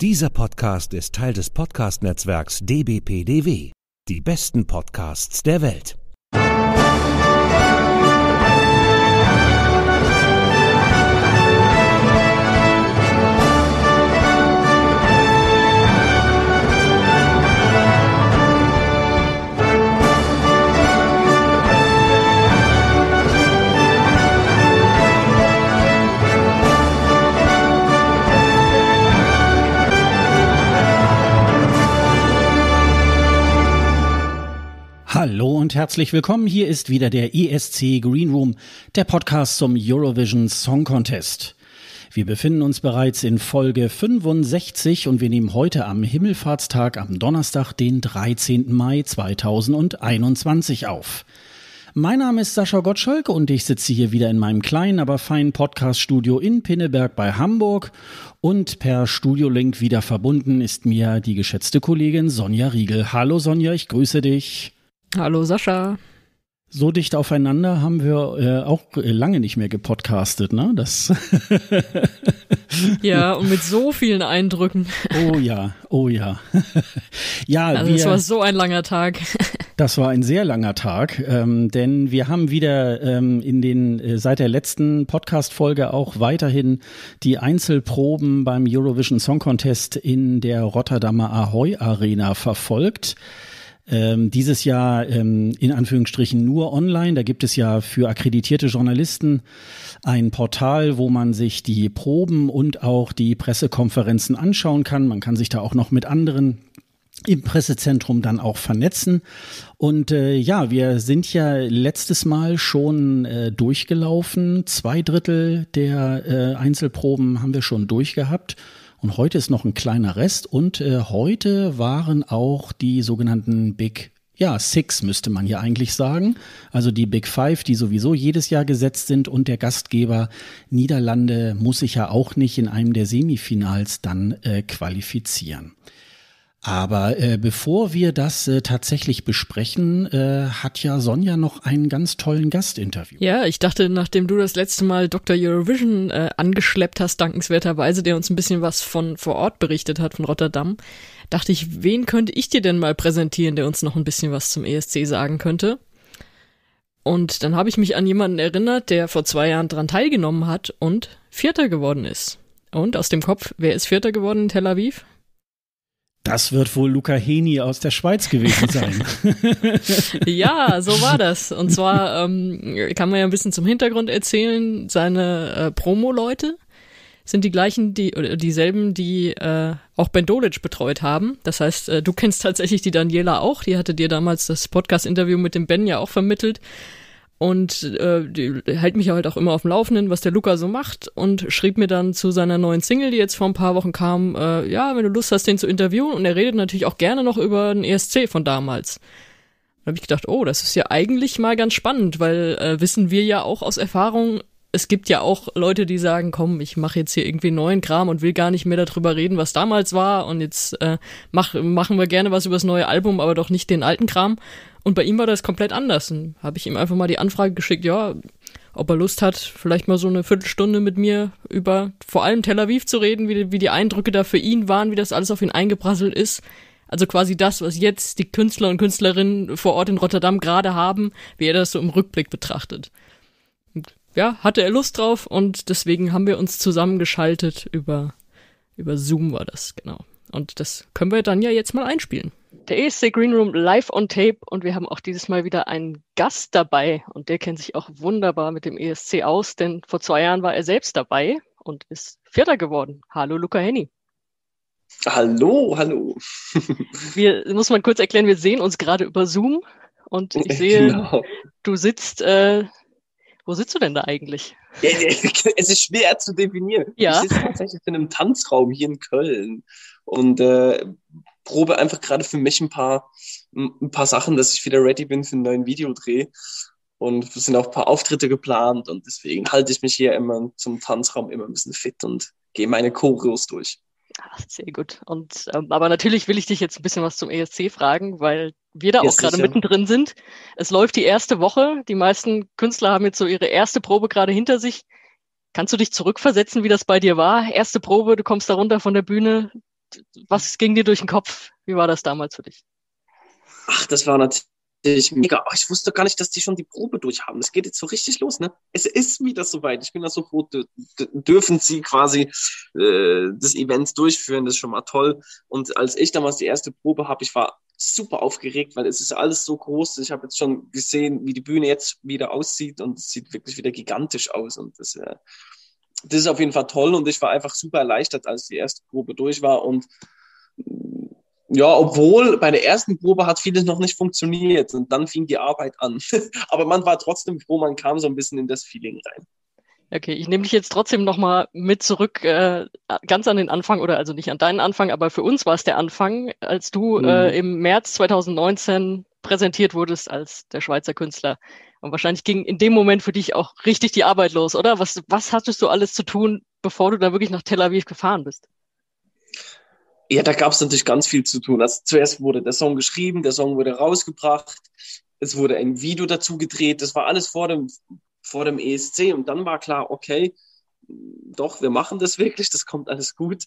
Dieser Podcast ist Teil des Podcast-Netzwerks dbpdw. Die besten Podcasts der Welt. Hallo und herzlich willkommen. Hier ist wieder der ESC Green Room, der Podcast zum Eurovision Song Contest. Wir befinden uns bereits in Folge 65 und wir nehmen heute am Himmelfahrtstag am Donnerstag, den 13. Mai 2021 auf. Mein Name ist Sascha Gottschalk und ich sitze hier wieder in meinem kleinen, aber feinen Podcast-Studio in Pinneberg bei Hamburg. Und per Studiolink wieder verbunden ist mir die geschätzte Kollegin Sonja Riegel. Hallo Sonja, ich grüße dich. Hallo Sascha. So dicht aufeinander haben wir äh, auch äh, lange nicht mehr gepodcastet, ne? Das ja, und mit so vielen Eindrücken. oh ja, oh ja. ja, also wir, das war so ein langer Tag. das war ein sehr langer Tag, ähm, denn wir haben wieder ähm, in den äh, seit der letzten Podcast-Folge auch weiterhin die Einzelproben beim Eurovision Song Contest in der Rotterdamer Ahoy Arena verfolgt. Ähm, dieses Jahr ähm, in Anführungsstrichen nur online. Da gibt es ja für akkreditierte Journalisten ein Portal, wo man sich die Proben und auch die Pressekonferenzen anschauen kann. Man kann sich da auch noch mit anderen im Pressezentrum dann auch vernetzen. Und äh, ja, wir sind ja letztes Mal schon äh, durchgelaufen. Zwei Drittel der äh, Einzelproben haben wir schon durchgehabt. Und heute ist noch ein kleiner Rest. Und äh, heute waren auch die sogenannten Big ja, Six müsste man hier eigentlich sagen. Also die Big Five, die sowieso jedes Jahr gesetzt sind und der Gastgeber Niederlande muss sich ja auch nicht in einem der Semifinals dann äh, qualifizieren. Aber äh, bevor wir das äh, tatsächlich besprechen, äh, hat ja Sonja noch einen ganz tollen Gastinterview. Ja, ich dachte, nachdem du das letzte Mal Dr. Eurovision äh, angeschleppt hast, dankenswerterweise, der uns ein bisschen was von vor Ort berichtet hat, von Rotterdam, dachte ich, wen könnte ich dir denn mal präsentieren, der uns noch ein bisschen was zum ESC sagen könnte? Und dann habe ich mich an jemanden erinnert, der vor zwei Jahren daran teilgenommen hat und Vierter geworden ist. Und aus dem Kopf, wer ist Vierter geworden in Tel Aviv? Das wird wohl Luca Heni aus der Schweiz gewesen sein. ja, so war das. Und zwar ähm, kann man ja ein bisschen zum Hintergrund erzählen. Seine äh, Promo-Leute sind die gleichen, die oder dieselben, die äh, auch Ben Dolic betreut haben. Das heißt, äh, du kennst tatsächlich die Daniela auch. Die hatte dir damals das Podcast-Interview mit dem Ben ja auch vermittelt und äh, die, hält mich halt auch immer auf dem Laufenden, was der Luca so macht und schrieb mir dann zu seiner neuen Single, die jetzt vor ein paar Wochen kam, äh, ja, wenn du Lust hast, den zu interviewen und er redet natürlich auch gerne noch über den ESC von damals. Da habe ich gedacht, oh, das ist ja eigentlich mal ganz spannend, weil äh, wissen wir ja auch aus Erfahrung, es gibt ja auch Leute, die sagen, komm, ich mache jetzt hier irgendwie neuen Kram und will gar nicht mehr darüber reden, was damals war und jetzt äh, mach, machen wir gerne was über das neue Album, aber doch nicht den alten Kram. Und bei ihm war das komplett anders. Habe ich ihm einfach mal die Anfrage geschickt, ja, ob er Lust hat, vielleicht mal so eine Viertelstunde mit mir über vor allem Tel Aviv zu reden, wie, wie die Eindrücke da für ihn waren, wie das alles auf ihn eingeprasselt ist. Also quasi das, was jetzt die Künstler und Künstlerinnen vor Ort in Rotterdam gerade haben, wie er das so im Rückblick betrachtet ja, hatte er Lust drauf und deswegen haben wir uns zusammengeschaltet über, über Zoom war das, genau. Und das können wir dann ja jetzt mal einspielen. Der ESC Green Room live on tape und wir haben auch dieses Mal wieder einen Gast dabei und der kennt sich auch wunderbar mit dem ESC aus, denn vor zwei Jahren war er selbst dabei und ist Vierter geworden. Hallo Luca Henny. Hallo, hallo. wir muss man kurz erklären, wir sehen uns gerade über Zoom und ich äh, sehe, genau. du sitzt äh, wo sitzt du denn da eigentlich? Es ist schwer zu definieren. Ja. Ich sitze tatsächlich in einem Tanzraum hier in Köln und äh, probe einfach gerade für mich ein paar, ein paar Sachen, dass ich wieder ready bin für einen neuen Videodreh. Und es sind auch ein paar Auftritte geplant und deswegen halte ich mich hier immer zum Tanzraum immer ein bisschen fit und gehe meine Choreos durch. Ah, sehr gut. Und ähm, aber natürlich will ich dich jetzt ein bisschen was zum ESC fragen, weil wir da yes, auch gerade mittendrin sind. Es läuft die erste Woche. Die meisten Künstler haben jetzt so ihre erste Probe gerade hinter sich. Kannst du dich zurückversetzen, wie das bei dir war? Erste Probe, du kommst da runter von der Bühne. Was ging dir durch den Kopf? Wie war das damals für dich? Ach, das war natürlich ich mega. Oh, ich wusste gar nicht, dass die schon die Probe durch haben. Es geht jetzt so richtig los, ne? Es ist wieder soweit. Ich bin da so froh, dürfen sie quasi äh, das Event durchführen. Das ist schon mal toll. Und als ich damals die erste Probe habe, ich war super aufgeregt, weil es ist alles so groß. Ich habe jetzt schon gesehen, wie die Bühne jetzt wieder aussieht und es sieht wirklich wieder gigantisch aus. Und das, äh, das ist auf jeden Fall toll. Und ich war einfach super erleichtert, als die erste Probe durch war und ja, obwohl bei der ersten Probe hat vieles noch nicht funktioniert und dann fing die Arbeit an. Aber man war trotzdem froh, man kam so ein bisschen in das Feeling rein. Okay, ich nehme dich jetzt trotzdem nochmal mit zurück, äh, ganz an den Anfang oder also nicht an deinen Anfang, aber für uns war es der Anfang, als du äh, mhm. äh, im März 2019 präsentiert wurdest als der Schweizer Künstler. Und wahrscheinlich ging in dem Moment für dich auch richtig die Arbeit los, oder? Was, was hattest du alles zu tun, bevor du dann wirklich nach Tel Aviv gefahren bist? Ja, da gab es natürlich ganz viel zu tun. Also zuerst wurde der Song geschrieben, der Song wurde rausgebracht, es wurde ein Video dazu gedreht, das war alles vor dem, vor dem ESC und dann war klar, okay, doch, wir machen das wirklich, das kommt alles gut.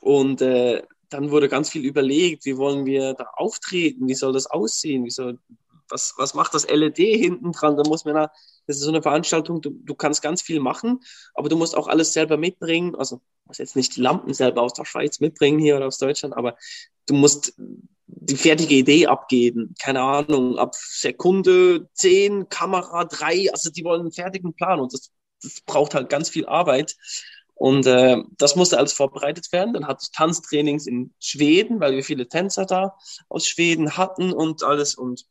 Und äh, dann wurde ganz viel überlegt, wie wollen wir da auftreten, wie soll das aussehen, wie soll, was, was macht das LED hinten dran? Da muss man, das ist so eine Veranstaltung, du, du kannst ganz viel machen, aber du musst auch alles selber mitbringen. Also, muss jetzt nicht die Lampen selber aus der Schweiz mitbringen hier oder aus Deutschland, aber du musst die fertige Idee abgeben. Keine Ahnung, ab Sekunde 10, Kamera 3, also die wollen einen fertigen Plan und das, das braucht halt ganz viel Arbeit. Und äh, das musste alles vorbereitet werden. Dann hatte ich Tanztrainings in Schweden, weil wir viele Tänzer da aus Schweden hatten und alles. Und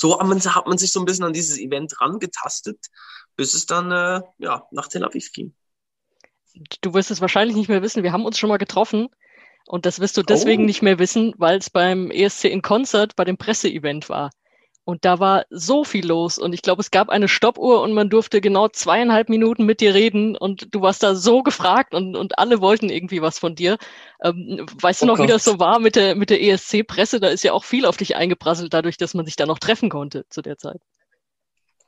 so hat man, hat man sich so ein bisschen an dieses Event rangetastet, bis es dann äh, ja, nach Tel Aviv ging. Du wirst es wahrscheinlich nicht mehr wissen. Wir haben uns schon mal getroffen. Und das wirst du deswegen oh. nicht mehr wissen, weil es beim ESC in Konzert bei dem Presseevent war. Und da war so viel los. Und ich glaube, es gab eine Stoppuhr und man durfte genau zweieinhalb Minuten mit dir reden. Und du warst da so gefragt und, und alle wollten irgendwie was von dir. Ähm, weißt oh du noch, Gott. wie das so war mit der, mit der ESC-Presse? Da ist ja auch viel auf dich eingeprasselt, dadurch, dass man sich da noch treffen konnte zu der Zeit.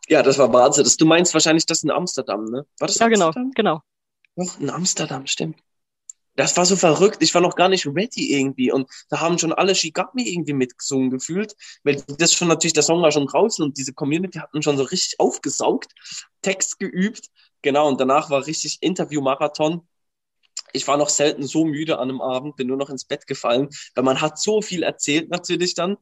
Ja, das war Wahnsinn. Du meinst wahrscheinlich das in Amsterdam, ne? War das ja, genau, Amsterdam? genau, genau. Ach, in Amsterdam, stimmt das war so verrückt. Ich war noch gar nicht ready irgendwie. Und da haben schon alle Shigami irgendwie mitgesungen gefühlt, weil das schon natürlich, der Song war schon draußen und diese Community hatten schon so richtig aufgesaugt, Text geübt. Genau, und danach war richtig Interview-Marathon. Ich war noch selten so müde an einem Abend, bin nur noch ins Bett gefallen, weil man hat so viel erzählt natürlich dann.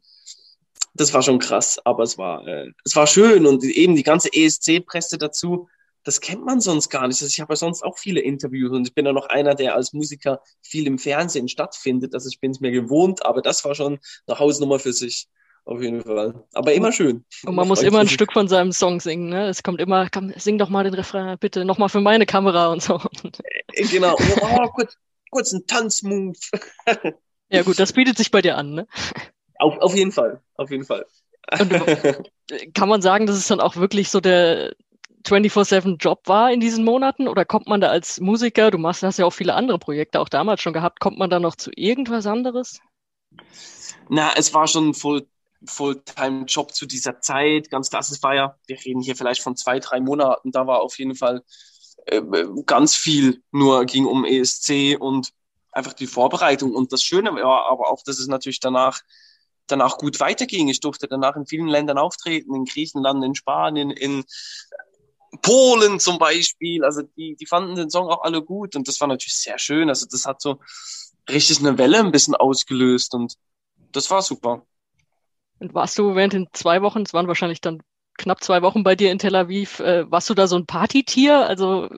Das war schon krass, aber es war, äh, es war schön und eben die ganze ESC-Presse dazu das kennt man sonst gar nicht. Also ich habe ja sonst auch viele Interviews und ich bin ja noch einer, der als Musiker viel im Fernsehen stattfindet. Also ich bin es mir gewohnt, aber das war schon eine Hausnummer für sich. Auf jeden Fall. Aber immer schön. Und man muss immer ein Stück von seinem Song singen. Ne? Es kommt immer, komm, sing doch mal den Refrain, bitte, nochmal für meine Kamera und so. Äh, genau. Oh, oh, kurz, kurz ein Tanzmove. Ja gut, das bietet sich bei dir an, ne? Auf, auf jeden Fall, auf jeden Fall. Und äh, kann man sagen, das ist dann auch wirklich so der, 24-7-Job war in diesen Monaten? Oder kommt man da als Musiker, du machst, hast ja auch viele andere Projekte auch damals schon gehabt, kommt man da noch zu irgendwas anderes? Na, es war schon ein Full time job zu dieser Zeit, ganz klasse es war ja, wir reden hier vielleicht von zwei, drei Monaten, da war auf jeden Fall äh, ganz viel nur ging um ESC und einfach die Vorbereitung. Und das Schöne war aber auch, dass es natürlich danach, danach gut weiterging. Ich durfte danach in vielen Ländern auftreten, in Griechenland, in Spanien, in Polen zum Beispiel, also die, die fanden den Song auch alle gut und das war natürlich sehr schön. Also das hat so richtig eine Welle ein bisschen ausgelöst und das war super. Und warst du während den zwei Wochen, es waren wahrscheinlich dann knapp zwei Wochen bei dir in Tel Aviv, äh, warst du da so ein Partytier? Also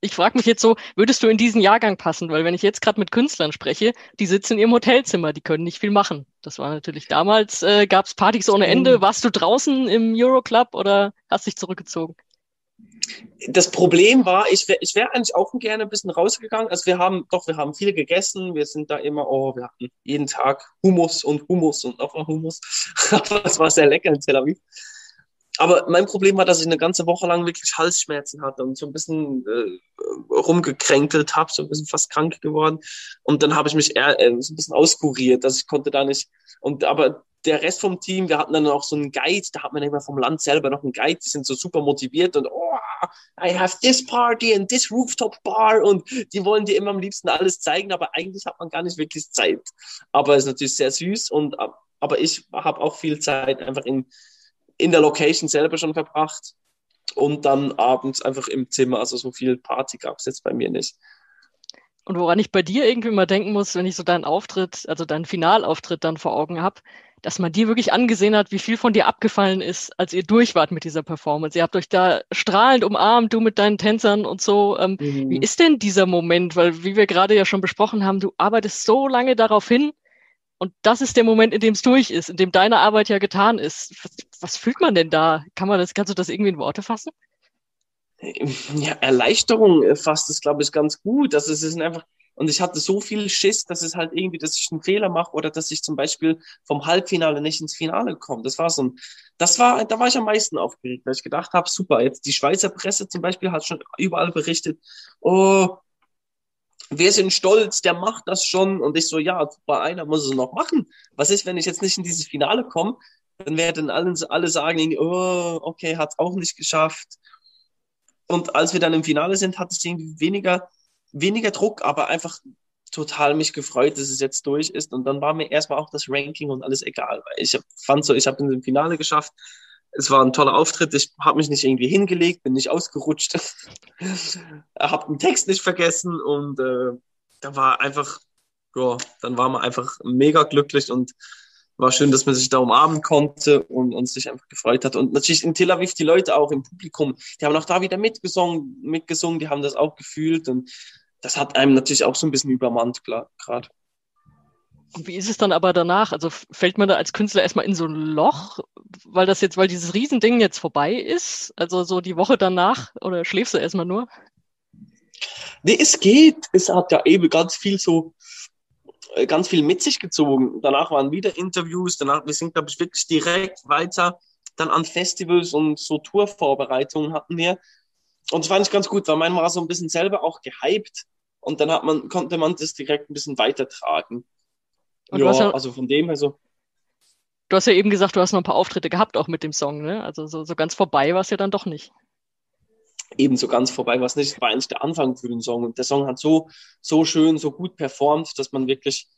ich frage mich jetzt so, würdest du in diesen Jahrgang passen? Weil wenn ich jetzt gerade mit Künstlern spreche, die sitzen in ihrem Hotelzimmer, die können nicht viel machen. Das war natürlich damals, äh, gab es Partys ohne Ende. Warst du draußen im Euroclub oder hast dich zurückgezogen? das Problem war, ich wäre ich wär eigentlich auch gerne ein bisschen rausgegangen. Also wir haben, doch, wir haben viel gegessen. Wir sind da immer, oh, wir hatten jeden Tag Hummus und Hummus und nochmal Hummus. Aber es war sehr lecker in Tel Aviv. Aber mein Problem war, dass ich eine ganze Woche lang wirklich Halsschmerzen hatte und so ein bisschen äh, rumgekränkelt habe, so ein bisschen fast krank geworden. Und dann habe ich mich eher, äh, so ein bisschen auskuriert, dass ich konnte da nicht. Und aber der Rest vom Team, wir hatten dann auch so einen Guide, da hat man immer vom Land selber noch einen Guide, die sind so super motiviert und oh, I have this party and this rooftop bar und die wollen dir immer am liebsten alles zeigen, aber eigentlich hat man gar nicht wirklich Zeit. Aber es ist natürlich sehr süß und aber ich habe auch viel Zeit einfach in, in der Location selber schon verbracht und dann abends einfach im Zimmer, also so viel Party gab es jetzt bei mir nicht. Und woran ich bei dir irgendwie mal denken muss, wenn ich so deinen Auftritt, also deinen Finalauftritt dann vor Augen habe, dass man dir wirklich angesehen hat, wie viel von dir abgefallen ist, als ihr durch wart mit dieser Performance. Ihr habt euch da strahlend umarmt, du mit deinen Tänzern und so. Ähm, mhm. Wie ist denn dieser Moment? Weil, wie wir gerade ja schon besprochen haben, du arbeitest so lange darauf hin und das ist der Moment, in dem es durch ist, in dem deine Arbeit ja getan ist. Was, was fühlt man denn da? Kann man das, kannst du das irgendwie in Worte fassen? ja, Erleichterung äh, fast, es, glaube ich ganz gut. Also es ist einfach, und ich hatte so viel Schiss, dass es halt irgendwie, dass ich einen Fehler mache oder dass ich zum Beispiel vom Halbfinale nicht ins Finale komme. Das war so ein, das war, da war ich am meisten aufgeregt, weil ich gedacht habe, super, jetzt die Schweizer Presse zum Beispiel hat schon überall berichtet, oh, wir sind stolz, der macht das schon. Und ich so, ja, bei einer muss es noch machen. Was ist, wenn ich jetzt nicht in dieses Finale komme? Dann werden alle, alle sagen, oh, okay, hat es auch nicht geschafft und als wir dann im Finale sind, hatte ich irgendwie weniger, weniger Druck, aber einfach total mich gefreut, dass es jetzt durch ist. Und dann war mir erstmal auch das Ranking und alles egal, weil ich fand so, ich habe es im Finale geschafft. Es war ein toller Auftritt. Ich habe mich nicht irgendwie hingelegt, bin nicht ausgerutscht, habe den Text nicht vergessen und äh, da war einfach, ja, dann war man einfach mega glücklich und war schön, dass man sich da umarmen konnte und uns sich einfach gefreut hat. Und natürlich in Tel Aviv die Leute auch im Publikum, die haben auch da wieder mitgesungen, mitgesungen, die haben das auch gefühlt und das hat einem natürlich auch so ein bisschen übermannt gerade. Und wie ist es dann aber danach? Also fällt man da als Künstler erstmal in so ein Loch, weil das jetzt, weil dieses Riesending jetzt vorbei ist? Also so die Woche danach oder schläfst du erstmal nur? Nee, es geht. Es hat ja eben ganz viel so äh, ganz viel mit sich gezogen. Danach waren wieder Interviews, danach, wir sind, glaube ich, wirklich direkt weiter dann an Festivals und so Tourvorbereitungen hatten wir. Und das fand ich ganz gut, weil man war so ein bisschen selber auch gehypt und dann hat man, konnte man das direkt ein bisschen weitertragen. Und ja, ja, also von dem her so. Du hast ja eben gesagt, du hast noch ein paar Auftritte gehabt, auch mit dem Song, ne? Also so, so ganz vorbei war es ja dann doch nicht ebenso ganz vorbei was nicht. War eigentlich der Anfang für den Song. Und der Song hat so, so schön, so gut performt, dass man wirklich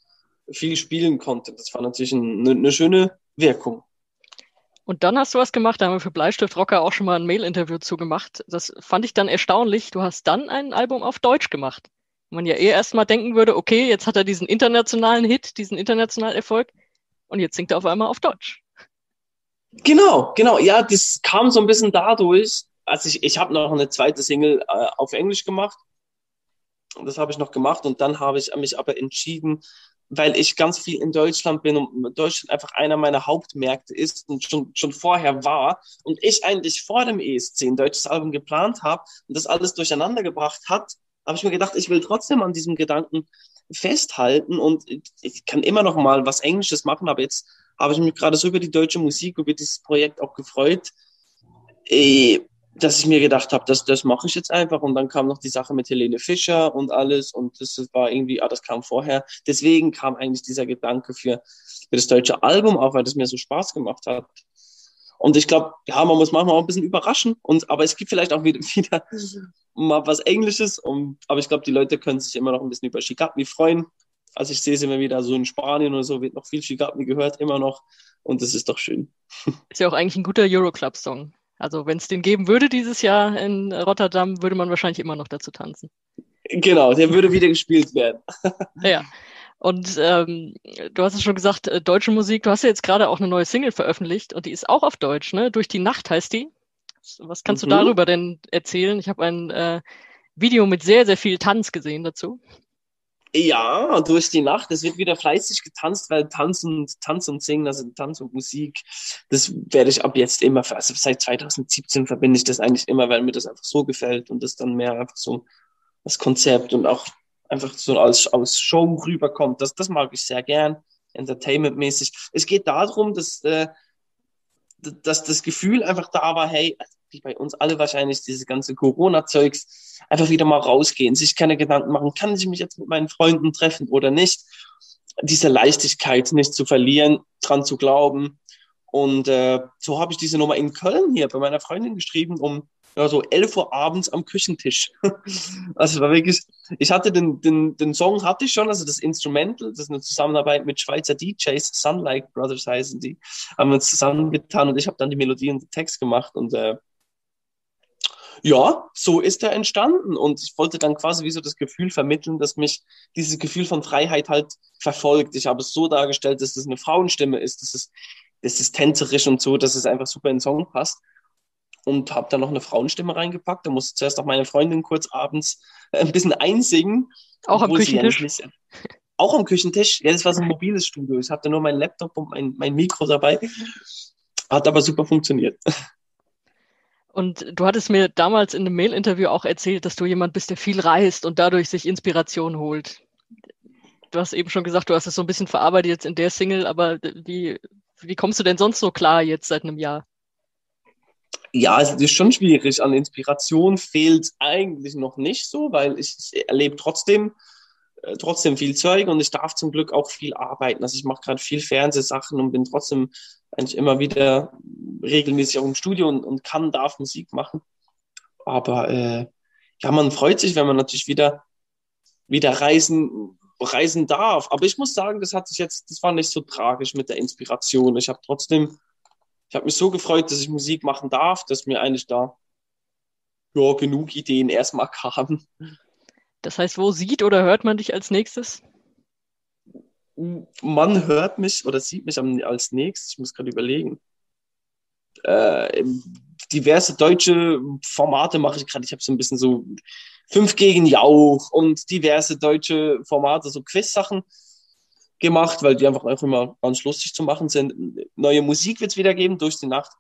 viel spielen konnte. Das war natürlich eine, eine schöne Wirkung. Und dann hast du was gemacht, da haben wir für Bleistift Rocker auch schon mal ein Mail-Interview zugemacht. Das fand ich dann erstaunlich. Du hast dann ein Album auf Deutsch gemacht. Man ja eh erstmal denken würde, okay, jetzt hat er diesen internationalen Hit, diesen internationalen Erfolg und jetzt singt er auf einmal auf Deutsch. Genau, genau. Ja, das kam so ein bisschen dadurch, also ich, ich habe noch eine zweite Single äh, auf Englisch gemacht. Und das habe ich noch gemacht und dann habe ich mich aber entschieden, weil ich ganz viel in Deutschland bin und Deutschland einfach einer meiner Hauptmärkte ist und schon, schon vorher war und ich eigentlich vor dem ESC ein deutsches Album geplant habe und das alles durcheinander gebracht hat, habe ich mir gedacht, ich will trotzdem an diesem Gedanken festhalten und ich kann immer noch mal was Englisches machen, aber jetzt habe ich mich gerade so über die deutsche Musik, über dieses Projekt auch gefreut. Äh, dass ich mir gedacht habe, das, das mache ich jetzt einfach. Und dann kam noch die Sache mit Helene Fischer und alles. Und das war irgendwie, ah, das kam vorher. Deswegen kam eigentlich dieser Gedanke für, für das deutsche Album, auch weil das mir so Spaß gemacht hat. Und ich glaube, ja, man muss manchmal auch ein bisschen überraschen. Und, aber es gibt vielleicht auch wieder, wieder mal was Englisches. Und, aber ich glaube, die Leute können sich immer noch ein bisschen über Shigatmi freuen. Also ich sehe es immer wieder so in Spanien oder so, wird noch viel Shigatmi gehört, immer noch. Und das ist doch schön. Ist ja auch eigentlich ein guter Euroclub-Song. Also wenn es den geben würde dieses Jahr in Rotterdam, würde man wahrscheinlich immer noch dazu tanzen. Genau, der würde wieder gespielt werden. ja. Und ähm, du hast es schon gesagt, äh, deutsche Musik, du hast ja jetzt gerade auch eine neue Single veröffentlicht und die ist auch auf Deutsch, ne? Durch die Nacht heißt die. Was kannst mhm. du darüber denn erzählen? Ich habe ein äh, Video mit sehr, sehr viel Tanz gesehen dazu. Ja, durch die Nacht. Es wird wieder fleißig getanzt, weil Tanz und, Tanz und Singen, also Tanz und Musik, das werde ich ab jetzt immer, also seit 2017 verbinde ich das eigentlich immer, weil mir das einfach so gefällt und das dann mehr einfach so das Konzept und auch einfach so als, als Show rüberkommt. Das, das mag ich sehr gern, entertainmentmäßig. Es geht darum, dass, äh, dass das Gefühl einfach da war, hey, wie bei uns alle wahrscheinlich, dieses ganze Corona-Zeugs, einfach wieder mal rausgehen, sich keine Gedanken machen, kann ich mich jetzt mit meinen Freunden treffen oder nicht. Diese Leichtigkeit nicht zu verlieren, dran zu glauben. Und äh, so habe ich diese Nummer in Köln hier bei meiner Freundin geschrieben, um ja, so 11 Uhr abends am Küchentisch. also war wirklich, ich hatte den, den, den Song hatte ich schon, also das Instrumental, das ist eine Zusammenarbeit mit Schweizer DJs, Sunlight Brothers heißen die, haben wir zusammengetan und ich habe dann die Melodie und den Text gemacht und äh, ja, so ist er entstanden. Und ich wollte dann quasi wie so das Gefühl vermitteln, dass mich dieses Gefühl von Freiheit halt verfolgt. Ich habe es so dargestellt, dass es eine Frauenstimme ist, dass es, dass es tänzerisch und so, dass es einfach super in den Song passt. Und habe dann noch eine Frauenstimme reingepackt. Da musste zuerst auch meine Freundin kurz abends äh, ein bisschen einsingen. Auch am Küchentisch? nicht, auch am Küchentisch. Ja, das war so ein mobiles Studio. Ich hatte nur meinen Laptop und mein, mein Mikro dabei. Hat aber super funktioniert. Und du hattest mir damals in einem Mail-Interview auch erzählt, dass du jemand bist, der viel reist und dadurch sich Inspiration holt. Du hast eben schon gesagt, du hast es so ein bisschen verarbeitet jetzt in der Single, aber wie, wie kommst du denn sonst so klar jetzt seit einem Jahr? Ja, es ist schon schwierig. An Inspiration fehlt eigentlich noch nicht so, weil ich, ich erlebe trotzdem äh, trotzdem viel Zeug und ich darf zum Glück auch viel arbeiten. Also ich mache gerade viel Fernsehsachen und bin trotzdem eigentlich immer wieder regelmäßig auch im Studio und, und kann, darf Musik machen. Aber äh, ja, man freut sich, wenn man natürlich wieder, wieder reisen, reisen darf. Aber ich muss sagen, das hat sich jetzt, das war nicht so tragisch mit der Inspiration. Ich habe trotzdem, ich habe mich so gefreut, dass ich Musik machen darf, dass mir eigentlich da ja, genug Ideen erstmal kamen. Das heißt, wo sieht oder hört man dich als nächstes? Man hört mich oder sieht mich als nächstes, ich muss gerade überlegen. Äh, diverse deutsche Formate mache ich gerade. Ich habe so ein bisschen so Fünf gegen Jauch und diverse deutsche Formate, so Quiz-Sachen gemacht, weil die einfach auch immer ganz lustig zu machen sind. Neue Musik wird es wieder geben, durch die Nacht,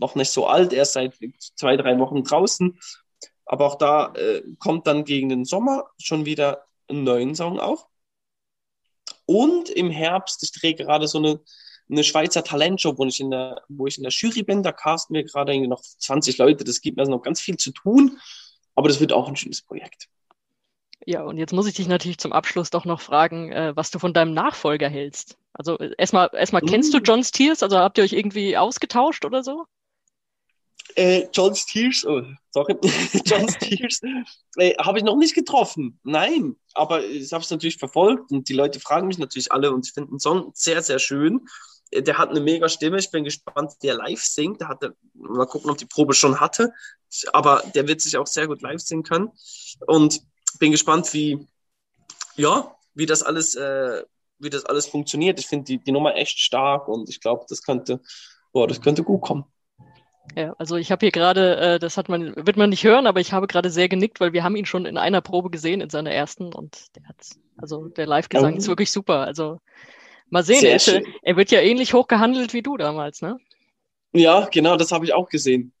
noch nicht so alt, erst seit zwei, drei Wochen draußen. Aber auch da äh, kommt dann gegen den Sommer schon wieder einen neuen Song auf. Und im Herbst, ich drehe gerade so eine, eine Schweizer Talentshow, wo ich, in der, wo ich in der Jury bin, da casten wir gerade noch 20 Leute, das gibt mir also noch ganz viel zu tun, aber das wird auch ein schönes Projekt. Ja, und jetzt muss ich dich natürlich zum Abschluss doch noch fragen, äh, was du von deinem Nachfolger hältst. Also äh, erstmal, erstmal mhm. kennst du mm. John Steers, also habt ihr euch irgendwie ausgetauscht oder so? äh, John Steers, oh, sorry, John Steers, äh, habe ich noch nicht getroffen. Nein, aber ich habe es natürlich verfolgt und die Leute fragen mich natürlich alle und finden den Song sehr, sehr schön. Äh, der hat eine mega Stimme. Ich bin gespannt, wie der live singt. Der hatte, mal gucken, ob die Probe schon hatte. Aber der wird sich auch sehr gut live singen können. Und bin gespannt, wie, ja, wie das alles, äh, wie das alles funktioniert. Ich finde die, die Nummer echt stark und ich glaube, das könnte, boah, das könnte gut kommen. Ja, also ich habe hier gerade, äh, das hat man, wird man nicht hören, aber ich habe gerade sehr genickt, weil wir haben ihn schon in einer Probe gesehen, in seiner ersten und der hat, also der Live-Gesang ist oh. wirklich super. Also mal sehen, er, er, wird ja ähnlich hoch gehandelt wie du damals, ne? Ja, genau, das habe ich auch gesehen.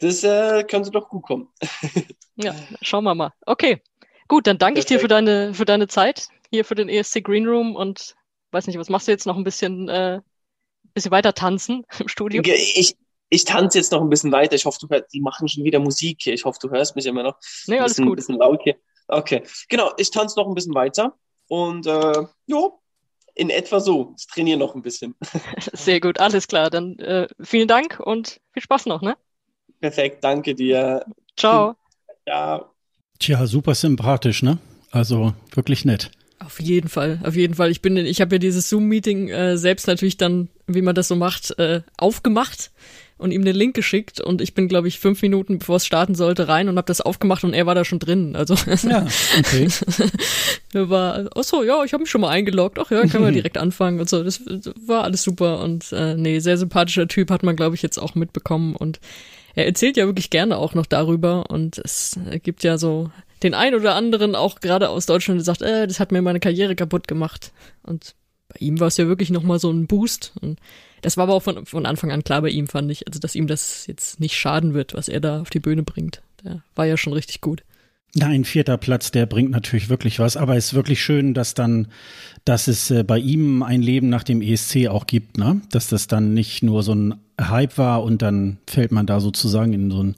Das äh, könnte doch gut kommen. ja, schauen wir mal. Okay, gut, dann danke Perfekt. ich dir für deine, für deine Zeit hier für den ESC Green Room und weiß nicht, was machst du jetzt noch ein bisschen, äh, bisschen weiter tanzen im Studio? Ich, ich tanze jetzt noch ein bisschen weiter. Ich hoffe, du hörst, die machen schon wieder Musik hier. Ich hoffe, du hörst mich immer noch. Nee, alles bisschen, gut. bisschen laut hier. Okay, genau. Ich tanze noch ein bisschen weiter und äh, jo, in etwa so. Ich trainiere noch ein bisschen. Sehr gut, alles klar. Dann äh, vielen Dank und viel Spaß noch, ne? Perfekt, danke dir. Ciao. Ja. Tja, super sympathisch, ne? Also wirklich nett. Auf jeden Fall, auf jeden Fall. Ich bin, ich habe ja dieses Zoom-Meeting äh, selbst natürlich dann, wie man das so macht, äh, aufgemacht und ihm den Link geschickt und ich bin, glaube ich, fünf Minuten, bevor es starten sollte, rein und habe das aufgemacht und er war da schon drin. Also ja, okay. er war, ach so, ja, ich habe mich schon mal eingeloggt. Ach ja, können wir direkt anfangen und so. Das, das war alles super und äh, nee, sehr sympathischer Typ hat man, glaube ich, jetzt auch mitbekommen und er erzählt ja wirklich gerne auch noch darüber und es gibt ja so den einen oder anderen auch gerade aus Deutschland, der sagt, äh, das hat mir meine Karriere kaputt gemacht und bei ihm war es ja wirklich nochmal so ein Boost und das war aber auch von, von Anfang an klar bei ihm, fand ich. Also, dass ihm das jetzt nicht schaden wird, was er da auf die Bühne bringt. Der war ja schon richtig gut. Nein, vierter Platz, der bringt natürlich wirklich was, aber es ist wirklich schön, dass dann, dass es äh, bei ihm ein Leben nach dem ESC auch gibt, ne? Dass das dann nicht nur so ein Hype war und dann fällt man da sozusagen in so ein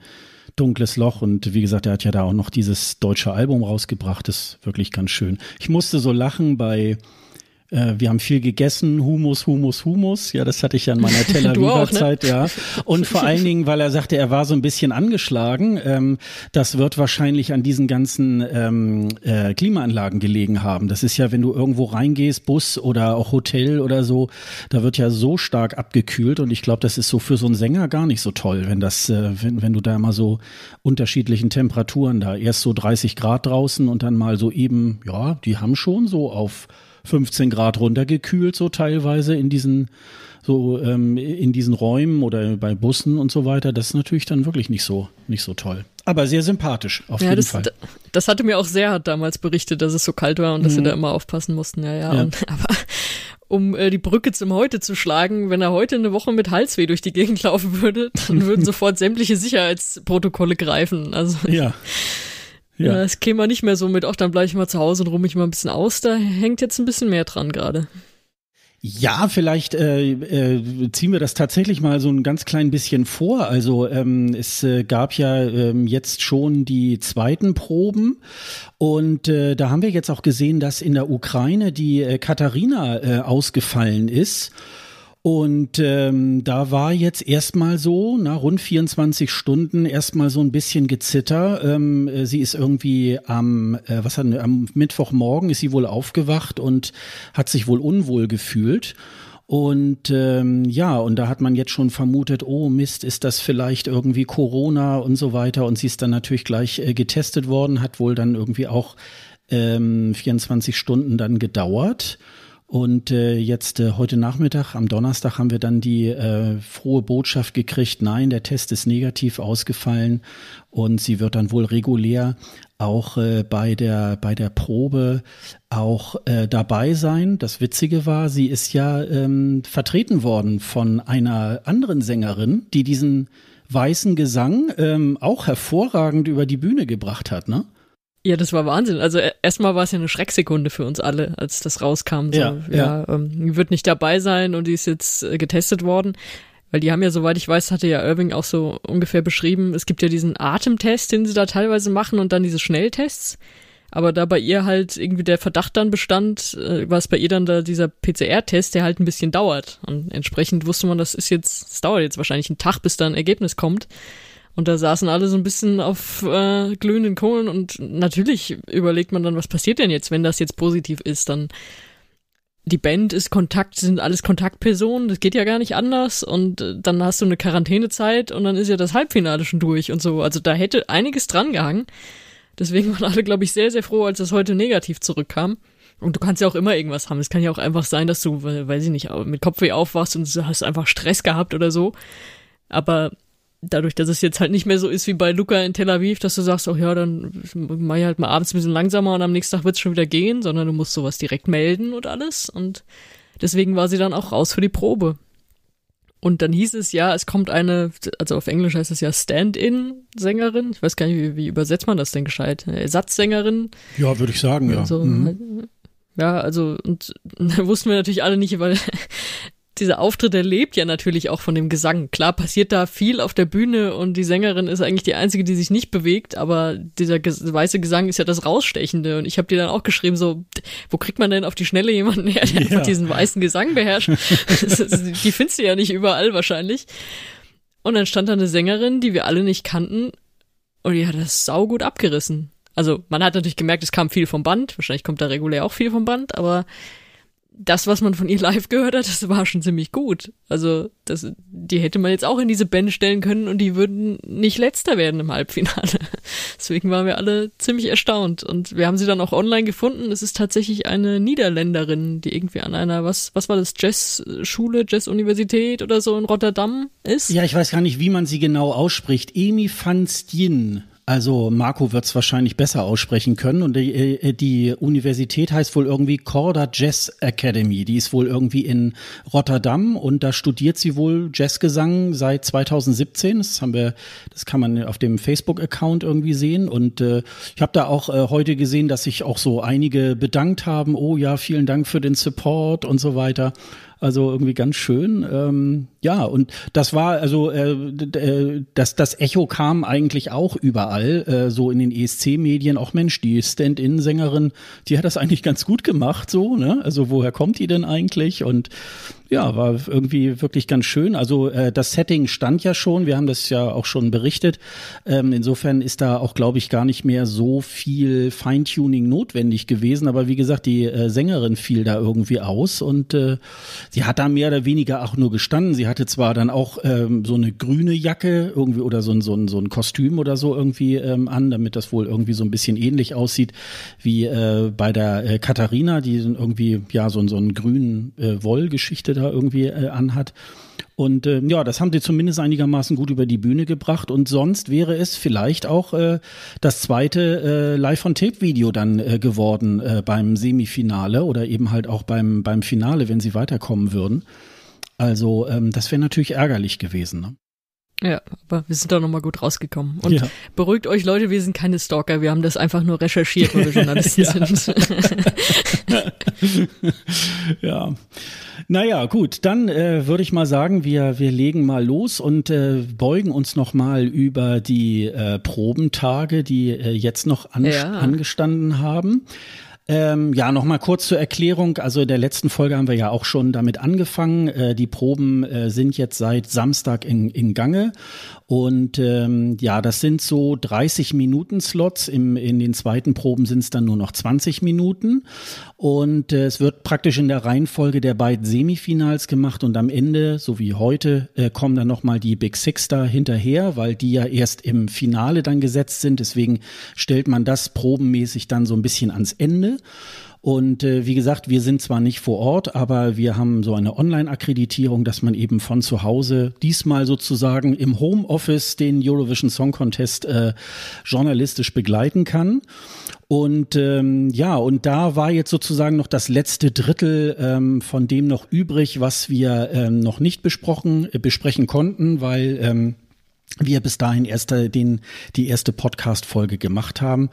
dunkles Loch und wie gesagt, er hat ja da auch noch dieses deutsche Album rausgebracht, das ist wirklich ganz schön. Ich musste so lachen bei äh, wir haben viel gegessen, Humus, Humus, Humus. Ja, das hatte ich ja in meiner Tel ne? Aviv-Zeit, ne? ja. Und vor allen Dingen, weil er sagte, er war so ein bisschen angeschlagen. Ähm, das wird wahrscheinlich an diesen ganzen ähm, äh, Klimaanlagen gelegen haben. Das ist ja, wenn du irgendwo reingehst, Bus oder auch Hotel oder so, da wird ja so stark abgekühlt und ich glaube, das ist so für so einen Sänger gar nicht so toll, wenn das, äh, wenn, wenn du da mal so unterschiedlichen Temperaturen da, erst so 30 Grad draußen und dann mal so eben, ja, die haben schon so auf 15 Grad runtergekühlt, so teilweise in diesen, so ähm, in diesen Räumen oder bei Bussen und so weiter. Das ist natürlich dann wirklich nicht so, nicht so toll. Aber sehr sympathisch, auf ja, jeden das, Fall. Das hatte mir auch sehr damals berichtet, dass es so kalt war und dass mhm. sie da immer aufpassen mussten. Ja, ja. ja. Und, aber um äh, die Brücke zum Heute zu schlagen, wenn er heute eine Woche mit Halsweh durch die Gegend laufen würde, dann würden sofort sämtliche Sicherheitsprotokolle greifen. Also ja. Ja. ja, es käme nicht mehr so mit, ach, dann bleibe ich mal zu Hause und ruhe mich mal ein bisschen aus. Da hängt jetzt ein bisschen mehr dran gerade. Ja, vielleicht äh, äh, ziehen wir das tatsächlich mal so ein ganz klein bisschen vor. Also ähm, es äh, gab ja ähm, jetzt schon die zweiten Proben und äh, da haben wir jetzt auch gesehen, dass in der Ukraine die äh, Katharina äh, ausgefallen ist. Und ähm, da war jetzt erstmal so, nach rund 24 Stunden, erstmal so ein bisschen Gezitter. Ähm, äh, sie ist irgendwie am, äh, was hat, am Mittwochmorgen ist sie wohl aufgewacht und hat sich wohl unwohl gefühlt. Und ähm, ja, und da hat man jetzt schon vermutet, oh Mist, ist das vielleicht irgendwie Corona und so weiter. Und sie ist dann natürlich gleich äh, getestet worden, hat wohl dann irgendwie auch ähm, 24 Stunden dann gedauert. Und äh, jetzt äh, heute Nachmittag, am Donnerstag, haben wir dann die äh, frohe Botschaft gekriegt, nein, der Test ist negativ ausgefallen und sie wird dann wohl regulär auch äh, bei der bei der Probe auch äh, dabei sein. Das Witzige war, sie ist ja ähm, vertreten worden von einer anderen Sängerin, die diesen weißen Gesang ähm, auch hervorragend über die Bühne gebracht hat, ne? Ja, das war Wahnsinn. Also e, erstmal war es ja eine Schrecksekunde für uns alle, als das rauskam. So, ja, ja, ja. Ähm, wird nicht dabei sein und die ist jetzt äh, getestet worden. Weil die haben ja, soweit ich weiß, hatte ja Irving auch so ungefähr beschrieben, es gibt ja diesen Atemtest, den sie da teilweise machen und dann diese Schnelltests. Aber da bei ihr halt irgendwie der Verdacht dann bestand, äh, war es bei ihr dann da dieser PCR-Test, der halt ein bisschen dauert. Und entsprechend wusste man, das ist jetzt, es dauert jetzt wahrscheinlich einen Tag, bis da ein Ergebnis kommt. Und da saßen alle so ein bisschen auf äh, glühenden Kohlen und natürlich überlegt man dann, was passiert denn jetzt, wenn das jetzt positiv ist, dann die Band ist Kontakt, sind alles Kontaktpersonen, das geht ja gar nicht anders und äh, dann hast du eine Quarantänezeit und dann ist ja das Halbfinale schon durch und so. Also da hätte einiges dran gehangen. Deswegen waren alle, glaube ich, sehr, sehr froh, als das heute negativ zurückkam. Und du kannst ja auch immer irgendwas haben. Es kann ja auch einfach sein, dass du, weiß ich nicht, mit Kopfweh aufwachst und hast einfach Stress gehabt oder so. Aber dadurch, dass es jetzt halt nicht mehr so ist wie bei Luca in Tel Aviv, dass du sagst, oh ja, dann mach ich halt mal abends ein bisschen langsamer und am nächsten Tag wird es schon wieder gehen, sondern du musst sowas direkt melden und alles. Und deswegen war sie dann auch raus für die Probe. Und dann hieß es ja, es kommt eine, also auf Englisch heißt es ja Stand-in-Sängerin. Ich weiß gar nicht, wie, wie, übersetzt man das denn gescheit? Ersatzsängerin? Ja, würde ich sagen, ja. So, also, mhm. Halt, ja, also, und da wussten wir natürlich alle nicht, weil dieser Auftritt, der lebt ja natürlich auch von dem Gesang. Klar passiert da viel auf der Bühne und die Sängerin ist eigentlich die einzige, die sich nicht bewegt, aber dieser ges weiße Gesang ist ja das Rausstechende und ich habe dir dann auch geschrieben, so, wo kriegt man denn auf die Schnelle jemanden her, der ja. diesen weißen Gesang beherrscht? die findest du ja nicht überall wahrscheinlich. Und dann stand da eine Sängerin, die wir alle nicht kannten und die hat das saugut abgerissen. Also man hat natürlich gemerkt, es kam viel vom Band, wahrscheinlich kommt da regulär auch viel vom Band, aber das, was man von ihr live gehört hat, das war schon ziemlich gut. Also, das, die hätte man jetzt auch in diese Band stellen können und die würden nicht letzter werden im Halbfinale. Deswegen waren wir alle ziemlich erstaunt. Und wir haben sie dann auch online gefunden. Es ist tatsächlich eine Niederländerin, die irgendwie an einer, was, was war das, Jazz-Schule, Jazz-Universität oder so in Rotterdam ist. Ja, ich weiß gar nicht, wie man sie genau ausspricht. Emi van Stien. Also Marco wird es wahrscheinlich besser aussprechen können. Und die, äh, die, Universität heißt wohl irgendwie Corda Jazz Academy. Die ist wohl irgendwie in Rotterdam und da studiert sie wohl Jazzgesang seit 2017. Das haben wir, das kann man auf dem Facebook-Account irgendwie sehen. Und äh, ich habe da auch äh, heute gesehen, dass sich auch so einige bedankt haben. Oh ja, vielen Dank für den Support und so weiter. Also irgendwie ganz schön. Ähm, ja, und das war also, äh, äh, das, das Echo kam eigentlich auch überall, äh, so in den ESC-Medien. Auch Mensch, die Stand-in-Sängerin, die hat das eigentlich ganz gut gemacht, so, ne? Also woher kommt die denn eigentlich? Und ja, war irgendwie wirklich ganz schön. Also äh, das Setting stand ja schon, wir haben das ja auch schon berichtet. Ähm, insofern ist da auch, glaube ich, gar nicht mehr so viel Feintuning notwendig gewesen. Aber wie gesagt, die äh, Sängerin fiel da irgendwie aus und äh, sie hat da mehr oder weniger auch nur gestanden. Sie hatte zwar dann auch ähm, so eine grüne Jacke irgendwie oder so ein, so ein, so ein Kostüm oder so irgendwie ähm, an, damit das wohl irgendwie so ein bisschen ähnlich aussieht wie äh, bei der äh, Katharina, die irgendwie ja so, so einen grünen äh, Wollgeschichte da irgendwie äh, anhat. Und äh, ja, das haben sie zumindest einigermaßen gut über die Bühne gebracht. Und sonst wäre es vielleicht auch äh, das zweite äh, Live-on-Tape-Video dann äh, geworden äh, beim Semifinale oder eben halt auch beim, beim Finale, wenn sie weiterkommen würden. Also ähm, das wäre natürlich ärgerlich gewesen. Ne? Ja, aber wir sind da nochmal gut rausgekommen. Und ja. beruhigt euch, Leute, wir sind keine Stalker. Wir haben das einfach nur recherchiert, weil wir Journalisten sind. ja. Naja, gut. Dann äh, würde ich mal sagen, wir, wir legen mal los und äh, beugen uns nochmal über die äh, Probentage, die äh, jetzt noch an ja. angestanden haben. Ähm, ja, nochmal kurz zur Erklärung. Also in der letzten Folge haben wir ja auch schon damit angefangen. Äh, die Proben äh, sind jetzt seit Samstag in, in Gange und ähm, ja, das sind so 30 Minuten Slots. Im, in den zweiten Proben sind es dann nur noch 20 Minuten. Und äh, es wird praktisch in der Reihenfolge der beiden Semifinals gemacht. Und am Ende, so wie heute, äh, kommen dann nochmal die Big Six da hinterher, weil die ja erst im Finale dann gesetzt sind. Deswegen stellt man das probenmäßig dann so ein bisschen ans Ende. Und äh, wie gesagt, wir sind zwar nicht vor Ort, aber wir haben so eine Online-Akkreditierung, dass man eben von zu Hause diesmal sozusagen im Homeoffice den Eurovision Song Contest äh, journalistisch begleiten kann. Und ähm, ja, und da war jetzt sozusagen noch das letzte Drittel ähm, von dem noch übrig, was wir ähm, noch nicht besprochen äh, besprechen konnten, weil ähm, wir bis dahin erst den, die erste Podcast-Folge gemacht haben.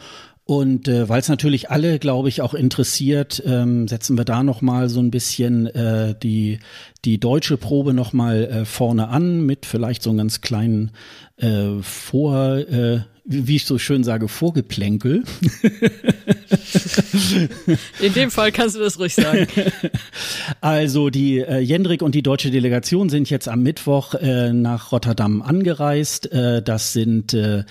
Und äh, weil es natürlich alle, glaube ich, auch interessiert, ähm, setzen wir da nochmal so ein bisschen äh, die, die deutsche Probe nochmal äh, vorne an mit vielleicht so einem ganz kleinen äh, Vor. Äh, wie ich so schön sage, Vorgeplänkel. In dem Fall kannst du das ruhig sagen. Also die äh, Jendrik und die deutsche Delegation sind jetzt am Mittwoch äh, nach Rotterdam angereist. Äh, das sind, äh, äh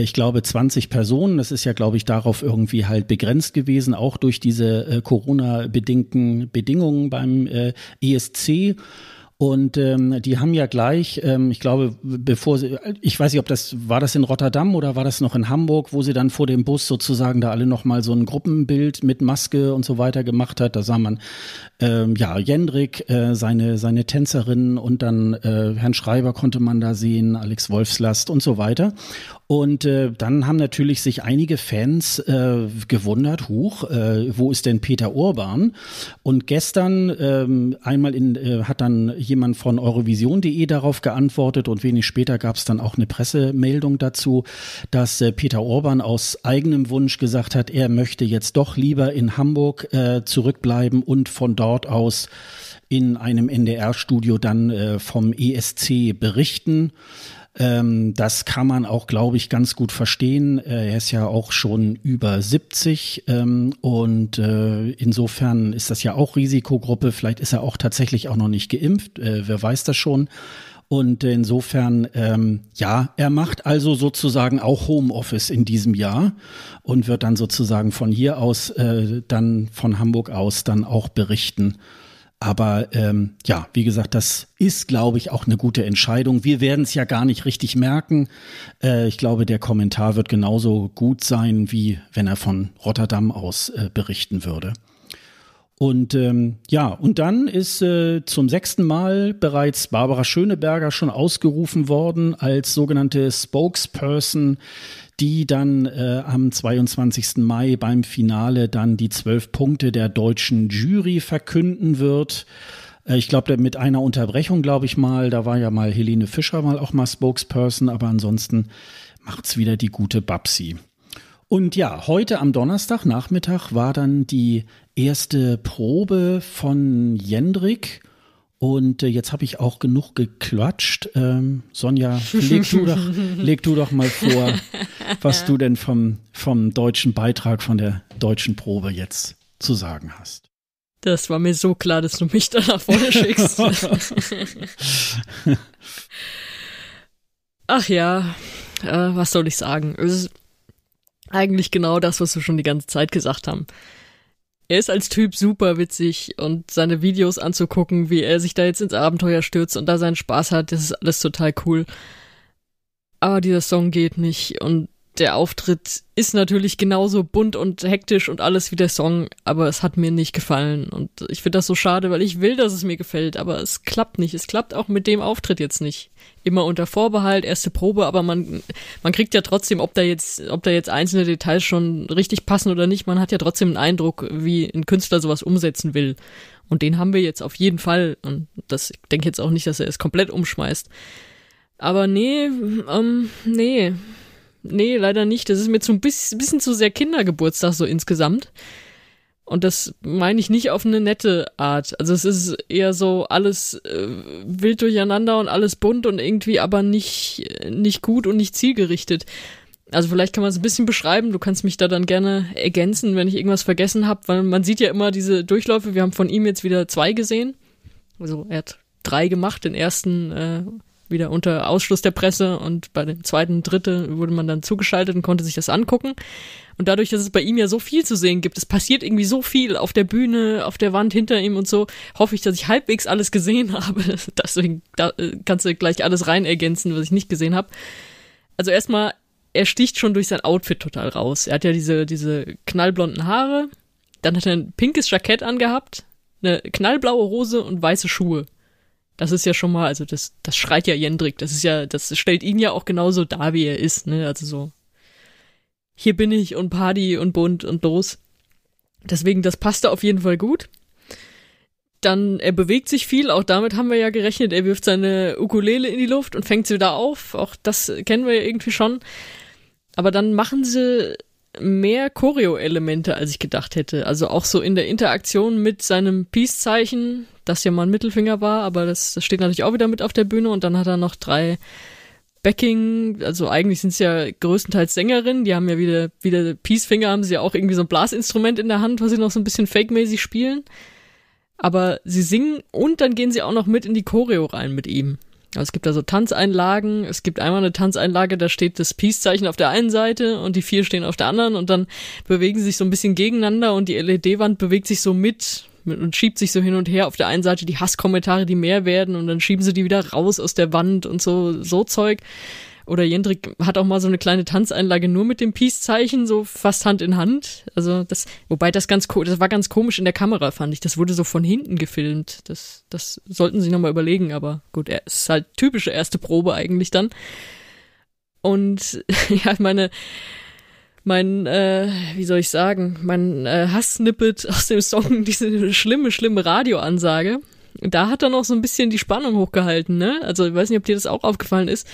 ich glaube, 20 Personen. Das ist ja, glaube ich, darauf irgendwie halt begrenzt gewesen, auch durch diese äh, Corona-bedingten Bedingungen beim äh, ESC. Und ähm, die haben ja gleich, ähm, ich glaube, bevor sie, ich weiß nicht, ob das, war das in Rotterdam oder war das noch in Hamburg, wo sie dann vor dem Bus sozusagen da alle nochmal so ein Gruppenbild mit Maske und so weiter gemacht hat. Da sah man ähm, ja Jendrik, äh, seine, seine Tänzerin und dann äh, Herrn Schreiber konnte man da sehen, Alex Wolfslast und so weiter. Und äh, dann haben natürlich sich einige Fans äh, gewundert, huch, äh, wo ist denn Peter Urban? Und gestern ähm, einmal in, äh, hat dann jemand von Eurovision.de darauf geantwortet und wenig später gab es dann auch eine Pressemeldung dazu, dass äh, Peter Orban aus eigenem Wunsch gesagt hat, er möchte jetzt doch lieber in Hamburg äh, zurückbleiben und von dort aus in einem NDR-Studio dann äh, vom ESC berichten. Ähm, das kann man auch, glaube ich, ganz gut verstehen. Äh, er ist ja auch schon über 70 ähm, und äh, insofern ist das ja auch Risikogruppe. Vielleicht ist er auch tatsächlich auch noch nicht geimpft. Äh, wer weiß das schon? Und äh, insofern, ähm, ja, er macht also sozusagen auch Homeoffice in diesem Jahr und wird dann sozusagen von hier aus, äh, dann von Hamburg aus, dann auch berichten. Aber ähm, ja, wie gesagt, das ist, glaube ich, auch eine gute Entscheidung. Wir werden es ja gar nicht richtig merken. Äh, ich glaube, der Kommentar wird genauso gut sein, wie wenn er von Rotterdam aus äh, berichten würde. Und ähm, ja, und dann ist äh, zum sechsten Mal bereits Barbara Schöneberger schon ausgerufen worden als sogenannte Spokesperson die dann äh, am 22. Mai beim Finale dann die zwölf Punkte der deutschen Jury verkünden wird. Äh, ich glaube, mit einer Unterbrechung, glaube ich mal, da war ja mal Helene Fischer mal auch mal Spokesperson, aber ansonsten macht's wieder die gute Babsi. Und ja, heute am Donnerstagnachmittag war dann die erste Probe von Jendrik und äh, jetzt habe ich auch genug geklatscht. Ähm, Sonja, leg du, doch, leg du doch mal vor, was du denn vom, vom deutschen Beitrag, von der deutschen Probe jetzt zu sagen hast. Das war mir so klar, dass du mich da nach vorne schickst. Ach ja, äh, was soll ich sagen? Es ist eigentlich genau das, was wir schon die ganze Zeit gesagt haben er ist als Typ super witzig und seine Videos anzugucken, wie er sich da jetzt ins Abenteuer stürzt und da seinen Spaß hat, das ist alles total cool. Aber dieser Song geht nicht und der Auftritt ist natürlich genauso bunt und hektisch und alles wie der Song, aber es hat mir nicht gefallen. Und ich finde das so schade, weil ich will, dass es mir gefällt, aber es klappt nicht. Es klappt auch mit dem Auftritt jetzt nicht. Immer unter Vorbehalt, erste Probe, aber man, man kriegt ja trotzdem, ob da jetzt, ob da jetzt einzelne Details schon richtig passen oder nicht, man hat ja trotzdem einen Eindruck, wie ein Künstler sowas umsetzen will. Und den haben wir jetzt auf jeden Fall. Und das, ich denke jetzt auch nicht, dass er es komplett umschmeißt. Aber nee, ähm, nee nee, leider nicht. Das ist mir ein bisschen, bisschen zu sehr Kindergeburtstag so insgesamt. Und das meine ich nicht auf eine nette Art. Also es ist eher so alles äh, wild durcheinander und alles bunt und irgendwie aber nicht, nicht gut und nicht zielgerichtet. Also vielleicht kann man es ein bisschen beschreiben. Du kannst mich da dann gerne ergänzen, wenn ich irgendwas vergessen habe, weil man sieht ja immer diese Durchläufe. Wir haben von ihm jetzt wieder zwei gesehen. Also er hat drei gemacht. Den ersten äh, wieder unter Ausschluss der Presse und bei dem zweiten, dritte wurde man dann zugeschaltet und konnte sich das angucken. Und dadurch, dass es bei ihm ja so viel zu sehen gibt, es passiert irgendwie so viel auf der Bühne, auf der Wand hinter ihm und so, hoffe ich, dass ich halbwegs alles gesehen habe. Deswegen da, äh, kannst du gleich alles rein ergänzen, was ich nicht gesehen habe. Also erstmal, er sticht schon durch sein Outfit total raus. Er hat ja diese, diese knallblonden Haare, dann hat er ein pinkes Jackett angehabt, eine knallblaue Hose und weiße Schuhe. Das ist ja schon mal, also das, das schreit ja Jendrik. Das ist ja, das stellt ihn ja auch genauso da, wie er ist, ne? Also so, hier bin ich und Party und bunt und los. Deswegen, das passte auf jeden Fall gut. Dann, er bewegt sich viel, auch damit haben wir ja gerechnet. Er wirft seine Ukulele in die Luft und fängt sie wieder auf. Auch das kennen wir ja irgendwie schon. Aber dann machen sie mehr Choreo-Elemente, als ich gedacht hätte. Also auch so in der Interaktion mit seinem Peace-Zeichen, das ja mal ein Mittelfinger war, aber das, das steht natürlich auch wieder mit auf der Bühne und dann hat er noch drei Backing, also eigentlich sind es ja größtenteils Sängerinnen, die haben ja wieder, wieder Peace-Finger, haben sie ja auch irgendwie so ein Blasinstrument in der Hand, was sie noch so ein bisschen fake-mäßig spielen. Aber sie singen und dann gehen sie auch noch mit in die Choreo rein mit ihm. Also es gibt da so Tanzeinlagen. Es gibt einmal eine Tanzeinlage, da steht das Peace-Zeichen auf der einen Seite und die vier stehen auf der anderen und dann bewegen sie sich so ein bisschen gegeneinander und die LED-Wand bewegt sich so mit und schiebt sich so hin und her. Auf der einen Seite die Hasskommentare, die mehr werden und dann schieben sie die wieder raus aus der Wand und so, so Zeug. Oder Jendrik hat auch mal so eine kleine Tanzeinlage nur mit dem Peace-Zeichen, so fast Hand in Hand. Also das, wobei das ganz das war ganz komisch in der Kamera, fand ich. Das wurde so von hinten gefilmt. Das, das sollten sie nochmal überlegen, aber gut, er ist halt typische erste Probe eigentlich dann. Und ja, meine, mein, äh, wie soll ich sagen, mein äh, Hass-Snippet aus dem Song, diese schlimme, schlimme Radioansage, da hat er noch so ein bisschen die Spannung hochgehalten, ne? Also ich weiß nicht, ob dir das auch aufgefallen ist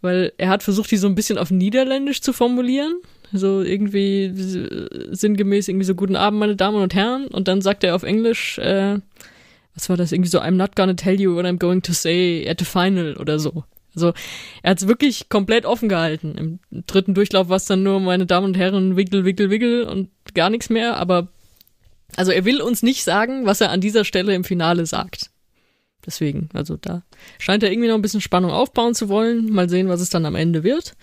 weil er hat versucht, die so ein bisschen auf Niederländisch zu formulieren. So irgendwie äh, sinngemäß irgendwie so guten Abend, meine Damen und Herren. Und dann sagt er auf Englisch, äh, was war das? Irgendwie so, I'm not gonna tell you what I'm going to say at the final oder so. Also er hat es wirklich komplett offen gehalten. Im dritten Durchlauf war es dann nur, meine Damen und Herren, wickel, wickel, wickel und gar nichts mehr. Aber also er will uns nicht sagen, was er an dieser Stelle im Finale sagt. Deswegen, also da scheint er irgendwie noch ein bisschen Spannung aufbauen zu wollen. Mal sehen, was es dann am Ende wird.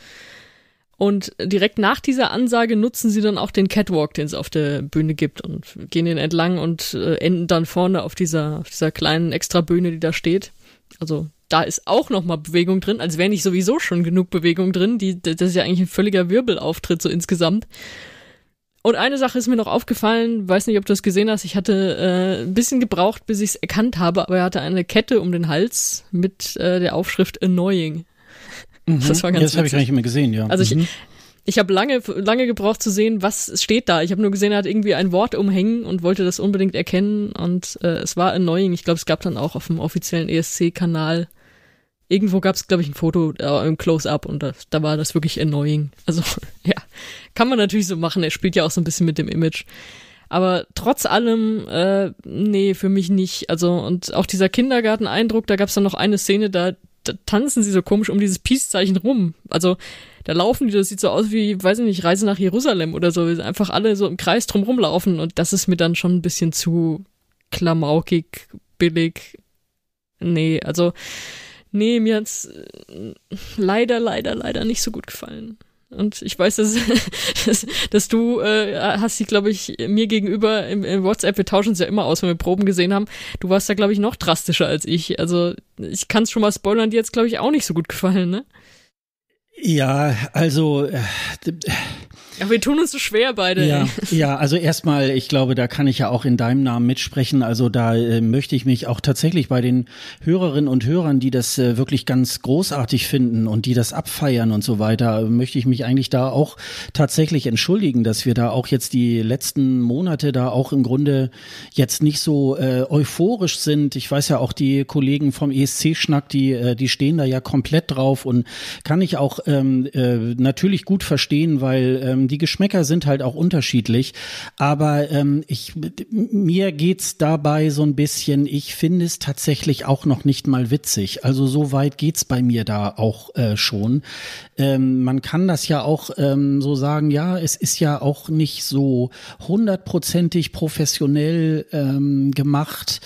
Und direkt nach dieser Ansage nutzen sie dann auch den Catwalk, den es auf der Bühne gibt und gehen den entlang und äh, enden dann vorne auf dieser, auf dieser kleinen Extrabühne, die da steht. Also da ist auch nochmal Bewegung drin, als wäre nicht sowieso schon genug Bewegung drin. Die, das ist ja eigentlich ein völliger Wirbelauftritt so insgesamt. Und eine Sache ist mir noch aufgefallen, weiß nicht, ob du das gesehen hast, ich hatte äh, ein bisschen gebraucht, bis ich es erkannt habe, aber er hatte eine Kette um den Hals mit äh, der Aufschrift Annoying. Mhm. Das war ganz ja, Das habe ich gar nicht mehr gesehen, ja. Also mhm. ich, ich habe lange, lange gebraucht zu sehen, was steht da. Ich habe nur gesehen, er hat irgendwie ein Wort umhängen und wollte das unbedingt erkennen. Und äh, es war annoying. Ich glaube, es gab dann auch auf dem offiziellen ESC-Kanal Irgendwo gab es, glaube ich, ein Foto äh, im Close-Up und da, da war das wirklich annoying. Also, ja, kann man natürlich so machen. Er spielt ja auch so ein bisschen mit dem Image. Aber trotz allem, äh, nee, für mich nicht. Also, und auch dieser Kindergarten-Eindruck, da gab es dann noch eine Szene, da, da tanzen sie so komisch um dieses Peace-Zeichen rum. Also, da laufen die, das sieht so aus wie, weiß ich nicht, Reise nach Jerusalem oder so. Einfach alle so im Kreis drum rumlaufen und das ist mir dann schon ein bisschen zu klamaukig, billig. Nee, also nee, mir hat's äh, leider, leider, leider nicht so gut gefallen. Und ich weiß, dass, dass, dass du äh, hast sie, glaube ich, mir gegenüber im, im WhatsApp, wir tauschen es ja immer aus, wenn wir Proben gesehen haben. Du warst da, glaube ich, noch drastischer als ich. Also ich kann es schon mal spoilern, dir jetzt, glaube ich, auch nicht so gut gefallen, ne? Ja, also äh, ja, wir tun uns so schwer beide. Ja, ja also erstmal, ich glaube, da kann ich ja auch in deinem Namen mitsprechen. Also da äh, möchte ich mich auch tatsächlich bei den Hörerinnen und Hörern, die das äh, wirklich ganz großartig finden und die das abfeiern und so weiter, möchte ich mich eigentlich da auch tatsächlich entschuldigen, dass wir da auch jetzt die letzten Monate da auch im Grunde jetzt nicht so äh, euphorisch sind. Ich weiß ja auch die Kollegen vom ESC-Schnack, die, äh, die stehen da ja komplett drauf und kann ich auch ähm, äh, natürlich gut verstehen, weil ähm, ähm, die Geschmäcker sind halt auch unterschiedlich. Aber ähm, ich, mir geht's dabei so ein bisschen, ich finde es tatsächlich auch noch nicht mal witzig. Also so weit geht es bei mir da auch äh, schon. Ähm, man kann das ja auch ähm, so sagen, ja, es ist ja auch nicht so hundertprozentig professionell ähm, gemacht.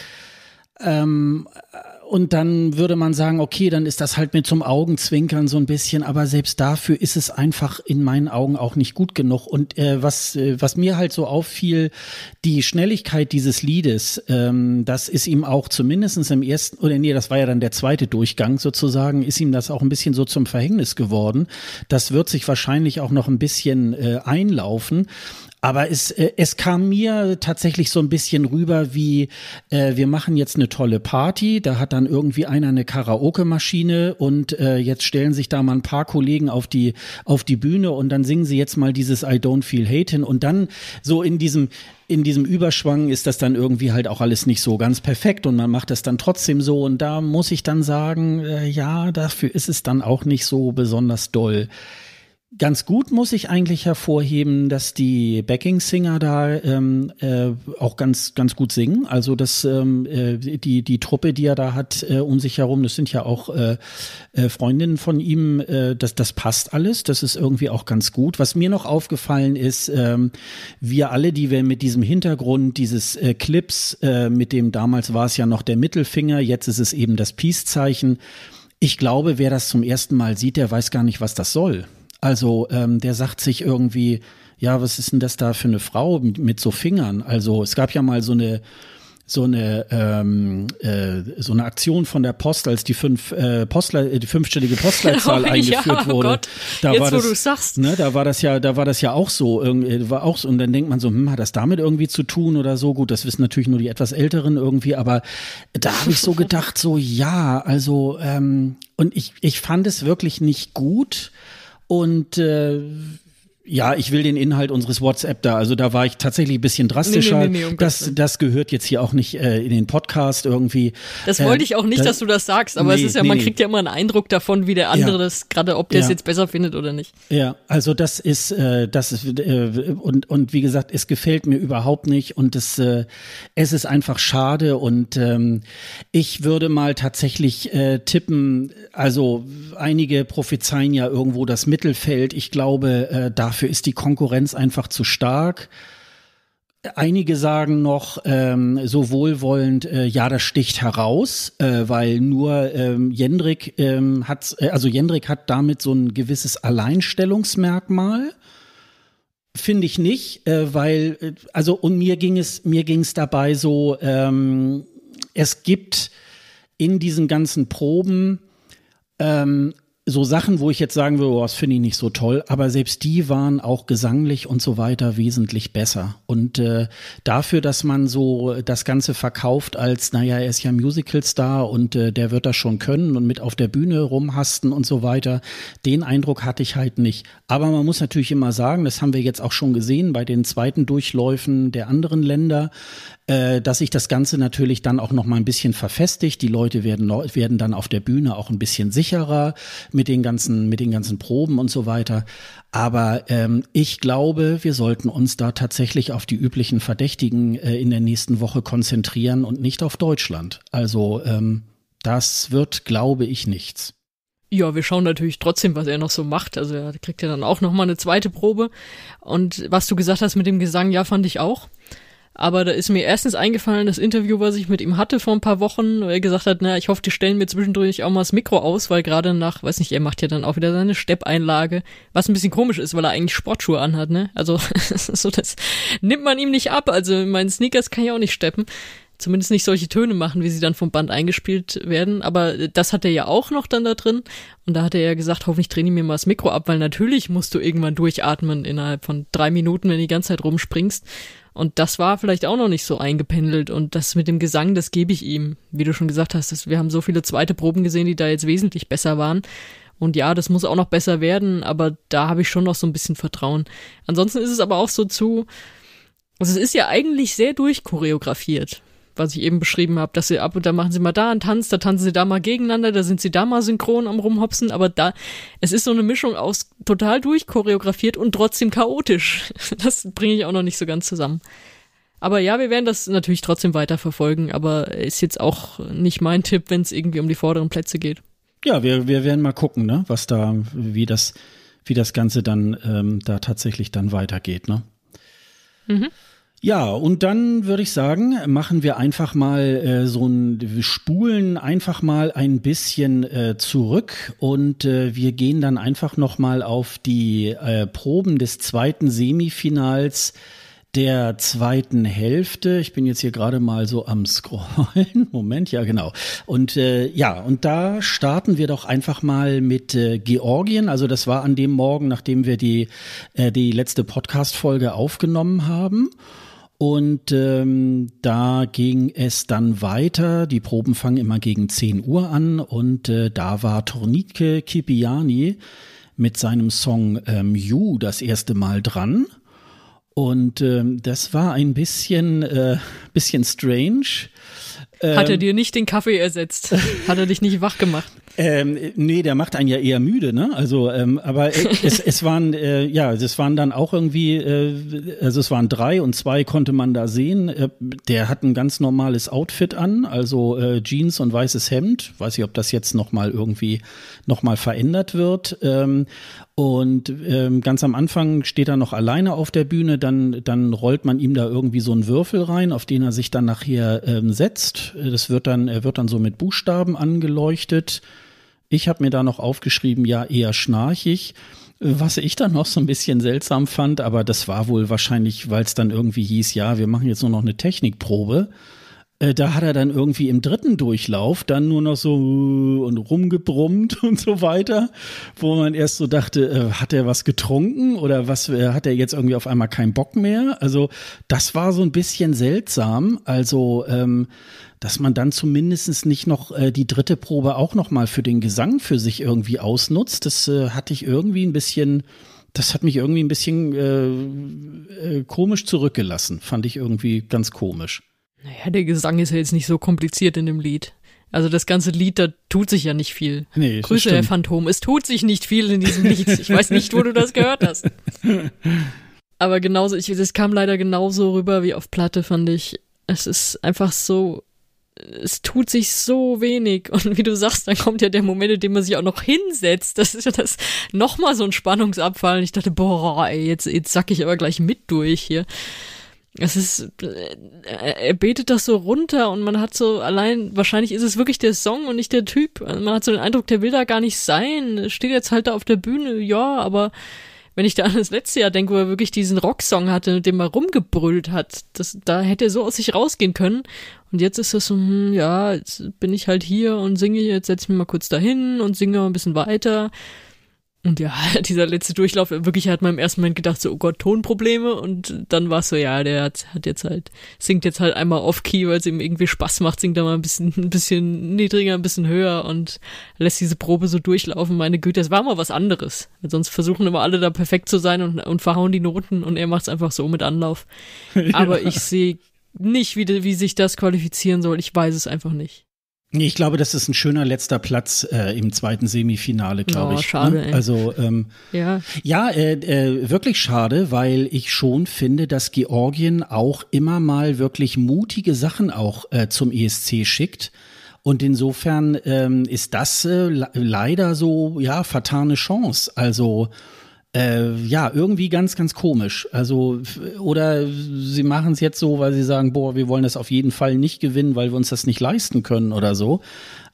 Ähm, und dann würde man sagen, okay, dann ist das halt mit zum Augenzwinkern so ein bisschen, aber selbst dafür ist es einfach in meinen Augen auch nicht gut genug. Und äh, was, äh, was mir halt so auffiel, die Schnelligkeit dieses Liedes, ähm, das ist ihm auch zumindestens im ersten, oder nee, das war ja dann der zweite Durchgang sozusagen, ist ihm das auch ein bisschen so zum Verhängnis geworden. Das wird sich wahrscheinlich auch noch ein bisschen äh, einlaufen. Aber es, äh, es kam mir tatsächlich so ein bisschen rüber wie, äh, wir machen jetzt eine tolle Party, da hat dann irgendwie einer eine Karaoke-Maschine und äh, jetzt stellen sich da mal ein paar Kollegen auf die, auf die Bühne und dann singen sie jetzt mal dieses I don't feel hatin und dann so in diesem, in diesem Überschwang ist das dann irgendwie halt auch alles nicht so ganz perfekt und man macht das dann trotzdem so und da muss ich dann sagen, äh, ja, dafür ist es dann auch nicht so besonders doll. Ganz gut muss ich eigentlich hervorheben, dass die Backing-Singer da ähm, äh, auch ganz ganz gut singen. Also dass ähm, äh, die die Truppe, die er da hat äh, um sich herum, das sind ja auch äh, äh, Freundinnen von ihm. Äh, das das passt alles. Das ist irgendwie auch ganz gut. Was mir noch aufgefallen ist, ähm, wir alle, die wir mit diesem Hintergrund dieses äh, Clips äh, mit dem damals war es ja noch der Mittelfinger, jetzt ist es eben das Peace-Zeichen. Ich glaube, wer das zum ersten Mal sieht, der weiß gar nicht, was das soll. Also ähm, der sagt sich irgendwie, ja, was ist denn das da für eine Frau mit, mit so Fingern? Also es gab ja mal so eine so eine ähm, äh, so eine Aktion von der Post, als die fünf äh, Postler, äh, die fünfstellige Postleitzahl oh, eingeführt ja, oh wurde. Gott. Da Jetzt, war das, Ne, da war das ja, da war das ja auch so, irgendwie äh, war auch so. Und dann denkt man so, hm, hat das damit irgendwie zu tun oder so? Gut, das wissen natürlich nur die etwas Älteren irgendwie, aber da habe ich so gedacht, so ja, also ähm, und ich ich fand es wirklich nicht gut. Und äh, ja, ich will den Inhalt unseres WhatsApp da. Also da war ich tatsächlich ein bisschen drastischer. Nee, nee, nee, um das, das gehört jetzt hier auch nicht äh, in den Podcast irgendwie. Das wollte ich auch nicht, äh, dass du das sagst, aber es ist ja, man kriegt ja immer einen Eindruck davon, wie der andere ja. das gerade, ob der ja. es jetzt besser findet oder nicht. Ja, also das ist, äh, das ist, äh, und, und wie gesagt, es gefällt mir überhaupt nicht und es, äh, es ist einfach schade und ähm, ich würde mal tatsächlich äh, tippen, also einige prophezeien ja irgendwo das Mittelfeld. Ich glaube, äh, dafür dafür ist die Konkurrenz einfach zu stark. Einige sagen noch ähm, so wohlwollend, äh, ja, das sticht heraus, äh, weil nur ähm, Jendrik ähm, hat, äh, also Jendrik hat damit so ein gewisses Alleinstellungsmerkmal. Finde ich nicht, äh, weil, äh, also und mir ging es, mir ging es dabei so, ähm, es gibt in diesen ganzen Proben ähm, so Sachen, wo ich jetzt sagen würde, oh, das finde ich nicht so toll, aber selbst die waren auch gesanglich und so weiter wesentlich besser. Und äh, dafür, dass man so äh, das Ganze verkauft als, naja, er ist ja Musicalstar und äh, der wird das schon können und mit auf der Bühne rumhasten und so weiter, den Eindruck hatte ich halt nicht. Aber man muss natürlich immer sagen, das haben wir jetzt auch schon gesehen bei den zweiten Durchläufen der anderen Länder, äh, dass sich das Ganze natürlich dann auch noch mal ein bisschen verfestigt. Die Leute werden, werden dann auf der Bühne auch ein bisschen sicherer. Mit mit den ganzen, mit den ganzen Proben und so weiter. Aber ähm, ich glaube, wir sollten uns da tatsächlich auf die üblichen Verdächtigen äh, in der nächsten Woche konzentrieren und nicht auf Deutschland. Also ähm, das wird, glaube ich, nichts. Ja, wir schauen natürlich trotzdem, was er noch so macht. Also er kriegt ja dann auch noch mal eine zweite Probe. Und was du gesagt hast mit dem Gesang, ja, fand ich auch. Aber da ist mir erstens eingefallen, das Interview, was ich mit ihm hatte vor ein paar Wochen, wo er gesagt hat, na, ich hoffe, die stellen mir zwischendurch auch mal das Mikro aus, weil gerade nach, weiß nicht, er macht ja dann auch wieder seine Steppeinlage, was ein bisschen komisch ist, weil er eigentlich Sportschuhe anhat, ne? Also, so das nimmt man ihm nicht ab. Also, meinen Sneakers kann ich auch nicht steppen. Zumindest nicht solche Töne machen, wie sie dann vom Band eingespielt werden. Aber das hat er ja auch noch dann da drin. Und da hat er ja gesagt, hoffentlich drehen die mir mal das Mikro ab, weil natürlich musst du irgendwann durchatmen innerhalb von drei Minuten, wenn du die ganze Zeit rumspringst. Und das war vielleicht auch noch nicht so eingependelt. Und das mit dem Gesang, das gebe ich ihm. Wie du schon gesagt hast, das, wir haben so viele zweite Proben gesehen, die da jetzt wesentlich besser waren. Und ja, das muss auch noch besser werden, aber da habe ich schon noch so ein bisschen Vertrauen. Ansonsten ist es aber auch so zu, also es ist ja eigentlich sehr durchchoreografiert was ich eben beschrieben habe, dass sie ab und da machen sie mal da einen Tanz, da tanzen sie da mal gegeneinander, da sind sie da mal synchron am rumhopsen, aber da, es ist so eine Mischung aus total durchchoreografiert und trotzdem chaotisch. Das bringe ich auch noch nicht so ganz zusammen. Aber ja, wir werden das natürlich trotzdem weiter verfolgen, aber ist jetzt auch nicht mein Tipp, wenn es irgendwie um die vorderen Plätze geht. Ja, wir, wir werden mal gucken, ne, was da, wie das, wie das Ganze dann ähm, da tatsächlich dann weitergeht, ne? Mhm. Ja, und dann würde ich sagen, machen wir einfach mal äh, so ein, wir spulen einfach mal ein bisschen äh, zurück und äh, wir gehen dann einfach nochmal auf die äh, Proben des zweiten Semifinals der zweiten Hälfte. Ich bin jetzt hier gerade mal so am Scrollen. Moment, ja genau. Und äh, ja, und da starten wir doch einfach mal mit äh, Georgien. Also das war an dem Morgen, nachdem wir die, äh, die letzte Podcast-Folge aufgenommen haben. Und ähm, da ging es dann weiter. Die Proben fangen immer gegen 10 Uhr an und äh, da war Tornike Kipiani mit seinem Song ähm, You das erste Mal dran. Und ähm, das war ein bisschen, äh, bisschen strange. Hat er ähm, dir nicht den Kaffee ersetzt? Hat er dich nicht wach gemacht? Ähm, nee, der macht einen ja eher müde, ne? Also, ähm, aber es, es waren, äh, ja, es waren dann auch irgendwie, äh, also es waren drei und zwei konnte man da sehen. Äh, der hat ein ganz normales Outfit an, also äh, Jeans und weißes Hemd. Weiß ich, ob das jetzt nochmal irgendwie nochmal verändert wird. Ähm, und ähm, ganz am Anfang steht er noch alleine auf der Bühne, dann, dann rollt man ihm da irgendwie so einen Würfel rein, auf den er sich dann nachher ähm, setzt. Das wird dann, er wird dann so mit Buchstaben angeleuchtet. Ich habe mir da noch aufgeschrieben, ja, eher schnarchig. Was ich dann noch so ein bisschen seltsam fand, aber das war wohl wahrscheinlich, weil es dann irgendwie hieß, ja, wir machen jetzt nur noch eine Technikprobe. Äh, da hat er dann irgendwie im dritten Durchlauf dann nur noch so äh, und rumgebrummt und so weiter, wo man erst so dachte, äh, hat er was getrunken oder was äh, hat er jetzt irgendwie auf einmal keinen Bock mehr? Also das war so ein bisschen seltsam. Also ähm, dass man dann zumindest nicht noch äh, die dritte Probe auch noch mal für den Gesang für sich irgendwie ausnutzt, das äh, hatte ich irgendwie ein bisschen, das hat mich irgendwie ein bisschen äh, äh komisch zurückgelassen, fand ich irgendwie ganz komisch. Naja, der Gesang ist ja jetzt nicht so kompliziert in dem Lied. Also das ganze Lied, da tut sich ja nicht viel. Nee, Grüße, Herr Phantom. Es tut sich nicht viel in diesem Lied. Ich weiß nicht, wo du das gehört hast. Aber genauso, ich, es kam leider genauso rüber wie auf Platte, fand ich. Es ist einfach so, es tut sich so wenig. Und wie du sagst, dann kommt ja der Moment, in dem man sich auch noch hinsetzt. Das ist ja das nochmal so ein Spannungsabfall. Und ich dachte, boah, ey, jetzt, jetzt sack ich aber gleich mit durch hier es ist, äh, er betet das so runter und man hat so allein, wahrscheinlich ist es wirklich der Song und nicht der Typ. Also man hat so den Eindruck, der will da gar nicht sein. Steht jetzt halt da auf der Bühne, ja, aber wenn ich da an das letzte Jahr denke, wo er wirklich diesen Rocksong hatte, mit dem er rumgebrüllt hat, das, da hätte er so aus sich rausgehen können. Und jetzt ist das so, hm, ja, jetzt bin ich halt hier und singe, jetzt setze ich mich mal kurz dahin und singe ein bisschen weiter. Und ja, dieser letzte Durchlauf, wirklich hat man im ersten Moment gedacht, so, oh Gott, Tonprobleme. Und dann war es so, ja, der hat, hat jetzt halt, singt jetzt halt einmal off-key, weil es ihm irgendwie Spaß macht, singt da mal ein bisschen, ein bisschen niedriger, ein bisschen höher und lässt diese Probe so durchlaufen. Meine Güte, das war mal was anderes. Sonst versuchen immer alle da perfekt zu sein und, und verhauen die Noten und er macht es einfach so mit Anlauf. Ja. Aber ich sehe nicht, wie, wie sich das qualifizieren soll. Ich weiß es einfach nicht. Ich glaube, das ist ein schöner letzter Platz äh, im zweiten Semifinale, glaube oh, ich. Ne? Schade. Ne? Also ähm, ja, ja äh, äh, wirklich schade, weil ich schon finde, dass Georgien auch immer mal wirklich mutige Sachen auch äh, zum ESC schickt. Und insofern ähm, ist das äh, leider so ja vertane Chance. Also äh, ja, irgendwie ganz, ganz komisch. Also, oder sie machen es jetzt so, weil sie sagen, boah, wir wollen das auf jeden Fall nicht gewinnen, weil wir uns das nicht leisten können oder so.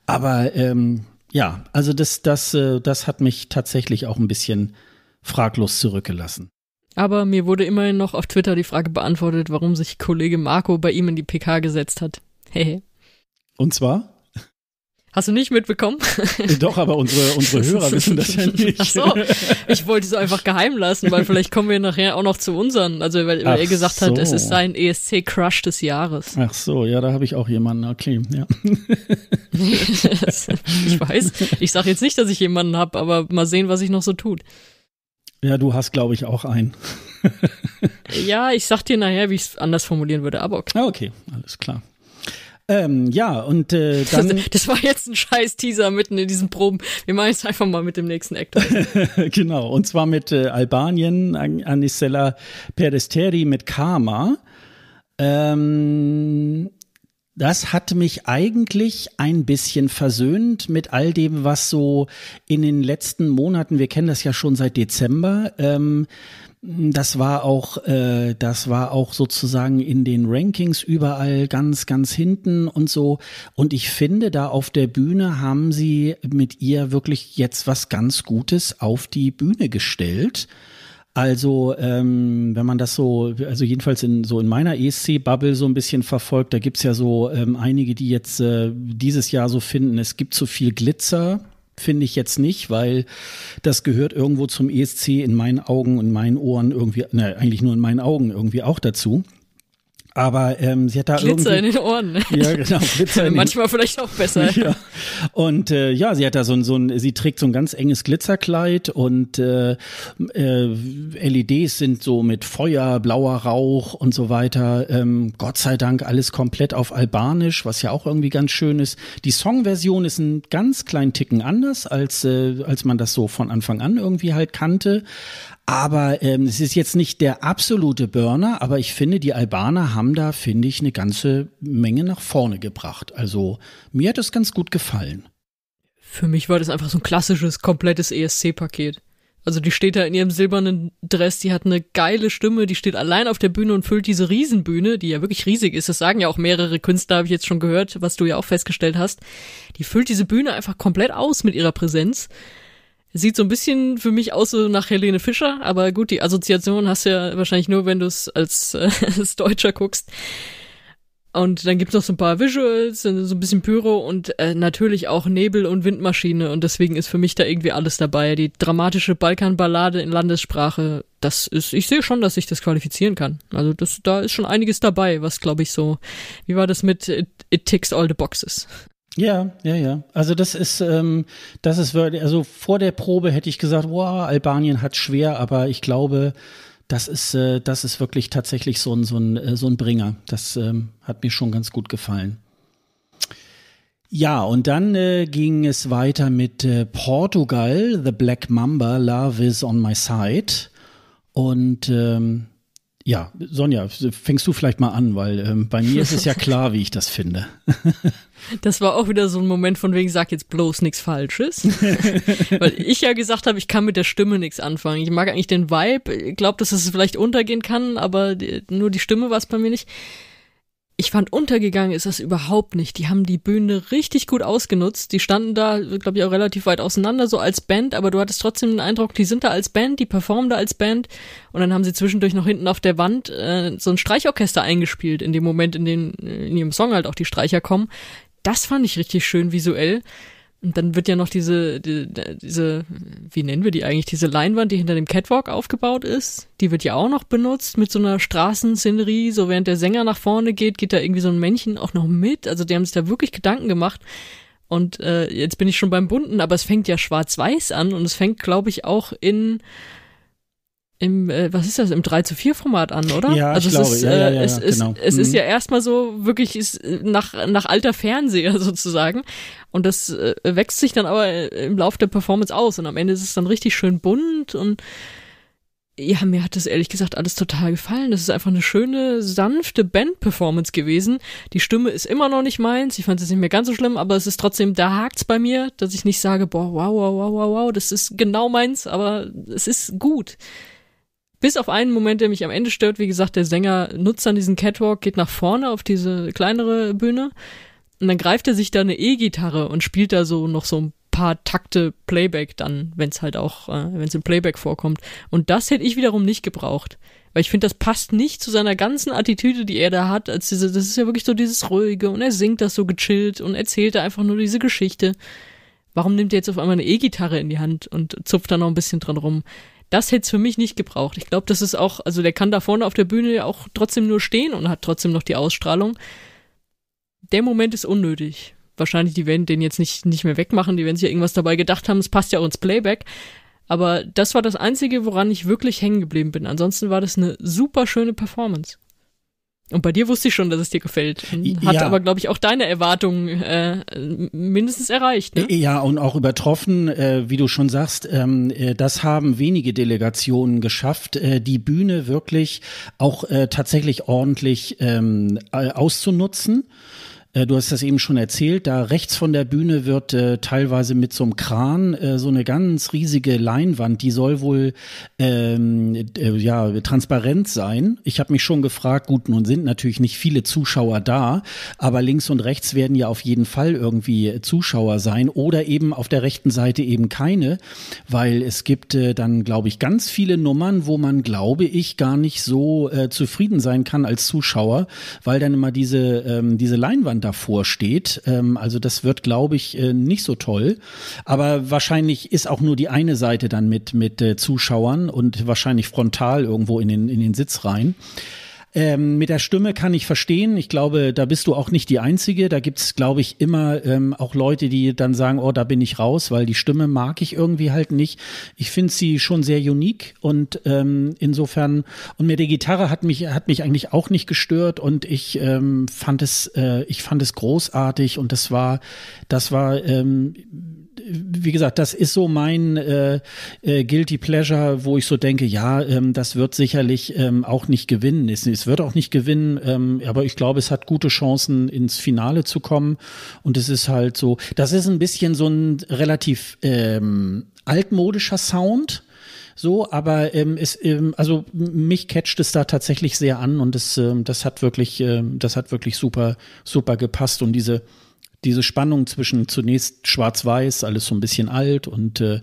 Aber ähm, ja, also das, das, äh, das hat mich tatsächlich auch ein bisschen fraglos zurückgelassen. Aber mir wurde immerhin noch auf Twitter die Frage beantwortet, warum sich Kollege Marco bei ihm in die PK gesetzt hat. Hehe. Und zwar? Hast du nicht mitbekommen? Äh, doch, aber unsere, unsere Hörer wissen das ja nicht. Ach so, ich wollte es einfach geheim lassen, weil vielleicht kommen wir nachher auch noch zu unseren. Also weil, weil er gesagt so. hat, es ist sein ESC-Crush des Jahres. Ach so, ja, da habe ich auch jemanden, okay, ja. ich weiß, ich sage jetzt nicht, dass ich jemanden habe, aber mal sehen, was ich noch so tut. Ja, du hast, glaube ich, auch einen. ja, ich sag dir nachher, wie ich es anders formulieren würde, aber okay. Ah, okay, alles klar. Ähm, ja, und äh, dann. Das, das war jetzt ein scheiß Teaser mitten in diesen Proben. Wir machen jetzt einfach mal mit dem nächsten Actor. genau, und zwar mit äh, Albanien, Anisela Peresteri mit Karma. Ähm, das hat mich eigentlich ein bisschen versöhnt mit all dem, was so in den letzten Monaten, wir kennen das ja schon seit Dezember, ähm, das war auch, äh, das war auch sozusagen in den Rankings überall ganz, ganz hinten und so. Und ich finde, da auf der Bühne haben sie mit ihr wirklich jetzt was ganz Gutes auf die Bühne gestellt. Also, ähm, wenn man das so, also jedenfalls in so in meiner ESC-Bubble so ein bisschen verfolgt, da gibt's ja so ähm, einige, die jetzt äh, dieses Jahr so finden, es gibt zu viel Glitzer finde ich jetzt nicht, weil das gehört irgendwo zum ESC in meinen Augen und meinen Ohren irgendwie, ne, eigentlich nur in meinen Augen irgendwie auch dazu. Aber ähm, sie hat da Glitzer in den Ohren. Ja, genau, Glitzer. Manchmal vielleicht auch besser. Ja. Und äh, ja, sie hat da so ein, so ein, sie trägt so ein ganz enges Glitzerkleid und äh, äh, LEDs sind so mit Feuer, blauer Rauch und so weiter. Ähm, Gott sei Dank alles komplett auf Albanisch, was ja auch irgendwie ganz schön ist. Die Songversion ist ein ganz kleinen Ticken anders, als, äh, als man das so von Anfang an irgendwie halt kannte. Aber ähm, es ist jetzt nicht der absolute Burner, aber ich finde, die Albaner haben da, finde ich, eine ganze Menge nach vorne gebracht. Also mir hat das ganz gut gefallen. Für mich war das einfach so ein klassisches, komplettes ESC-Paket. Also die steht da in ihrem silbernen Dress, die hat eine geile Stimme, die steht allein auf der Bühne und füllt diese Riesenbühne, die ja wirklich riesig ist. Das sagen ja auch mehrere Künstler, habe ich jetzt schon gehört, was du ja auch festgestellt hast. Die füllt diese Bühne einfach komplett aus mit ihrer Präsenz. Sieht so ein bisschen für mich aus so nach Helene Fischer, aber gut, die Assoziation hast du ja wahrscheinlich nur, wenn du es als, äh, als Deutscher guckst. Und dann gibt's noch so ein paar Visuals, so ein bisschen Pyro und äh, natürlich auch Nebel und Windmaschine. Und deswegen ist für mich da irgendwie alles dabei. Die dramatische Balkanballade in Landessprache, das ist, ich sehe schon, dass ich das qualifizieren kann. Also das, da ist schon einiges dabei, was glaube ich so, wie war das mit It, it Ticks All the Boxes? Ja, ja, ja. Also das ist, ähm, das ist wirklich, also vor der Probe hätte ich gesagt, wow, Albanien hat schwer, aber ich glaube, das ist, äh, das ist wirklich tatsächlich so ein, so ein, äh, so ein Bringer. Das ähm, hat mir schon ganz gut gefallen. Ja, und dann äh, ging es weiter mit äh, Portugal, The Black Mamba, Love is on my side. Und ähm, ja, Sonja, fängst du vielleicht mal an, weil ähm, bei mir ist es ja klar, wie ich das finde. Das war auch wieder so ein Moment von wegen, sag jetzt bloß nichts Falsches. weil ich ja gesagt habe, ich kann mit der Stimme nichts anfangen. Ich mag eigentlich den Vibe, glaube, dass es vielleicht untergehen kann, aber nur die Stimme war es bei mir nicht ich fand, untergegangen ist das überhaupt nicht. Die haben die Bühne richtig gut ausgenutzt. Die standen da, glaube ich, auch relativ weit auseinander, so als Band, aber du hattest trotzdem den Eindruck, die sind da als Band, die performen da als Band. Und dann haben sie zwischendurch noch hinten auf der Wand äh, so ein Streichorchester eingespielt, in dem Moment, in dem äh, in ihrem Song halt auch die Streicher kommen. Das fand ich richtig schön visuell. Und dann wird ja noch diese, die, diese, wie nennen wir die eigentlich, diese Leinwand, die hinter dem Catwalk aufgebaut ist, die wird ja auch noch benutzt mit so einer Straßenszenerie, so während der Sänger nach vorne geht, geht da irgendwie so ein Männchen auch noch mit. Also die haben sich da wirklich Gedanken gemacht. Und äh, jetzt bin ich schon beim Bunten, aber es fängt ja schwarz-weiß an und es fängt, glaube ich, auch in im, äh, was ist das, im 3 zu 4 Format an, oder? Ja, also ich es glaube, ist, äh, ja, ja, ja, es, genau. ist, es mhm. ist ja erstmal so wirklich ist nach, nach alter Fernseher sozusagen. Und das äh, wächst sich dann aber äh, im Lauf der Performance aus und am Ende ist es dann richtig schön bunt und ja, mir hat das ehrlich gesagt alles total gefallen. Das ist einfach eine schöne, sanfte Band-Performance gewesen. Die Stimme ist immer noch nicht meins. Ich fand es nicht mehr ganz so schlimm, aber es ist trotzdem, da hakt's bei mir, dass ich nicht sage, boah, wow, wow, wow, wow, wow, das ist genau meins, aber es ist gut. Bis auf einen Moment, der mich am Ende stört, wie gesagt, der Sänger nutzt dann diesen Catwalk, geht nach vorne auf diese kleinere Bühne und dann greift er sich da eine E-Gitarre und spielt da so noch so ein paar Takte Playback dann, wenn es halt auch, äh, wenn es im Playback vorkommt. Und das hätte ich wiederum nicht gebraucht. Weil ich finde, das passt nicht zu seiner ganzen Attitüde, die er da hat. Als diese, das ist ja wirklich so dieses Ruhige und er singt das so gechillt und erzählt da einfach nur diese Geschichte. Warum nimmt er jetzt auf einmal eine E-Gitarre in die Hand und zupft da noch ein bisschen dran rum? das hätte es für mich nicht gebraucht. Ich glaube, das ist auch, also der kann da vorne auf der Bühne ja auch trotzdem nur stehen und hat trotzdem noch die Ausstrahlung. Der Moment ist unnötig. Wahrscheinlich, die werden den jetzt nicht, nicht mehr wegmachen, die werden sich irgendwas dabei gedacht haben, es passt ja auch ins Playback. Aber das war das Einzige, woran ich wirklich hängen geblieben bin. Ansonsten war das eine super schöne Performance. Und bei dir wusste ich schon, dass es dir gefällt. Hat ja. aber, glaube ich, auch deine Erwartungen äh, mindestens erreicht. Ne? Ja, und auch übertroffen, äh, wie du schon sagst, ähm, äh, das haben wenige Delegationen geschafft, äh, die Bühne wirklich auch äh, tatsächlich ordentlich ähm, äh, auszunutzen. Äh, du hast das eben schon erzählt, da rechts von der Bühne wird äh, teilweise mit so einem Kran äh, so eine ganz riesige Leinwand, die soll wohl ähm, äh, ja transparent sein. Ich habe mich schon gefragt, gut, nun sind natürlich nicht viele Zuschauer da, aber links und rechts werden ja auf jeden Fall irgendwie Zuschauer sein oder eben auf der rechten Seite eben keine, weil es gibt äh, dann, glaube ich, ganz viele Nummern, wo man, glaube ich, gar nicht so äh, zufrieden sein kann als Zuschauer, weil dann immer diese, ähm, diese Leinwand davor steht. Ähm, also das wird, glaube ich, äh, nicht so toll. Aber wahrscheinlich ist auch nur die eine Seite dann mit, mit äh, Zuschauern und wahrscheinlich frontal irgendwo in den, in den Sitz rein. Ähm, mit der Stimme kann ich verstehen. Ich glaube, da bist du auch nicht die Einzige. Da gibt es, glaube ich, immer ähm, auch Leute, die dann sagen, oh, da bin ich raus, weil die Stimme mag ich irgendwie halt nicht. Ich finde sie schon sehr unique und ähm, insofern, und mir die Gitarre hat mich, hat mich eigentlich auch nicht gestört und ich ähm, fand es, äh, ich fand es großartig und das war, das war, ähm, wie gesagt, das ist so mein äh, äh, Guilty Pleasure, wo ich so denke, ja, ähm, das wird sicherlich ähm, auch nicht gewinnen. Es, es wird auch nicht gewinnen, ähm, aber ich glaube, es hat gute Chancen, ins Finale zu kommen. Und es ist halt so, das ist ein bisschen so ein relativ ähm, altmodischer Sound so, aber ähm, es, ähm, also mich catcht es da tatsächlich sehr an und es, ähm, das hat wirklich, ähm, das hat wirklich super, super gepasst und diese diese Spannung zwischen zunächst schwarz-weiß, alles so ein bisschen alt und äh,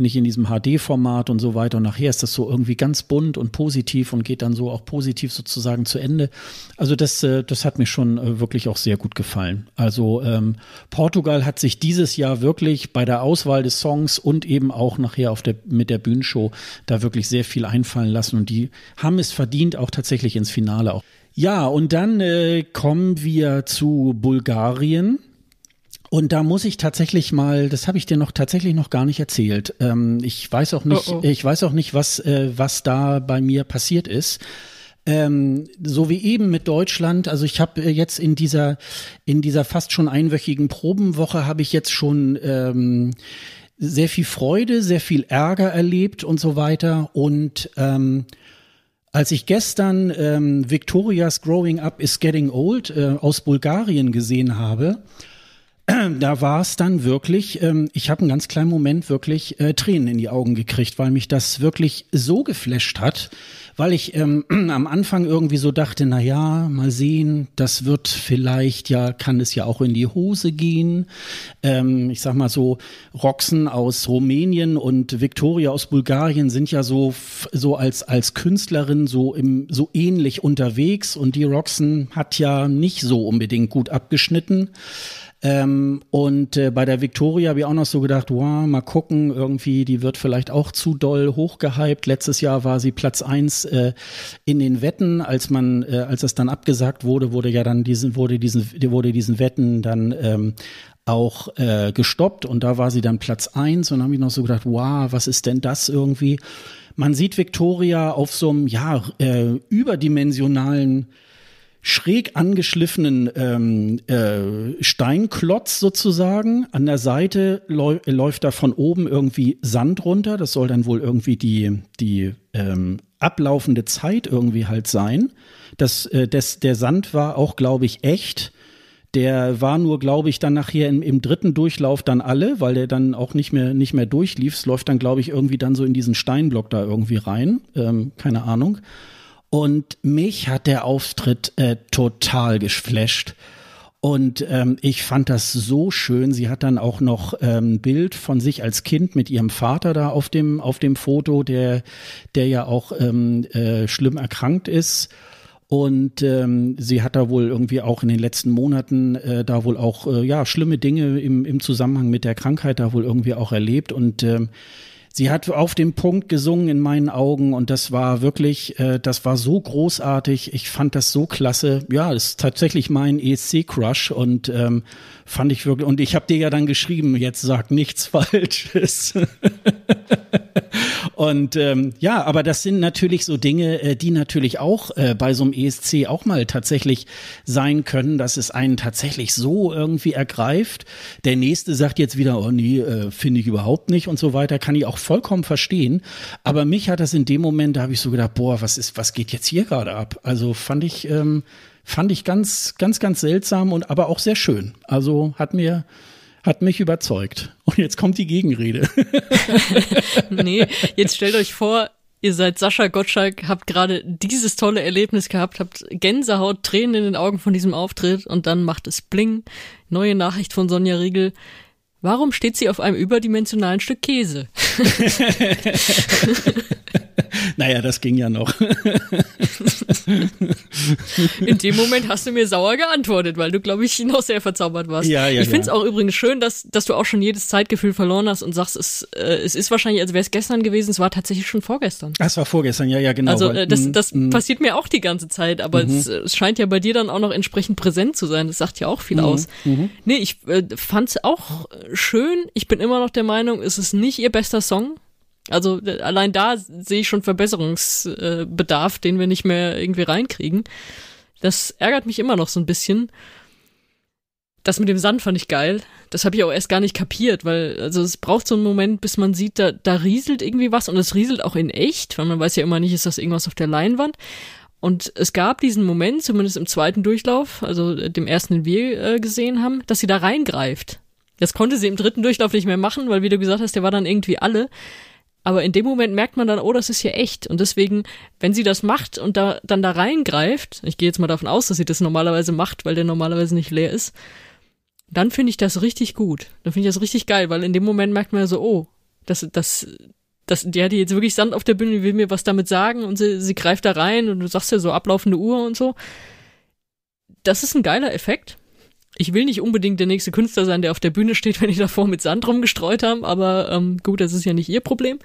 nicht in diesem HD-Format und so weiter. Und nachher ist das so irgendwie ganz bunt und positiv und geht dann so auch positiv sozusagen zu Ende. Also das, äh, das hat mir schon äh, wirklich auch sehr gut gefallen. Also ähm, Portugal hat sich dieses Jahr wirklich bei der Auswahl des Songs und eben auch nachher auf der, mit der Bühnenshow da wirklich sehr viel einfallen lassen. Und die haben es verdient, auch tatsächlich ins Finale auch. Ja, und dann äh, kommen wir zu Bulgarien. Und da muss ich tatsächlich mal, das habe ich dir noch tatsächlich noch gar nicht erzählt. Ähm, ich weiß auch nicht, oh oh. ich weiß auch nicht, was äh, was da bei mir passiert ist. Ähm, so wie eben mit Deutschland, also ich habe äh, jetzt in dieser in dieser fast schon einwöchigen Probenwoche habe ich jetzt schon ähm, sehr viel Freude, sehr viel Ärger erlebt und so weiter und ähm, als ich gestern ähm, Victoria's Growing Up is Getting Old äh, aus Bulgarien gesehen habe, da war es dann wirklich, ähm, ich habe einen ganz kleinen Moment wirklich äh, Tränen in die Augen gekriegt, weil mich das wirklich so geflasht hat, weil ich ähm, am Anfang irgendwie so dachte, na ja, mal sehen, das wird vielleicht ja, kann es ja auch in die Hose gehen. Ähm, ich sag mal so, Roxen aus Rumänien und Viktoria aus Bulgarien sind ja so so als als Künstlerin so im so ähnlich unterwegs und die Roxen hat ja nicht so unbedingt gut abgeschnitten. Ähm, und äh, bei der Victoria habe ich auch noch so gedacht, wow, mal gucken, irgendwie, die wird vielleicht auch zu doll hochgehypt. Letztes Jahr war sie Platz 1 äh, in den Wetten, als man, äh, als es dann abgesagt wurde, wurde ja dann diesen, wurde diesen, wurde diesen Wetten dann ähm, auch äh, gestoppt und da war sie dann Platz 1 und habe ich noch so gedacht, wow, was ist denn das irgendwie? Man sieht Victoria auf so einem ja äh, überdimensionalen schräg angeschliffenen ähm, äh, Steinklotz sozusagen. An der Seite läu äh, läuft da von oben irgendwie Sand runter. Das soll dann wohl irgendwie die, die ähm, ablaufende Zeit irgendwie halt sein. Das, äh, das, der Sand war auch, glaube ich, echt. Der war nur, glaube ich, dann nachher im, im, dritten Durchlauf dann alle, weil der dann auch nicht mehr, nicht mehr durchlief. Es läuft dann, glaube ich, irgendwie dann so in diesen Steinblock da irgendwie rein. Ähm, keine Ahnung. Und mich hat der Auftritt äh, total geflasht. Und ähm, ich fand das so schön. Sie hat dann auch noch ähm, ein Bild von sich als Kind mit ihrem Vater da auf dem, auf dem Foto, der, der ja auch ähm, äh, schlimm erkrankt ist. Und ähm, sie hat da wohl irgendwie auch in den letzten Monaten äh, da wohl auch äh, ja schlimme Dinge im, im Zusammenhang mit der Krankheit da wohl irgendwie auch erlebt. Und ähm, Sie hat auf dem Punkt gesungen in meinen Augen und das war wirklich, äh, das war so großartig. Ich fand das so klasse. Ja, das ist tatsächlich mein ESC-Crush und ähm, Fand ich wirklich. Und ich habe dir ja dann geschrieben, jetzt sag nichts Falsches. und ähm, ja, aber das sind natürlich so Dinge, äh, die natürlich auch äh, bei so einem ESC auch mal tatsächlich sein können, dass es einen tatsächlich so irgendwie ergreift. Der nächste sagt jetzt wieder, oh nee, äh, finde ich überhaupt nicht und so weiter. Kann ich auch vollkommen verstehen. Aber mich hat das in dem Moment, da habe ich so gedacht, boah, was ist, was geht jetzt hier gerade ab? Also fand ich. Ähm, fand ich ganz, ganz, ganz seltsam und aber auch sehr schön. Also hat mir, hat mich überzeugt. Und jetzt kommt die Gegenrede. nee, jetzt stellt euch vor, ihr seid Sascha Gottschalk, habt gerade dieses tolle Erlebnis gehabt, habt Gänsehaut, Tränen in den Augen von diesem Auftritt und dann macht es Bling. Neue Nachricht von Sonja Riegel. Warum steht sie auf einem überdimensionalen Stück Käse? naja, das ging ja noch. In dem Moment hast du mir sauer geantwortet, weil du, glaube ich, noch sehr verzaubert warst. Ja, ja, ich finde es ja. auch übrigens schön, dass, dass du auch schon jedes Zeitgefühl verloren hast und sagst, es, äh, es ist wahrscheinlich, als wäre es gestern gewesen, es war tatsächlich schon vorgestern. Ah, es war vorgestern, ja, ja, genau. Also äh, das, mhm, das mhm. passiert mir auch die ganze Zeit, aber mhm. es, äh, es, scheint ja bei dir dann auch noch entsprechend präsent zu sein. Das sagt ja auch viel aus. Nee, ich äh, fand es auch schön. Ich bin immer noch der Meinung, es ist nicht ihr bester Song also äh, allein da sehe ich schon Verbesserungsbedarf, den wir nicht mehr irgendwie reinkriegen. Das ärgert mich immer noch so ein bisschen. Das mit dem Sand fand ich geil. Das habe ich auch erst gar nicht kapiert, weil also es braucht so einen Moment, bis man sieht, da, da rieselt irgendwie was und es rieselt auch in echt, weil man weiß ja immer nicht, ist das irgendwas auf der Leinwand. Und es gab diesen Moment, zumindest im zweiten Durchlauf, also äh, dem ersten, den wir äh, gesehen haben, dass sie da reingreift. Das konnte sie im dritten Durchlauf nicht mehr machen, weil wie du gesagt hast, der war dann irgendwie alle. Aber in dem Moment merkt man dann, oh, das ist hier echt. Und deswegen, wenn sie das macht und da, dann da reingreift, ich gehe jetzt mal davon aus, dass sie das normalerweise macht, weil der normalerweise nicht leer ist, dann finde ich das richtig gut. Dann finde ich das richtig geil, weil in dem Moment merkt man ja so, oh, das, das, das, die hat jetzt wirklich Sand auf der Bühne, die will mir was damit sagen und sie, sie greift da rein und du sagst ja so ablaufende Uhr und so. Das ist ein geiler Effekt ich will nicht unbedingt der nächste Künstler sein, der auf der Bühne steht, wenn ich davor mit Sand rumgestreut habe, aber ähm, gut, das ist ja nicht ihr Problem.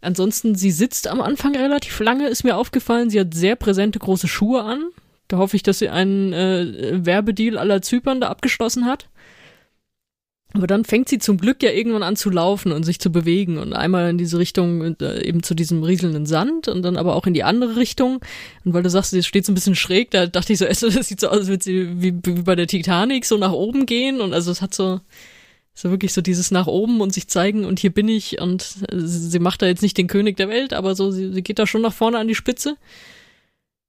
Ansonsten, sie sitzt am Anfang relativ lange, ist mir aufgefallen. Sie hat sehr präsente große Schuhe an. Da hoffe ich, dass sie einen äh, Werbedeal aller Zypern da abgeschlossen hat. Aber dann fängt sie zum Glück ja irgendwann an zu laufen und sich zu bewegen und einmal in diese Richtung äh, eben zu diesem rieselnden Sand und dann aber auch in die andere Richtung. Und weil du sagst, sie steht so ein bisschen schräg, da dachte ich so, es sieht so aus, als würde sie wie, wie bei der Titanic so nach oben gehen und also es hat so, so wirklich so dieses nach oben und sich zeigen und hier bin ich und äh, sie macht da jetzt nicht den König der Welt, aber so, sie, sie geht da schon nach vorne an die Spitze.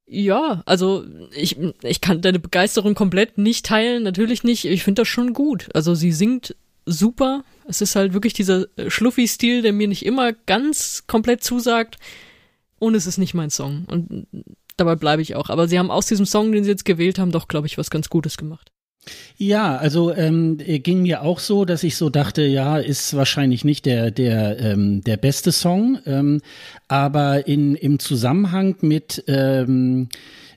Ja, also ich, ich kann deine Begeisterung komplett nicht teilen, natürlich nicht. Ich finde das schon gut. Also sie singt super. Es ist halt wirklich dieser äh, Schluffi-Stil, der mir nicht immer ganz komplett zusagt. Und es ist nicht mein Song. Und dabei bleibe ich auch. Aber sie haben aus diesem Song, den sie jetzt gewählt haben, doch, glaube ich, was ganz Gutes gemacht. Ja, also ähm, äh, ging mir auch so, dass ich so dachte, ja, ist wahrscheinlich nicht der der ähm, der beste Song, ähm, aber in im Zusammenhang mit ähm,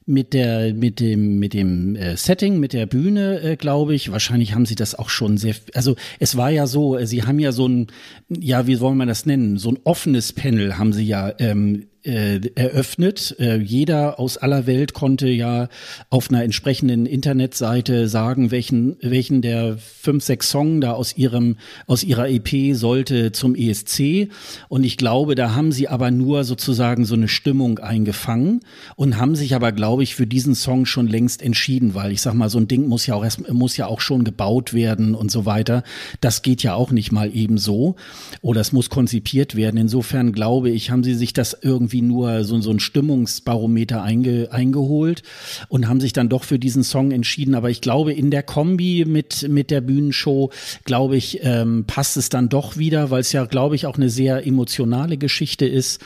mit der mit dem mit dem äh, Setting mit der Bühne äh, glaube ich wahrscheinlich haben sie das auch schon sehr also es war ja so sie haben ja so ein ja wie soll man das nennen so ein offenes Panel haben sie ja ähm, äh, eröffnet. Äh, jeder aus aller Welt konnte ja auf einer entsprechenden Internetseite sagen, welchen, welchen der fünf, sechs Song da aus ihrem, aus ihrer EP sollte zum ESC. Und ich glaube, da haben sie aber nur sozusagen so eine Stimmung eingefangen und haben sich aber, glaube ich, für diesen Song schon längst entschieden, weil ich sag mal, so ein Ding muss ja auch erst, muss ja auch schon gebaut werden und so weiter. Das geht ja auch nicht mal eben so. Oder es muss konzipiert werden. Insofern glaube ich, haben sie sich das irgendwie irgendwie nur so, so ein Stimmungsbarometer einge, eingeholt und haben sich dann doch für diesen Song entschieden. Aber ich glaube, in der Kombi mit, mit der Bühnenshow, glaube ich, ähm, passt es dann doch wieder, weil es ja, glaube ich, auch eine sehr emotionale Geschichte ist.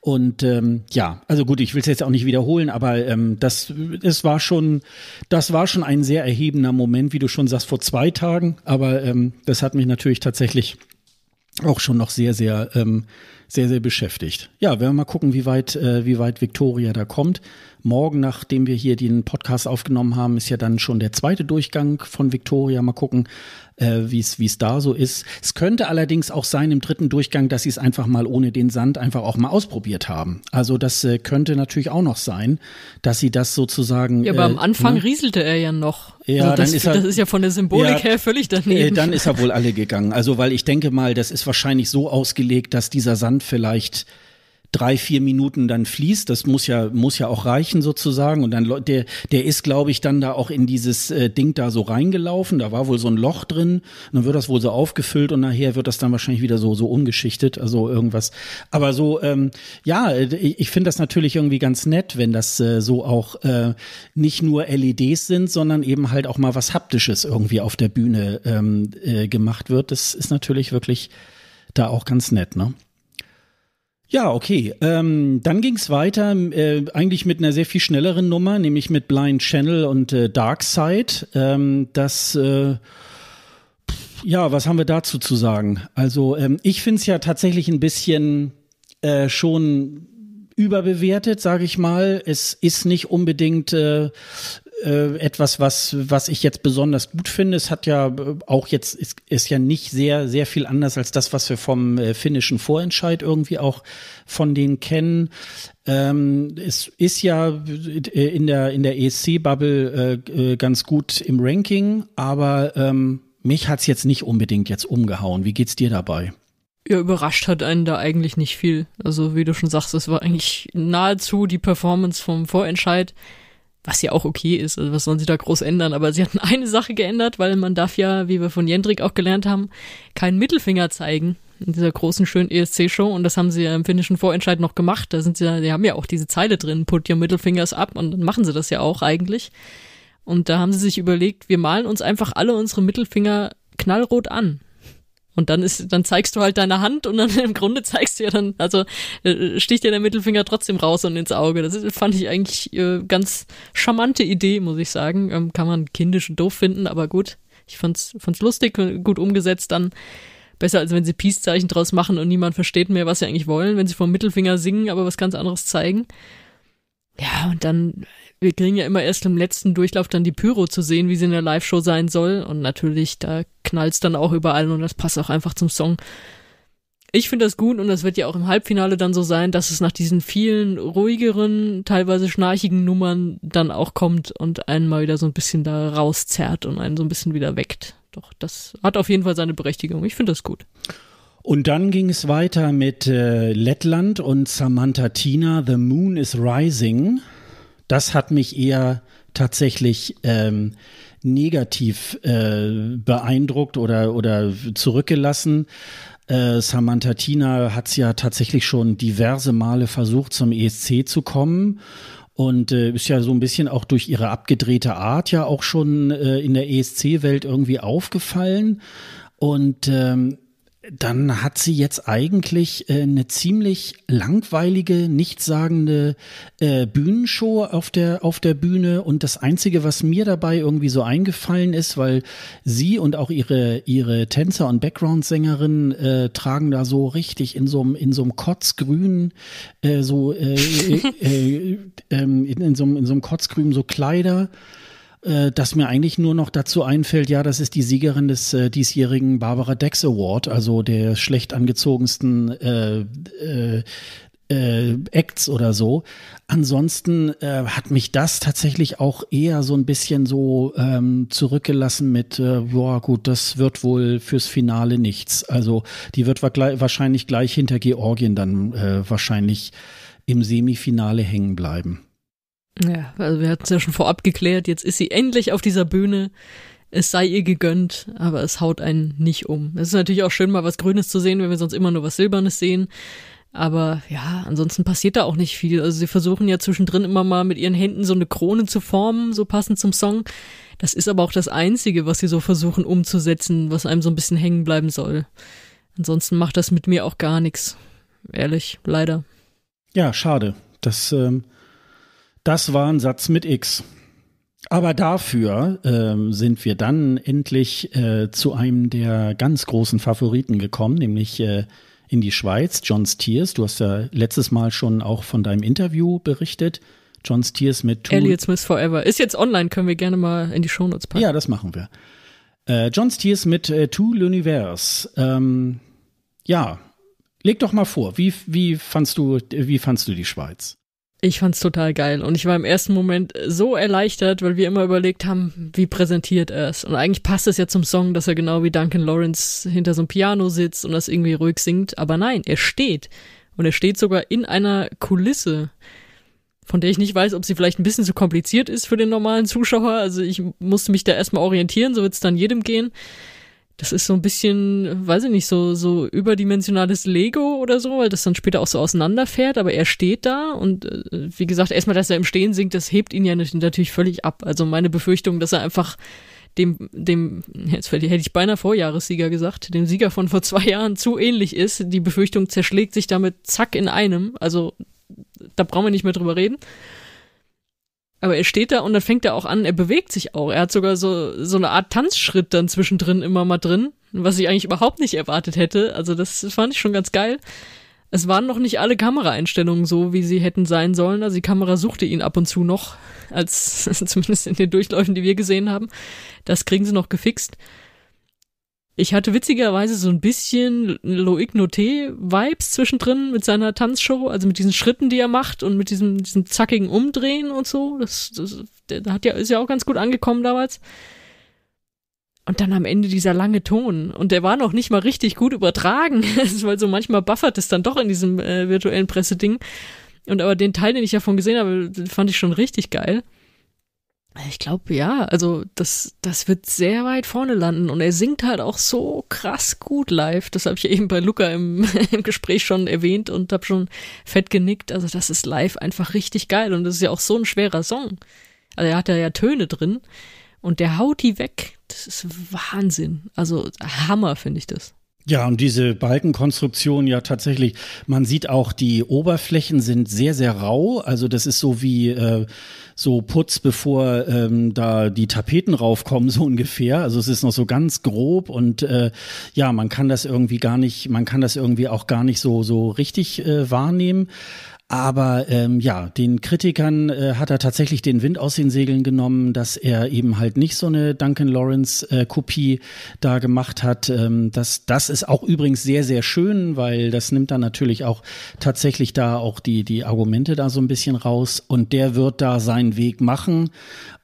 Und ähm, ja, also gut, ich will es jetzt auch nicht wiederholen, aber ähm, das, es war schon, das war schon ein sehr erhebender Moment, wie du schon sagst, vor zwei Tagen. Aber ähm, das hat mich natürlich tatsächlich auch schon noch sehr, sehr ähm, sehr, sehr beschäftigt. Ja, werden wir mal gucken, wie weit, äh, wie weit Victoria da kommt. Morgen, nachdem wir hier den Podcast aufgenommen haben, ist ja dann schon der zweite Durchgang von Victoria. Mal gucken, äh, wie es da so ist. Es könnte allerdings auch sein im dritten Durchgang, dass sie es einfach mal ohne den Sand einfach auch mal ausprobiert haben. Also das äh, könnte natürlich auch noch sein, dass sie das sozusagen. Ja, aber am äh, Anfang ne? rieselte er ja noch. Ja, also das, dann ist er, das ist ja von der Symbolik ja, her völlig daneben. Äh, dann ist er wohl alle gegangen. Also weil ich denke mal, das ist wahrscheinlich so ausgelegt, dass dieser Sand vielleicht drei, vier Minuten dann fließt. Das muss ja, muss ja auch reichen sozusagen. Und dann, der, der ist, glaube ich, dann da auch in dieses äh, Ding da so reingelaufen. Da war wohl so ein Loch drin. Und dann wird das wohl so aufgefüllt und nachher wird das dann wahrscheinlich wieder so, so umgeschichtet. Also irgendwas. Aber so, ähm, ja, ich, äh, ich finde das natürlich irgendwie ganz nett, wenn das äh, so auch äh, nicht nur LEDs sind, sondern eben halt auch mal was Haptisches irgendwie auf der Bühne ähm, äh, gemacht wird. Das ist natürlich wirklich da auch ganz nett, ne? Ja, okay. Ähm, dann ging's weiter, äh, eigentlich mit einer sehr viel schnelleren Nummer, nämlich mit Blind Channel und äh, Dark Side. Ähm, das äh, ja, was haben wir dazu zu sagen? Also, ähm, ich find's ja tatsächlich ein bisschen äh, schon überbewertet, sage ich mal. Es ist nicht unbedingt äh, äh, etwas, was, was ich jetzt besonders gut finde. Es hat ja äh, auch jetzt, ist, ist ja nicht sehr, sehr viel anders als das, was wir vom äh, finnischen Vorentscheid irgendwie auch von denen kennen. Ähm, es ist ja äh, in der, in der ESC-Bubble äh, ganz gut im Ranking, aber ähm, mich es jetzt nicht unbedingt jetzt umgehauen. Wie geht's dir dabei? Ja, überrascht hat einen da eigentlich nicht viel. Also, wie du schon sagst, es war eigentlich nahezu die Performance vom Vorentscheid was ja auch okay ist, also was sollen sie da groß ändern, aber sie hatten eine Sache geändert, weil man darf ja, wie wir von Jendrik auch gelernt haben, keinen Mittelfinger zeigen in dieser großen schönen ESC-Show und das haben sie ja im finnischen Vorentscheid noch gemacht, da sind sie ja, die haben ja auch diese Zeile drin, put your Mittelfingers up. und dann machen sie das ja auch eigentlich und da haben sie sich überlegt, wir malen uns einfach alle unsere Mittelfinger knallrot an und dann ist, dann zeigst du halt deine Hand und dann im Grunde zeigst du ja dann, also äh, äh, sticht dir der Mittelfinger trotzdem raus und ins Auge. Das ist, fand ich eigentlich äh, ganz charmante Idee, muss ich sagen. Ähm, kann man kindisch doof finden, aber gut. Ich fand's, fand's lustig, äh, gut umgesetzt dann. Besser als wenn sie Peace-Zeichen draus machen und niemand versteht mehr, was sie eigentlich wollen, wenn sie vom Mittelfinger singen, aber was ganz anderes zeigen. Ja, und dann wir kriegen ja immer erst im letzten Durchlauf dann die Pyro zu sehen, wie sie in der Live-Show sein soll. Und natürlich, da knallt's dann auch überall und das passt auch einfach zum Song. Ich finde das gut und das wird ja auch im Halbfinale dann so sein, dass es nach diesen vielen ruhigeren, teilweise schnarchigen Nummern dann auch kommt und einen mal wieder so ein bisschen da rauszerrt und einen so ein bisschen wieder weckt. Doch, das hat auf jeden Fall seine Berechtigung. Ich finde das gut. Und dann ging es weiter mit äh, Lettland und Samantha Tina, The Moon is Rising das hat mich eher tatsächlich ähm, negativ äh, beeindruckt oder, oder zurückgelassen. Äh, Samantha Tina hat es ja tatsächlich schon diverse Male versucht, zum ESC zu kommen und äh, ist ja so ein bisschen auch durch ihre abgedrehte Art ja auch schon äh, in der ESC-Welt irgendwie aufgefallen. Und ähm, dann hat sie jetzt eigentlich äh, eine ziemlich langweilige, nichtssagende äh, Bühnenshow auf der, auf der Bühne. Und das Einzige, was mir dabei irgendwie so eingefallen ist, weil sie und auch ihre, ihre Tänzer und Background-Sängerin äh, tragen da so richtig in so einem in so einem kotzgrün, äh, so äh, äh, äh, äh in, in in so einem kotzgrün so Kleider äh, dass mir eigentlich nur noch dazu einfällt, ja, das ist die Siegerin des äh, diesjährigen Barbara Dex Award, also der schlecht angezogensten äh, äh, äh, Acts oder so. Ansonsten äh, hat mich das tatsächlich auch eher so ein bisschen so ähm, zurückgelassen mit, äh, boah gut, das wird wohl fürs Finale nichts. Also die wird wa wahrscheinlich gleich hinter Georgien dann äh, wahrscheinlich im Semifinale hängen bleiben. Ja, also wir hatten es ja schon vorab geklärt, jetzt ist sie endlich auf dieser Bühne. Es sei ihr gegönnt, aber es haut einen nicht um. Es ist natürlich auch schön, mal was Grünes zu sehen, wenn wir sonst immer nur was Silbernes sehen. Aber ja, ansonsten passiert da auch nicht viel. Also sie versuchen ja zwischendrin immer mal mit ihren Händen so eine Krone zu formen, so passend zum Song. Das ist aber auch das Einzige, was sie so versuchen umzusetzen, was einem so ein bisschen hängen bleiben soll. Ansonsten macht das mit mir auch gar nichts. Ehrlich, leider. Ja, schade. Das ähm, das war ein Satz mit X. Aber dafür ähm, sind wir dann endlich äh, zu einem der ganz großen Favoriten gekommen, nämlich äh, in die Schweiz, John Steers. Du hast ja letztes Mal schon auch von deinem Interview berichtet. John Steers mit Two Elliot Smith Forever. Ist jetzt online, können wir gerne mal in die Shownotes packen. Ja, das machen wir. Äh, John Steers mit äh, To l'Univers. Ähm, ja, leg doch mal vor, wie, wie, fandst du, wie fandst du die Schweiz? Ich fand's total geil und ich war im ersten Moment so erleichtert, weil wir immer überlegt haben, wie präsentiert er es. Und eigentlich passt es ja zum Song, dass er genau wie Duncan Lawrence hinter so einem Piano sitzt und das irgendwie ruhig singt. Aber nein, er steht. Und er steht sogar in einer Kulisse, von der ich nicht weiß, ob sie vielleicht ein bisschen zu kompliziert ist für den normalen Zuschauer. Also ich musste mich da erstmal orientieren, so wird's dann jedem gehen das ist so ein bisschen, weiß ich nicht, so, so überdimensionales Lego oder so, weil das dann später auch so auseinanderfährt, aber er steht da und äh, wie gesagt, erstmal, dass er im Stehen singt, das hebt ihn ja natürlich völlig ab. Also meine Befürchtung, dass er einfach dem, dem, jetzt hätte ich beinahe Vorjahressieger gesagt, dem Sieger von vor zwei Jahren zu ähnlich ist, die Befürchtung zerschlägt sich damit zack in einem. Also da brauchen wir nicht mehr drüber reden. Aber er steht da und dann fängt er auch an, er bewegt sich auch. Er hat sogar so, so eine Art Tanzschritt dann zwischendrin immer mal drin, was ich eigentlich überhaupt nicht erwartet hätte. Also das fand ich schon ganz geil. Es waren noch nicht alle Kameraeinstellungen so, wie sie hätten sein sollen. Also die Kamera suchte ihn ab und zu noch, als zumindest in den Durchläufen, die wir gesehen haben. Das kriegen sie noch gefixt. Ich hatte witzigerweise so ein bisschen Loic Noté-Vibes zwischendrin mit seiner Tanzshow, also mit diesen Schritten, die er macht und mit diesem, diesem zackigen Umdrehen und so. Das, das der hat ja, ist ja auch ganz gut angekommen damals. Und dann am Ende dieser lange Ton. Und der war noch nicht mal richtig gut übertragen, weil so manchmal buffert es dann doch in diesem äh, virtuellen Presseding. Und aber den Teil, den ich davon gesehen habe, fand ich schon richtig geil. Ich glaube ja, also das, das wird sehr weit vorne landen und er singt halt auch so krass gut live. Das habe ich eben bei Luca im, im Gespräch schon erwähnt und habe schon fett genickt. Also das ist live einfach richtig geil und das ist ja auch so ein schwerer Song. Also er hat ja Töne drin und der haut die weg. Das ist Wahnsinn. Also Hammer finde ich das. Ja, und diese Balkenkonstruktion ja tatsächlich, man sieht auch, die Oberflächen sind sehr, sehr rau. Also das ist so wie äh, so Putz, bevor ähm, da die Tapeten raufkommen, so ungefähr. Also es ist noch so ganz grob und äh, ja, man kann das irgendwie gar nicht, man kann das irgendwie auch gar nicht so, so richtig äh, wahrnehmen. Aber ähm, ja, den Kritikern äh, hat er tatsächlich den Wind aus den Segeln genommen, dass er eben halt nicht so eine Duncan Lawrence äh, Kopie da gemacht hat. Ähm, das, das ist auch übrigens sehr, sehr schön, weil das nimmt dann natürlich auch tatsächlich da auch die, die Argumente da so ein bisschen raus. Und der wird da seinen Weg machen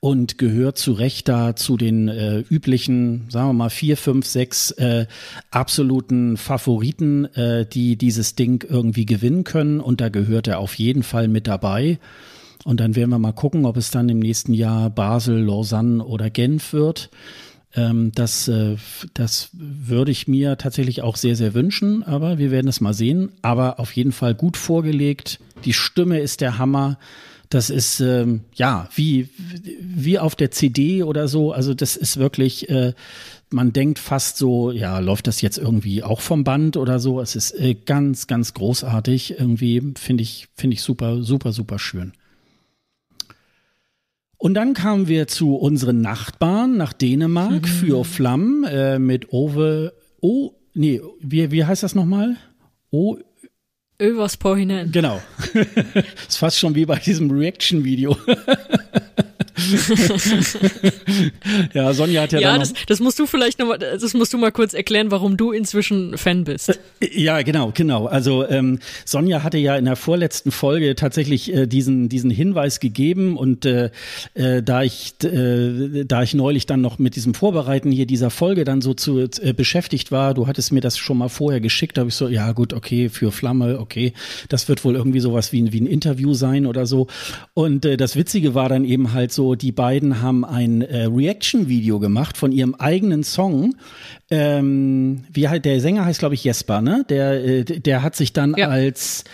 und gehört zu Recht da zu den äh, üblichen, sagen wir mal, vier, fünf, sechs äh, absoluten Favoriten, äh, die dieses Ding irgendwie gewinnen können. Und da gehört er er auf jeden Fall mit dabei. Und dann werden wir mal gucken, ob es dann im nächsten Jahr Basel, Lausanne oder Genf wird. Ähm, das, äh, das würde ich mir tatsächlich auch sehr, sehr wünschen, aber wir werden es mal sehen. Aber auf jeden Fall gut vorgelegt. Die Stimme ist der Hammer. Das ist ähm, ja wie, wie auf der CD oder so. Also das ist wirklich äh, man denkt fast so, ja, läuft das jetzt irgendwie auch vom Band oder so. Es ist äh, ganz, ganz großartig. Irgendwie finde ich, finde ich super, super, super schön. Und dann kamen wir zu unseren Nachbarn nach Dänemark mhm. für Flamm äh, mit Ove. Oh, nee, wie, wie heißt das nochmal? O. Övers Pohinen. Genau. ist fast schon wie bei diesem Reaction-Video. ja, Sonja hat ja. Ja, das, das, musst du vielleicht nochmal, das musst du mal kurz erklären, warum du inzwischen Fan bist. Äh, äh, ja, genau, genau. Also ähm, Sonja hatte ja in der vorletzten Folge tatsächlich äh, diesen, diesen Hinweis gegeben und äh, äh, da ich äh, da ich neulich dann noch mit diesem Vorbereiten hier dieser Folge dann so zu beschäftigt war, du hattest mir das schon mal vorher geschickt, habe ich so, ja gut, okay, für Flamme, okay, das wird wohl irgendwie sowas wie ein, wie ein Interview sein oder so. Und das Witzige war dann eben halt so, so, die beiden haben ein äh, Reaction-Video gemacht von ihrem eigenen Song. Ähm, wie halt, der Sänger heißt, glaube ich, Jesper, ne? Der, äh, der hat sich dann ja. als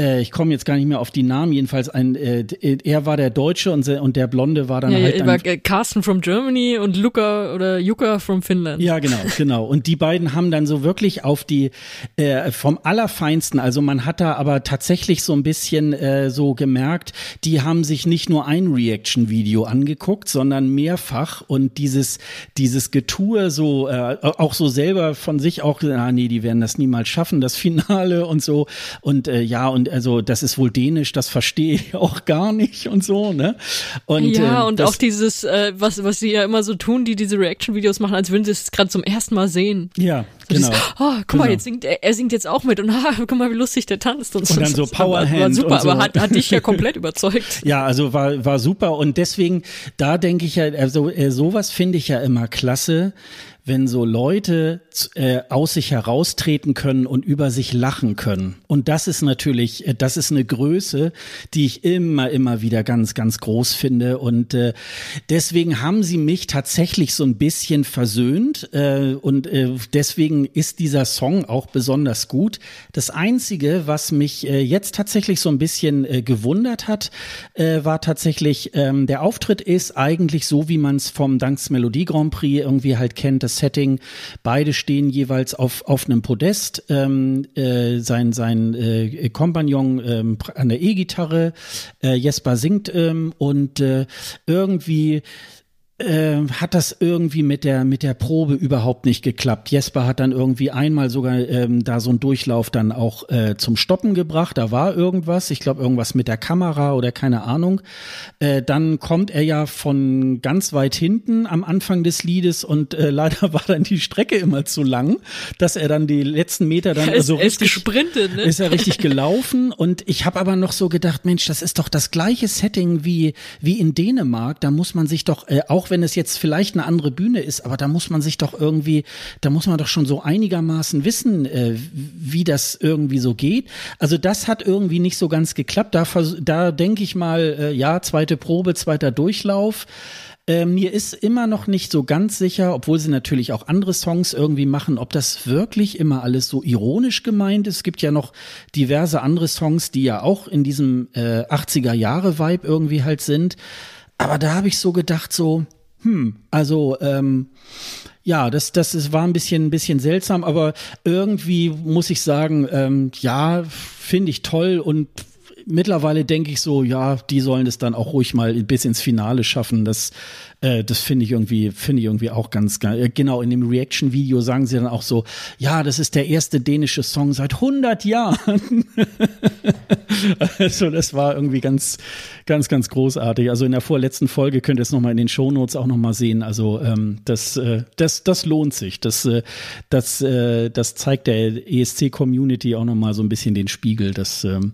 äh, ich komme jetzt gar nicht mehr auf die Namen, jedenfalls ein, äh, äh er war der Deutsche und, und der Blonde war dann ja, halt. Ja, war, äh, Carsten from Germany und Luca oder Jukka from Finland. Ja, genau, genau. Und die beiden haben dann so wirklich auf die äh, vom Allerfeinsten, also man hat da aber tatsächlich so ein bisschen äh, so gemerkt, die haben sich nicht nur ein Reaction-Video angeguckt, sondern mehrfach und dieses, dieses Getue so, äh, auch so selber von sich auch, ah nee, die werden das niemals schaffen, das Finale und so. Und äh, ja, und also das ist wohl dänisch, das verstehe ich auch gar nicht und so, ne? Und, ja, ähm, und das, auch dieses, äh, was, was sie ja immer so tun, die diese Reaction-Videos machen, als würden sie es gerade zum ersten Mal sehen. Ja, so genau. Dieses, oh, guck genau. mal, jetzt singt er, er singt jetzt auch mit und ha, ah, guck mal, wie lustig der tanzt und, und so. Und dann so Powerhand. War super, so. aber hat, hat dich ja komplett überzeugt. Ja, also war, war super und deswegen, da denke ich ja, also äh, sowas finde ich ja immer klasse, wenn so Leute äh, aus sich heraustreten können und über sich lachen können. Und das ist natürlich, äh, das ist eine Größe, die ich immer, immer wieder ganz, ganz groß finde. Und äh, deswegen haben sie mich tatsächlich so ein bisschen versöhnt. Äh, und äh, deswegen ist dieser Song auch besonders gut. Das Einzige, was mich äh, jetzt tatsächlich so ein bisschen äh, gewundert hat, äh, war tatsächlich, ähm, der Auftritt ist eigentlich so, wie man es vom Dank's Melodie Grand Prix irgendwie halt kennt. Das Setting. Beide stehen jeweils auf, auf einem Podest. Ähm, äh, sein sein äh, Kompagnon ähm, an der E-Gitarre. Äh, Jesper singt ähm, und äh, irgendwie ähm, hat das irgendwie mit der mit der Probe überhaupt nicht geklappt. Jesper hat dann irgendwie einmal sogar ähm, da so einen Durchlauf dann auch äh, zum Stoppen gebracht. Da war irgendwas, ich glaube irgendwas mit der Kamera oder keine Ahnung. Äh, dann kommt er ja von ganz weit hinten am Anfang des Liedes und äh, leider war dann die Strecke immer zu lang, dass er dann die letzten Meter dann ja, so also richtig gesprintet, ne? ist er richtig gelaufen und ich habe aber noch so gedacht, Mensch, das ist doch das gleiche Setting wie wie in Dänemark. Da muss man sich doch äh, auch wenn es jetzt vielleicht eine andere Bühne ist, aber da muss man sich doch irgendwie, da muss man doch schon so einigermaßen wissen, äh, wie das irgendwie so geht. Also das hat irgendwie nicht so ganz geklappt. Da, da denke ich mal, äh, ja, zweite Probe, zweiter Durchlauf. Äh, mir ist immer noch nicht so ganz sicher, obwohl sie natürlich auch andere Songs irgendwie machen, ob das wirklich immer alles so ironisch gemeint ist. Es gibt ja noch diverse andere Songs, die ja auch in diesem äh, 80er Jahre Vibe irgendwie halt sind. Aber da habe ich so gedacht, so, hm, also ähm, ja, das, das ist, war ein bisschen, ein bisschen seltsam, aber irgendwie muss ich sagen, ähm, ja, finde ich toll und mittlerweile denke ich so, ja, die sollen es dann auch ruhig mal bis ins Finale schaffen. Das, äh, das finde ich irgendwie, finde ich irgendwie auch ganz geil. Äh, genau, in dem Reaction-Video sagen sie dann auch so, ja, das ist der erste dänische Song seit 100 Jahren. also das war irgendwie ganz, ganz, ganz großartig. Also in der vorletzten Folge könnt ihr es nochmal in den Shownotes auch nochmal sehen. Also ähm, das, äh, das, das lohnt sich. Das, äh, das, äh, das zeigt der ESC-Community auch nochmal so ein bisschen den Spiegel, dass ähm,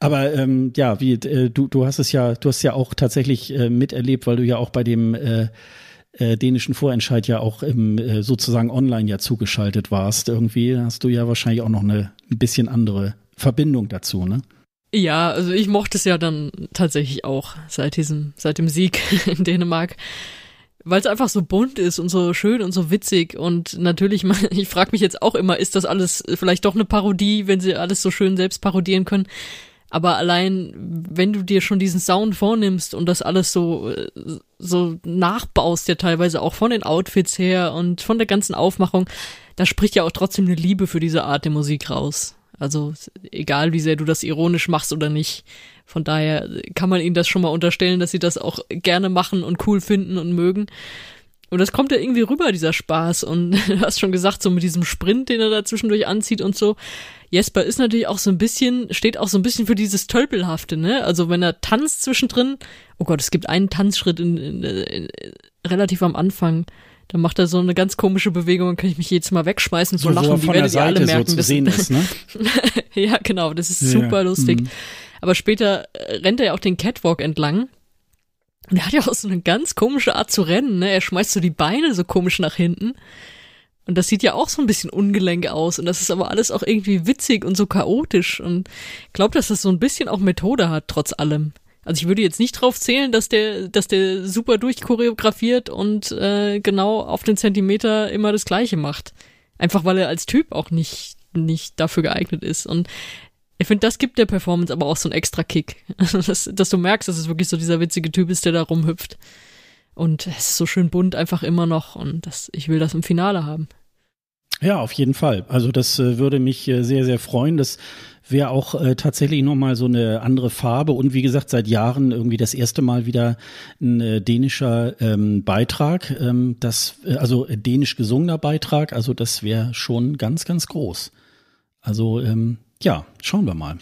aber ähm, ja, wie äh, du, du hast es ja, du hast ja auch tatsächlich äh, miterlebt, weil du ja auch bei dem äh, äh, dänischen Vorentscheid ja auch im, äh, sozusagen online ja zugeschaltet warst. Irgendwie hast du ja wahrscheinlich auch noch eine ein bisschen andere Verbindung dazu, ne? Ja, also ich mochte es ja dann tatsächlich auch seit diesem, seit dem Sieg in Dänemark weil es einfach so bunt ist und so schön und so witzig und natürlich, ich frage mich jetzt auch immer, ist das alles vielleicht doch eine Parodie, wenn sie alles so schön selbst parodieren können? Aber allein, wenn du dir schon diesen Sound vornimmst und das alles so, so nachbaust, ja teilweise auch von den Outfits her und von der ganzen Aufmachung, da spricht ja auch trotzdem eine Liebe für diese Art der Musik raus. Also, egal wie sehr du das ironisch machst oder nicht. Von daher kann man ihnen das schon mal unterstellen, dass sie das auch gerne machen und cool finden und mögen. Und das kommt ja irgendwie rüber, dieser Spaß. Und du hast schon gesagt, so mit diesem Sprint, den er da zwischendurch anzieht und so. Jesper ist natürlich auch so ein bisschen, steht auch so ein bisschen für dieses Tölpelhafte, ne? Also wenn er tanzt zwischendrin, oh Gott, es gibt einen Tanzschritt in, in, in, relativ am Anfang. dann macht er so eine ganz komische Bewegung und kann ich mich jedes Mal wegschmeißen so, so lachen, so wie werdet ihr alle merken. So zu sehen ist, ne? ja, genau, das ist ja, super lustig. Mhm. Aber später äh, rennt er ja auch den Catwalk entlang und er hat ja auch so eine ganz komische Art zu rennen, ne? Er schmeißt so die Beine so komisch nach hinten. Und das sieht ja auch so ein bisschen ungelenk aus. Und das ist aber alles auch irgendwie witzig und so chaotisch. Und ich glaube, dass das so ein bisschen auch Methode hat, trotz allem. Also ich würde jetzt nicht drauf zählen, dass der, dass der super durchchoreografiert und äh, genau auf den Zentimeter immer das Gleiche macht. Einfach weil er als Typ auch nicht, nicht dafür geeignet ist. Und ich finde, das gibt der Performance aber auch so einen extra Kick. Also, dass, dass, du merkst, dass es wirklich so dieser witzige Typ ist, der da rumhüpft. Und es ist so schön bunt einfach immer noch. Und das, ich will das im Finale haben. Ja, auf jeden Fall. Also das äh, würde mich äh, sehr, sehr freuen. Das wäre auch äh, tatsächlich nochmal so eine andere Farbe und wie gesagt, seit Jahren irgendwie das erste Mal wieder ein äh, dänischer ähm, Beitrag, ähm, das, äh, also äh, dänisch gesungener Beitrag, also das wäre schon ganz, ganz groß. Also ähm, ja, schauen wir mal.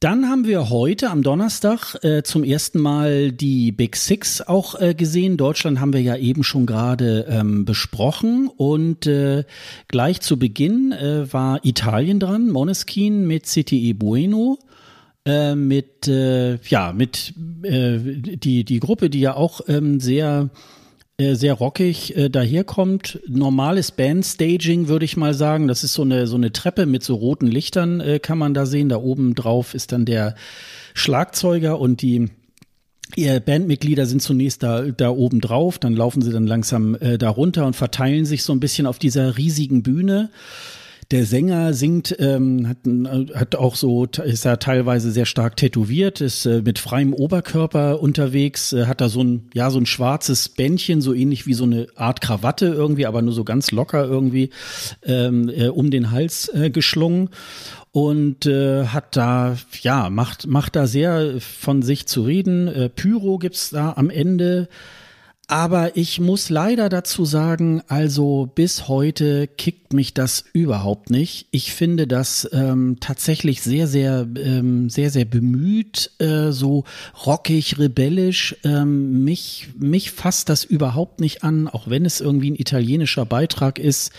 Dann haben wir heute am Donnerstag äh, zum ersten Mal die Big Six auch äh, gesehen. Deutschland haben wir ja eben schon gerade ähm, besprochen. Und äh, gleich zu Beginn äh, war Italien dran, Moneskin mit CTE Bueno. Äh, mit, äh, ja, mit äh, die, die Gruppe, die ja auch ähm, sehr äh, sehr rockig äh, daherkommt. Normales Bandstaging, würde ich mal sagen. Das ist so eine, so eine Treppe mit so roten Lichtern, äh, kann man da sehen. Da oben drauf ist dann der Schlagzeuger und die Ihr Bandmitglieder sind zunächst da, da oben drauf, dann laufen sie dann langsam äh, da runter und verteilen sich so ein bisschen auf dieser riesigen Bühne. Der Sänger singt, ähm, hat, äh, hat auch so, ist ja teilweise sehr stark tätowiert, ist äh, mit freiem Oberkörper unterwegs, äh, hat da so ein, ja, so ein schwarzes Bändchen, so ähnlich wie so eine Art Krawatte irgendwie, aber nur so ganz locker irgendwie ähm, äh, um den Hals äh, geschlungen und äh, hat da, ja, macht, macht da sehr von sich zu reden. Äh, Pyro gibt's da am Ende. Aber ich muss leider dazu sagen, also bis heute kickt mich das überhaupt nicht. Ich finde das ähm, tatsächlich sehr, sehr, ähm, sehr, sehr bemüht, äh, so rockig, rebellisch. Ähm, mich, mich fasst das überhaupt nicht an, auch wenn es irgendwie ein italienischer Beitrag ist,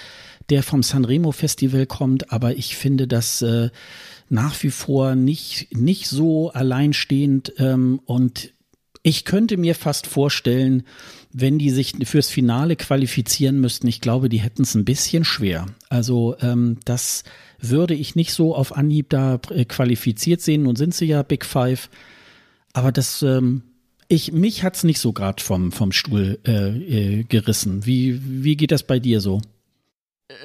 der vom Sanremo Festival kommt. Aber ich finde das äh, nach wie vor nicht, nicht so alleinstehend ähm, und ich könnte mir fast vorstellen, wenn die sich fürs Finale qualifizieren müssten, ich glaube, die hätten es ein bisschen schwer. Also ähm, das würde ich nicht so auf Anhieb da äh, qualifiziert sehen. Nun sind sie ja Big Five, aber das ähm, ich mich hat's nicht so gerade vom vom Stuhl äh, äh, gerissen. Wie wie geht das bei dir so?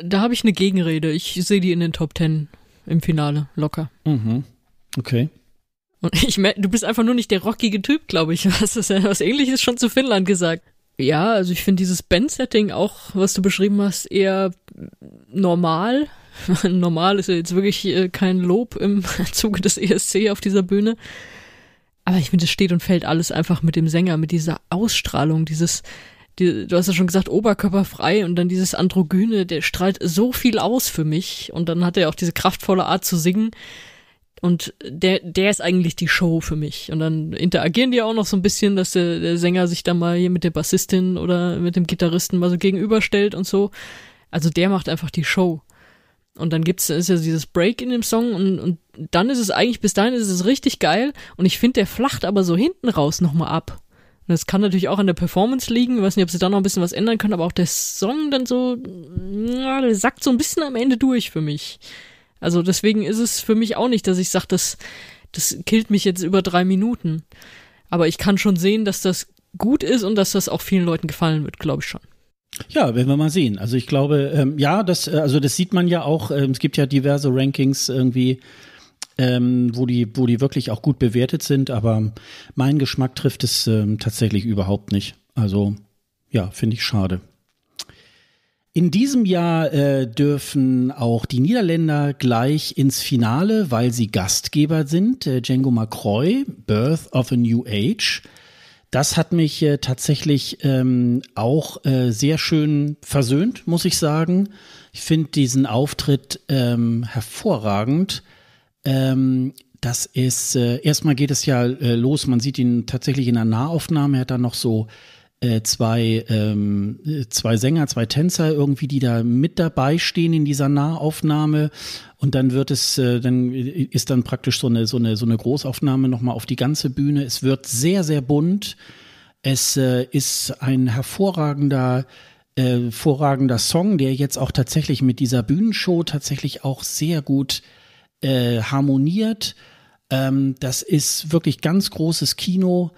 Da habe ich eine Gegenrede. Ich sehe die in den Top Ten im Finale locker. Mhm. Okay. Und ich merke, du bist einfach nur nicht der rockige Typ, glaube ich. Du hast was ähnliches schon zu Finnland gesagt. Ja, also ich finde dieses Band-Setting auch, was du beschrieben hast, eher normal. normal ist ja jetzt wirklich äh, kein Lob im Zuge des ESC auf dieser Bühne. Aber ich finde, es steht und fällt alles einfach mit dem Sänger, mit dieser Ausstrahlung, dieses, die, du hast ja schon gesagt, oberkörperfrei und dann dieses Androgyne, der strahlt so viel aus für mich. Und dann hat er auch diese kraftvolle Art zu singen. Und der, der ist eigentlich die Show für mich. Und dann interagieren die auch noch so ein bisschen, dass der, der Sänger sich dann mal hier mit der Bassistin oder mit dem Gitarristen mal so gegenüberstellt und so. Also der macht einfach die Show. Und dann gibt's, ist ja dieses Break in dem Song und, und dann ist es eigentlich, bis dahin ist es richtig geil und ich finde, der flacht aber so hinten raus nochmal ab. Und das kann natürlich auch an der Performance liegen, ich weiß nicht, ob sie da noch ein bisschen was ändern können, aber auch der Song dann so, ja, der sackt so ein bisschen am Ende durch für mich. Also deswegen ist es für mich auch nicht, dass ich sage, das, das killt mich jetzt über drei Minuten. Aber ich kann schon sehen, dass das gut ist und dass das auch vielen Leuten gefallen wird, glaube ich schon. Ja, werden wir mal sehen. Also ich glaube, ähm, ja, das, äh, also das sieht man ja auch. Ähm, es gibt ja diverse Rankings irgendwie, ähm, wo die, wo die wirklich auch gut bewertet sind. Aber mein Geschmack trifft es ähm, tatsächlich überhaupt nicht. Also ja, finde ich schade. In diesem Jahr äh, dürfen auch die Niederländer gleich ins Finale, weil sie Gastgeber sind. Äh, Django McCroy, Birth of a New Age. Das hat mich äh, tatsächlich ähm, auch äh, sehr schön versöhnt, muss ich sagen. Ich finde diesen Auftritt ähm, hervorragend. Ähm, das ist, äh, erstmal geht es ja äh, los, man sieht ihn tatsächlich in der Nahaufnahme, er hat dann noch so äh, zwei, ähm, zwei Sänger, zwei Tänzer irgendwie, die da mit dabei stehen in dieser Nahaufnahme. Und dann wird es, äh, dann ist dann praktisch so eine, so eine, so eine Großaufnahme nochmal auf die ganze Bühne. Es wird sehr, sehr bunt. Es äh, ist ein hervorragender äh, vorragender Song, der jetzt auch tatsächlich mit dieser Bühnenshow tatsächlich auch sehr gut äh, harmoniert. Ähm, das ist wirklich ganz großes Kino.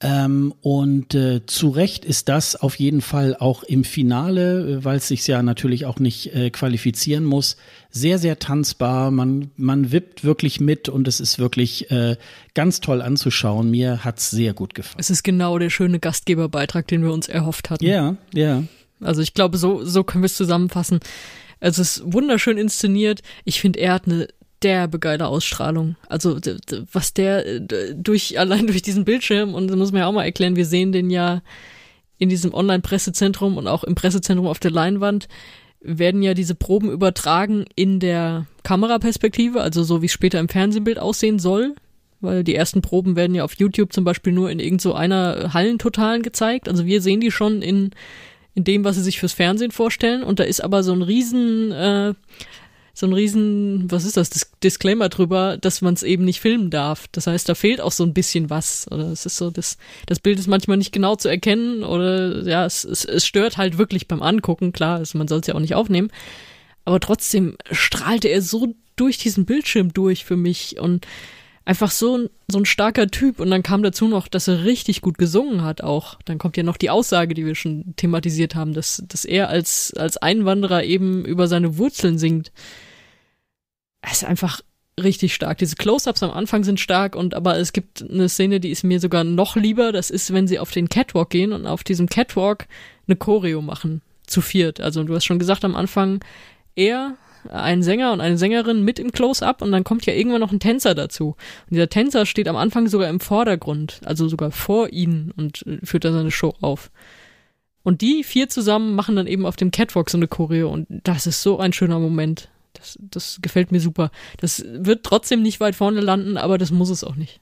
Ähm, und äh, zu Recht ist das auf jeden Fall auch im Finale, weil es sich ja natürlich auch nicht äh, qualifizieren muss, sehr, sehr tanzbar. Man, man wippt wirklich mit und es ist wirklich äh, ganz toll anzuschauen. Mir hat's sehr gut gefallen. Es ist genau der schöne Gastgeberbeitrag, den wir uns erhofft hatten. Ja, yeah, ja. Yeah. Also ich glaube, so, so können wir es zusammenfassen. es ist wunderschön inszeniert. Ich finde, er hat eine derbe geile Ausstrahlung. Also was der äh, durch allein durch diesen Bildschirm und das muss man ja auch mal erklären, wir sehen den ja in diesem Online Pressezentrum und auch im Pressezentrum auf der Leinwand werden ja diese Proben übertragen in der Kameraperspektive, also so wie es später im Fernsehbild aussehen soll, weil die ersten Proben werden ja auf YouTube zum Beispiel nur in irgend so einer Hallentotalen gezeigt. Also wir sehen die schon in in dem, was sie sich fürs Fernsehen vorstellen. Und da ist aber so ein riesen äh, so ein riesen, was ist das, Dis Disclaimer drüber, dass man es eben nicht filmen darf. Das heißt, da fehlt auch so ein bisschen was. Oder es ist so, das, das Bild ist manchmal nicht genau zu erkennen oder ja, es, es, es stört halt wirklich beim Angucken, klar, also man soll es ja auch nicht aufnehmen. Aber trotzdem strahlte er so durch diesen Bildschirm durch für mich und einfach so, so ein starker Typ. Und dann kam dazu noch, dass er richtig gut gesungen hat auch. Dann kommt ja noch die Aussage, die wir schon thematisiert haben, dass, dass er als, als Einwanderer eben über seine Wurzeln singt ist einfach richtig stark. Diese Close-ups am Anfang sind stark und aber es gibt eine Szene, die ist mir sogar noch lieber. Das ist, wenn sie auf den Catwalk gehen und auf diesem Catwalk eine Choreo machen zu viert. Also du hast schon gesagt am Anfang, er, ein Sänger und eine Sängerin mit im Close-up und dann kommt ja irgendwann noch ein Tänzer dazu. Und dieser Tänzer steht am Anfang sogar im Vordergrund, also sogar vor ihnen und äh, führt dann seine Show auf. Und die vier zusammen machen dann eben auf dem Catwalk so eine Choreo und das ist so ein schöner Moment. Das, das gefällt mir super. Das wird trotzdem nicht weit vorne landen, aber das muss es auch nicht.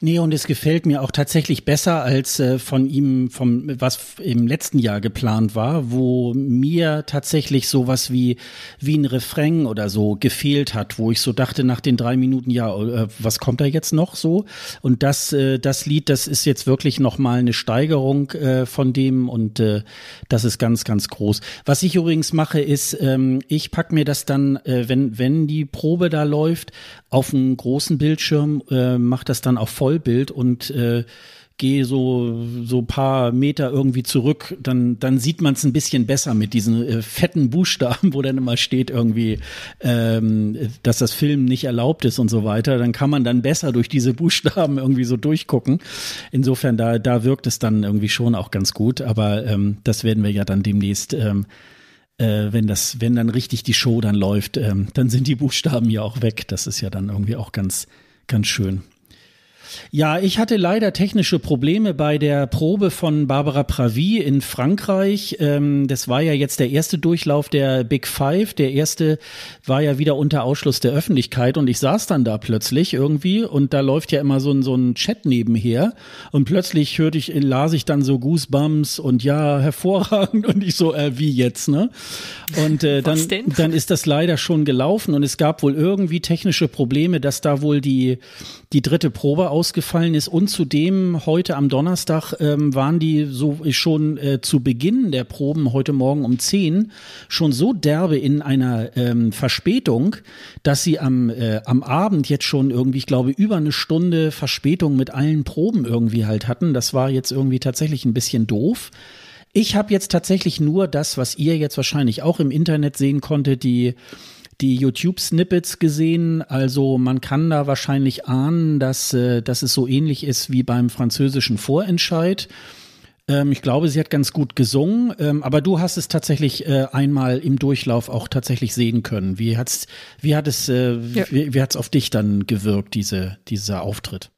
Nee, und es gefällt mir auch tatsächlich besser als äh, von ihm, vom, was im letzten Jahr geplant war, wo mir tatsächlich sowas wie, wie ein Refrain oder so gefehlt hat, wo ich so dachte nach den drei Minuten, ja, äh, was kommt da jetzt noch so? Und das, äh, das Lied, das ist jetzt wirklich nochmal eine Steigerung äh, von dem und äh, das ist ganz, ganz groß. Was ich übrigens mache, ist, ähm, ich pack mir das dann, äh, wenn, wenn die Probe da läuft, auf dem großen Bildschirm, äh, mache das dann auf Vollbild und äh, gehe so so paar Meter irgendwie zurück, dann dann sieht man es ein bisschen besser mit diesen äh, fetten Buchstaben, wo dann immer steht irgendwie, ähm, dass das Film nicht erlaubt ist und so weiter. Dann kann man dann besser durch diese Buchstaben irgendwie so durchgucken. Insofern da da wirkt es dann irgendwie schon auch ganz gut. Aber ähm, das werden wir ja dann demnächst ähm, äh, wenn das, wenn dann richtig die Show dann läuft, ähm, dann sind die Buchstaben ja auch weg. Das ist ja dann irgendwie auch ganz, ganz schön. Ja, ich hatte leider technische Probleme bei der Probe von Barbara Pravi in Frankreich. Ähm, das war ja jetzt der erste Durchlauf der Big Five. Der erste war ja wieder unter Ausschluss der Öffentlichkeit und ich saß dann da plötzlich irgendwie und da läuft ja immer so ein, so ein Chat nebenher und plötzlich hörte ich, las ich dann so Goosebumps und ja, hervorragend und ich so, äh, wie jetzt, ne? Und äh, dann, dann ist das leider schon gelaufen und es gab wohl irgendwie technische Probleme, dass da wohl die die dritte Probe ausgefallen ist. Und zudem heute am Donnerstag ähm, waren die so äh, schon äh, zu Beginn der Proben heute Morgen um 10 schon so derbe in einer ähm, Verspätung, dass sie am, äh, am Abend jetzt schon irgendwie, ich glaube, über eine Stunde Verspätung mit allen Proben irgendwie halt hatten. Das war jetzt irgendwie tatsächlich ein bisschen doof. Ich habe jetzt tatsächlich nur das, was ihr jetzt wahrscheinlich auch im Internet sehen konntet, die die YouTube-Snippets gesehen. Also man kann da wahrscheinlich ahnen, dass, äh, dass es so ähnlich ist wie beim französischen Vorentscheid. Ähm, ich glaube, sie hat ganz gut gesungen, ähm, aber du hast es tatsächlich äh, einmal im Durchlauf auch tatsächlich sehen können. Wie, hat's, wie hat es äh, ja. wie, wie hat's auf dich dann gewirkt, diese, dieser Auftritt?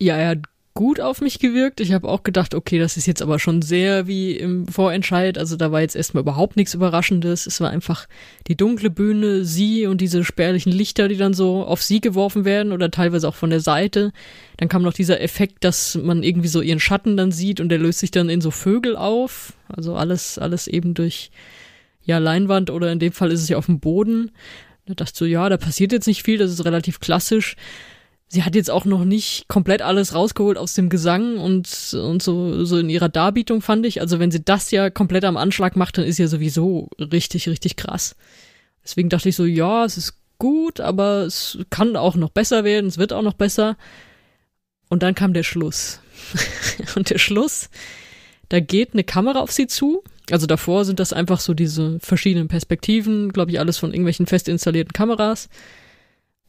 Ja, er hat gut auf mich gewirkt. Ich habe auch gedacht, okay, das ist jetzt aber schon sehr wie im Vorentscheid. Also da war jetzt erstmal überhaupt nichts Überraschendes. Es war einfach die dunkle Bühne, sie und diese spärlichen Lichter, die dann so auf sie geworfen werden oder teilweise auch von der Seite. Dann kam noch dieser Effekt, dass man irgendwie so ihren Schatten dann sieht und der löst sich dann in so Vögel auf. Also alles, alles eben durch ja Leinwand oder in dem Fall ist es ja auf dem Boden. Da dachte ich so, ja, da passiert jetzt nicht viel, das ist relativ klassisch sie hat jetzt auch noch nicht komplett alles rausgeholt aus dem Gesang und, und so, so in ihrer Darbietung, fand ich. Also wenn sie das ja komplett am Anschlag macht, dann ist ja sowieso richtig, richtig krass. Deswegen dachte ich so, ja, es ist gut, aber es kann auch noch besser werden, es wird auch noch besser. Und dann kam der Schluss. und der Schluss, da geht eine Kamera auf sie zu. Also davor sind das einfach so diese verschiedenen Perspektiven, glaube ich, alles von irgendwelchen fest installierten Kameras.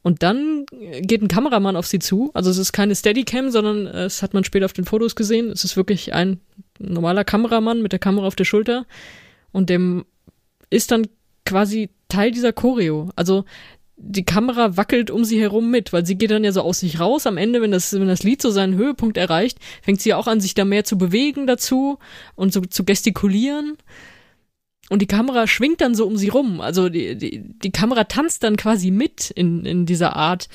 Und dann geht ein Kameramann auf sie zu. Also es ist keine Steadycam, sondern es hat man später auf den Fotos gesehen. Es ist wirklich ein normaler Kameramann mit der Kamera auf der Schulter. Und dem ist dann quasi Teil dieser Choreo. Also die Kamera wackelt um sie herum mit, weil sie geht dann ja so aus sich raus. Am Ende, wenn das, wenn das Lied so seinen Höhepunkt erreicht, fängt sie ja auch an, sich da mehr zu bewegen dazu und so zu gestikulieren und die Kamera schwingt dann so um sie rum. Also die, die, die Kamera tanzt dann quasi mit in, in dieser Art.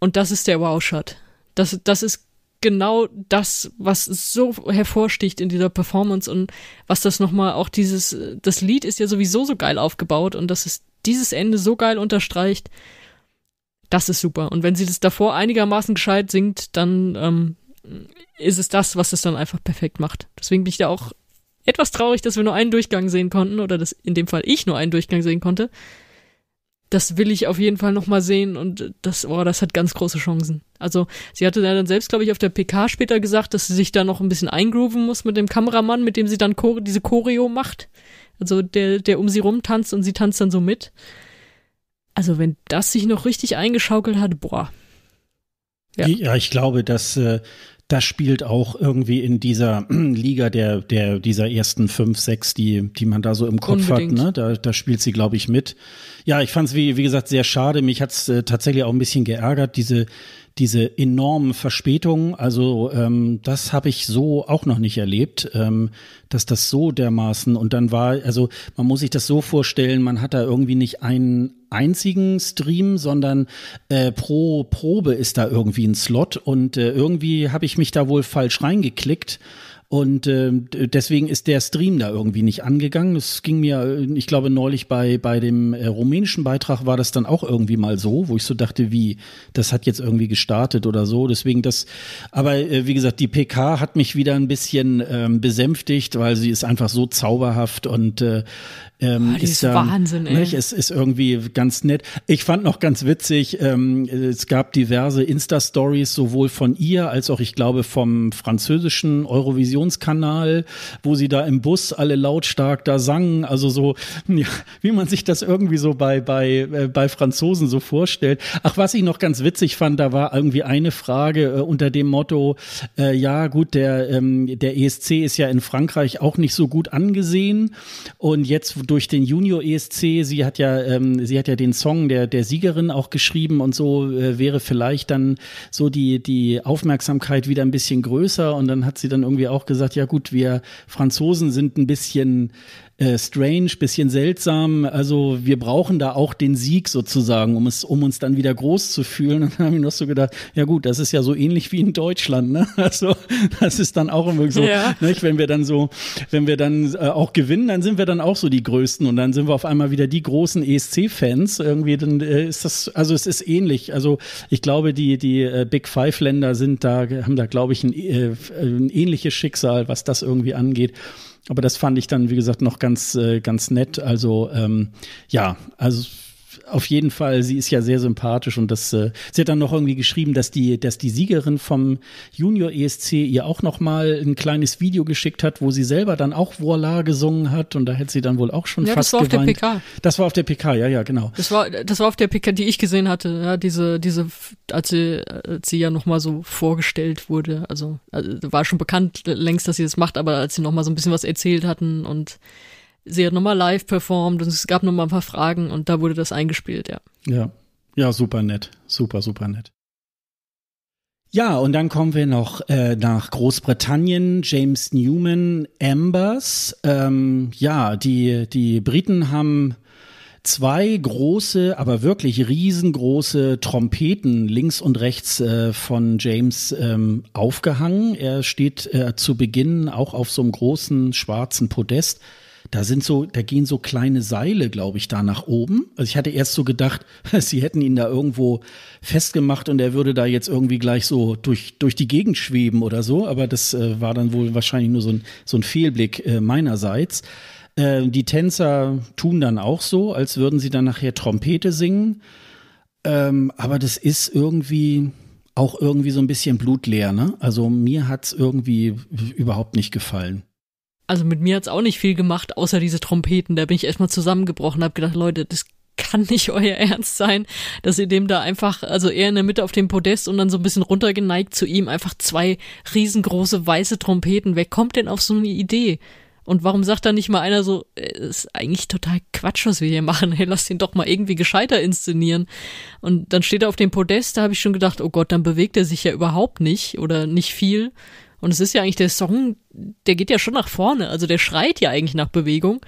Und das ist der Wow-Shot. Das, das ist genau das, was so hervorsticht in dieser Performance und was das nochmal auch dieses, das Lied ist ja sowieso so geil aufgebaut und dass es dieses Ende so geil unterstreicht, das ist super. Und wenn sie das davor einigermaßen gescheit singt, dann ähm, ist es das, was es dann einfach perfekt macht. Deswegen bin ich da auch etwas traurig, dass wir nur einen Durchgang sehen konnten oder dass in dem Fall ich nur einen Durchgang sehen konnte. Das will ich auf jeden Fall nochmal sehen und das, oh, das hat ganz große Chancen. Also sie hatte dann selbst, glaube ich, auf der PK später gesagt, dass sie sich da noch ein bisschen eingrooven muss mit dem Kameramann, mit dem sie dann Chore, diese Choreo macht. Also der, der um sie rumtanzt und sie tanzt dann so mit. Also wenn das sich noch richtig eingeschaukelt hat, boah. Ja, ja ich glaube, dass äh, das spielt auch irgendwie in dieser Liga der, der, dieser ersten fünf, sechs, die, die man da so im Kopf Unbedingt. hat. Ne? Da, da spielt sie, glaube ich, mit. Ja, ich fand es, wie, wie gesagt, sehr schade. Mich hat es äh, tatsächlich auch ein bisschen geärgert, diese, diese enormen Verspätungen, also ähm, das habe ich so auch noch nicht erlebt, ähm, dass das so dermaßen und dann war, also man muss sich das so vorstellen, man hat da irgendwie nicht einen einzigen Stream, sondern äh, pro Probe ist da irgendwie ein Slot und äh, irgendwie habe ich mich da wohl falsch reingeklickt und äh, deswegen ist der Stream da irgendwie nicht angegangen. Es ging mir, äh, ich glaube, neulich bei, bei dem äh, rumänischen Beitrag war das dann auch irgendwie mal so, wo ich so dachte, wie, das hat jetzt irgendwie gestartet oder so. Deswegen das, aber äh, wie gesagt, die PK hat mich wieder ein bisschen ähm, besänftigt, weil sie ist einfach so zauberhaft und äh, ähm, oh, ist, ist Wahnsinn, ne, ey. Nicht? Es ist irgendwie ganz nett. Ich fand noch ganz witzig, ähm, es gab diverse Insta-Stories sowohl von ihr als auch, ich glaube, vom französischen Eurovision Televisionskanal, wo sie da im Bus alle lautstark da sangen. Also so, ja, wie man sich das irgendwie so bei, bei, äh, bei Franzosen so vorstellt. Ach, was ich noch ganz witzig fand, da war irgendwie eine Frage äh, unter dem Motto, äh, ja gut, der, ähm, der ESC ist ja in Frankreich auch nicht so gut angesehen. Und jetzt durch den Junior ESC, sie hat ja, ähm, sie hat ja den Song der, der Siegerin auch geschrieben und so äh, wäre vielleicht dann so die, die Aufmerksamkeit wieder ein bisschen größer. Und dann hat sie dann irgendwie auch gesagt, ja gut, wir Franzosen sind ein bisschen äh, strange, bisschen seltsam. Also wir brauchen da auch den Sieg sozusagen, um es, um uns dann wieder groß zu fühlen. Und dann habe ich noch so gedacht, ja gut, das ist ja so ähnlich wie in Deutschland, ne? Also das ist dann auch immer so, ja. nicht? Ne? wenn wir dann so, wenn wir dann äh, auch gewinnen, dann sind wir dann auch so die Größten und dann sind wir auf einmal wieder die großen ESC-Fans. Irgendwie dann äh, ist das, also es ist ähnlich. Also ich glaube, die die äh, Big Five Länder sind da haben da glaube ich ein, äh, ein ähnliches Schicksal, was das irgendwie angeht aber das fand ich dann, wie gesagt, noch ganz, äh, ganz nett. Also ähm, ja, also auf jeden Fall, sie ist ja sehr sympathisch und das, äh, sie hat dann noch irgendwie geschrieben, dass die, dass die Siegerin vom Junior ESC ihr auch nochmal ein kleines Video geschickt hat, wo sie selber dann auch Voila gesungen hat und da hätte sie dann wohl auch schon ja, fast geweint. das war geweint. auf der PK. Das war auf der PK, ja, ja, genau. Das war, das war auf der PK, die ich gesehen hatte, ja, diese, diese, als sie, als sie ja nochmal so vorgestellt wurde, also, also war schon bekannt äh, längst, dass sie das macht, aber als sie nochmal so ein bisschen was erzählt hatten und sie hat nochmal live performt und es gab nochmal ein paar Fragen und da wurde das eingespielt, ja. Ja, ja, super nett, super, super nett. Ja, und dann kommen wir noch äh, nach Großbritannien. James Newman, Ambers. Ähm, ja, die, die Briten haben zwei große, aber wirklich riesengroße Trompeten links und rechts äh, von James ähm, aufgehangen. Er steht äh, zu Beginn auch auf so einem großen schwarzen Podest da sind so, da gehen so kleine Seile, glaube ich, da nach oben. Also ich hatte erst so gedacht, sie hätten ihn da irgendwo festgemacht und er würde da jetzt irgendwie gleich so durch, durch die Gegend schweben oder so. Aber das äh, war dann wohl wahrscheinlich nur so ein, so ein Fehlblick äh, meinerseits. Äh, die Tänzer tun dann auch so, als würden sie dann nachher Trompete singen. Ähm, aber das ist irgendwie, auch irgendwie so ein bisschen blutleer, ne? Also mir hat's irgendwie überhaupt nicht gefallen also mit mir hat es auch nicht viel gemacht, außer diese Trompeten. Da bin ich erstmal zusammengebrochen, hab gedacht, Leute, das kann nicht euer Ernst sein, dass ihr dem da einfach, also er in der Mitte auf dem Podest und dann so ein bisschen runtergeneigt zu ihm, einfach zwei riesengroße weiße Trompeten. Wer kommt denn auf so eine Idee? Und warum sagt da nicht mal einer so, äh, ist eigentlich total Quatsch, was wir hier machen, hey, lass den doch mal irgendwie gescheiter inszenieren. Und dann steht er auf dem Podest, da habe ich schon gedacht, oh Gott, dann bewegt er sich ja überhaupt nicht oder nicht viel. Und es ist ja eigentlich der Song, der geht ja schon nach vorne, also der schreit ja eigentlich nach Bewegung.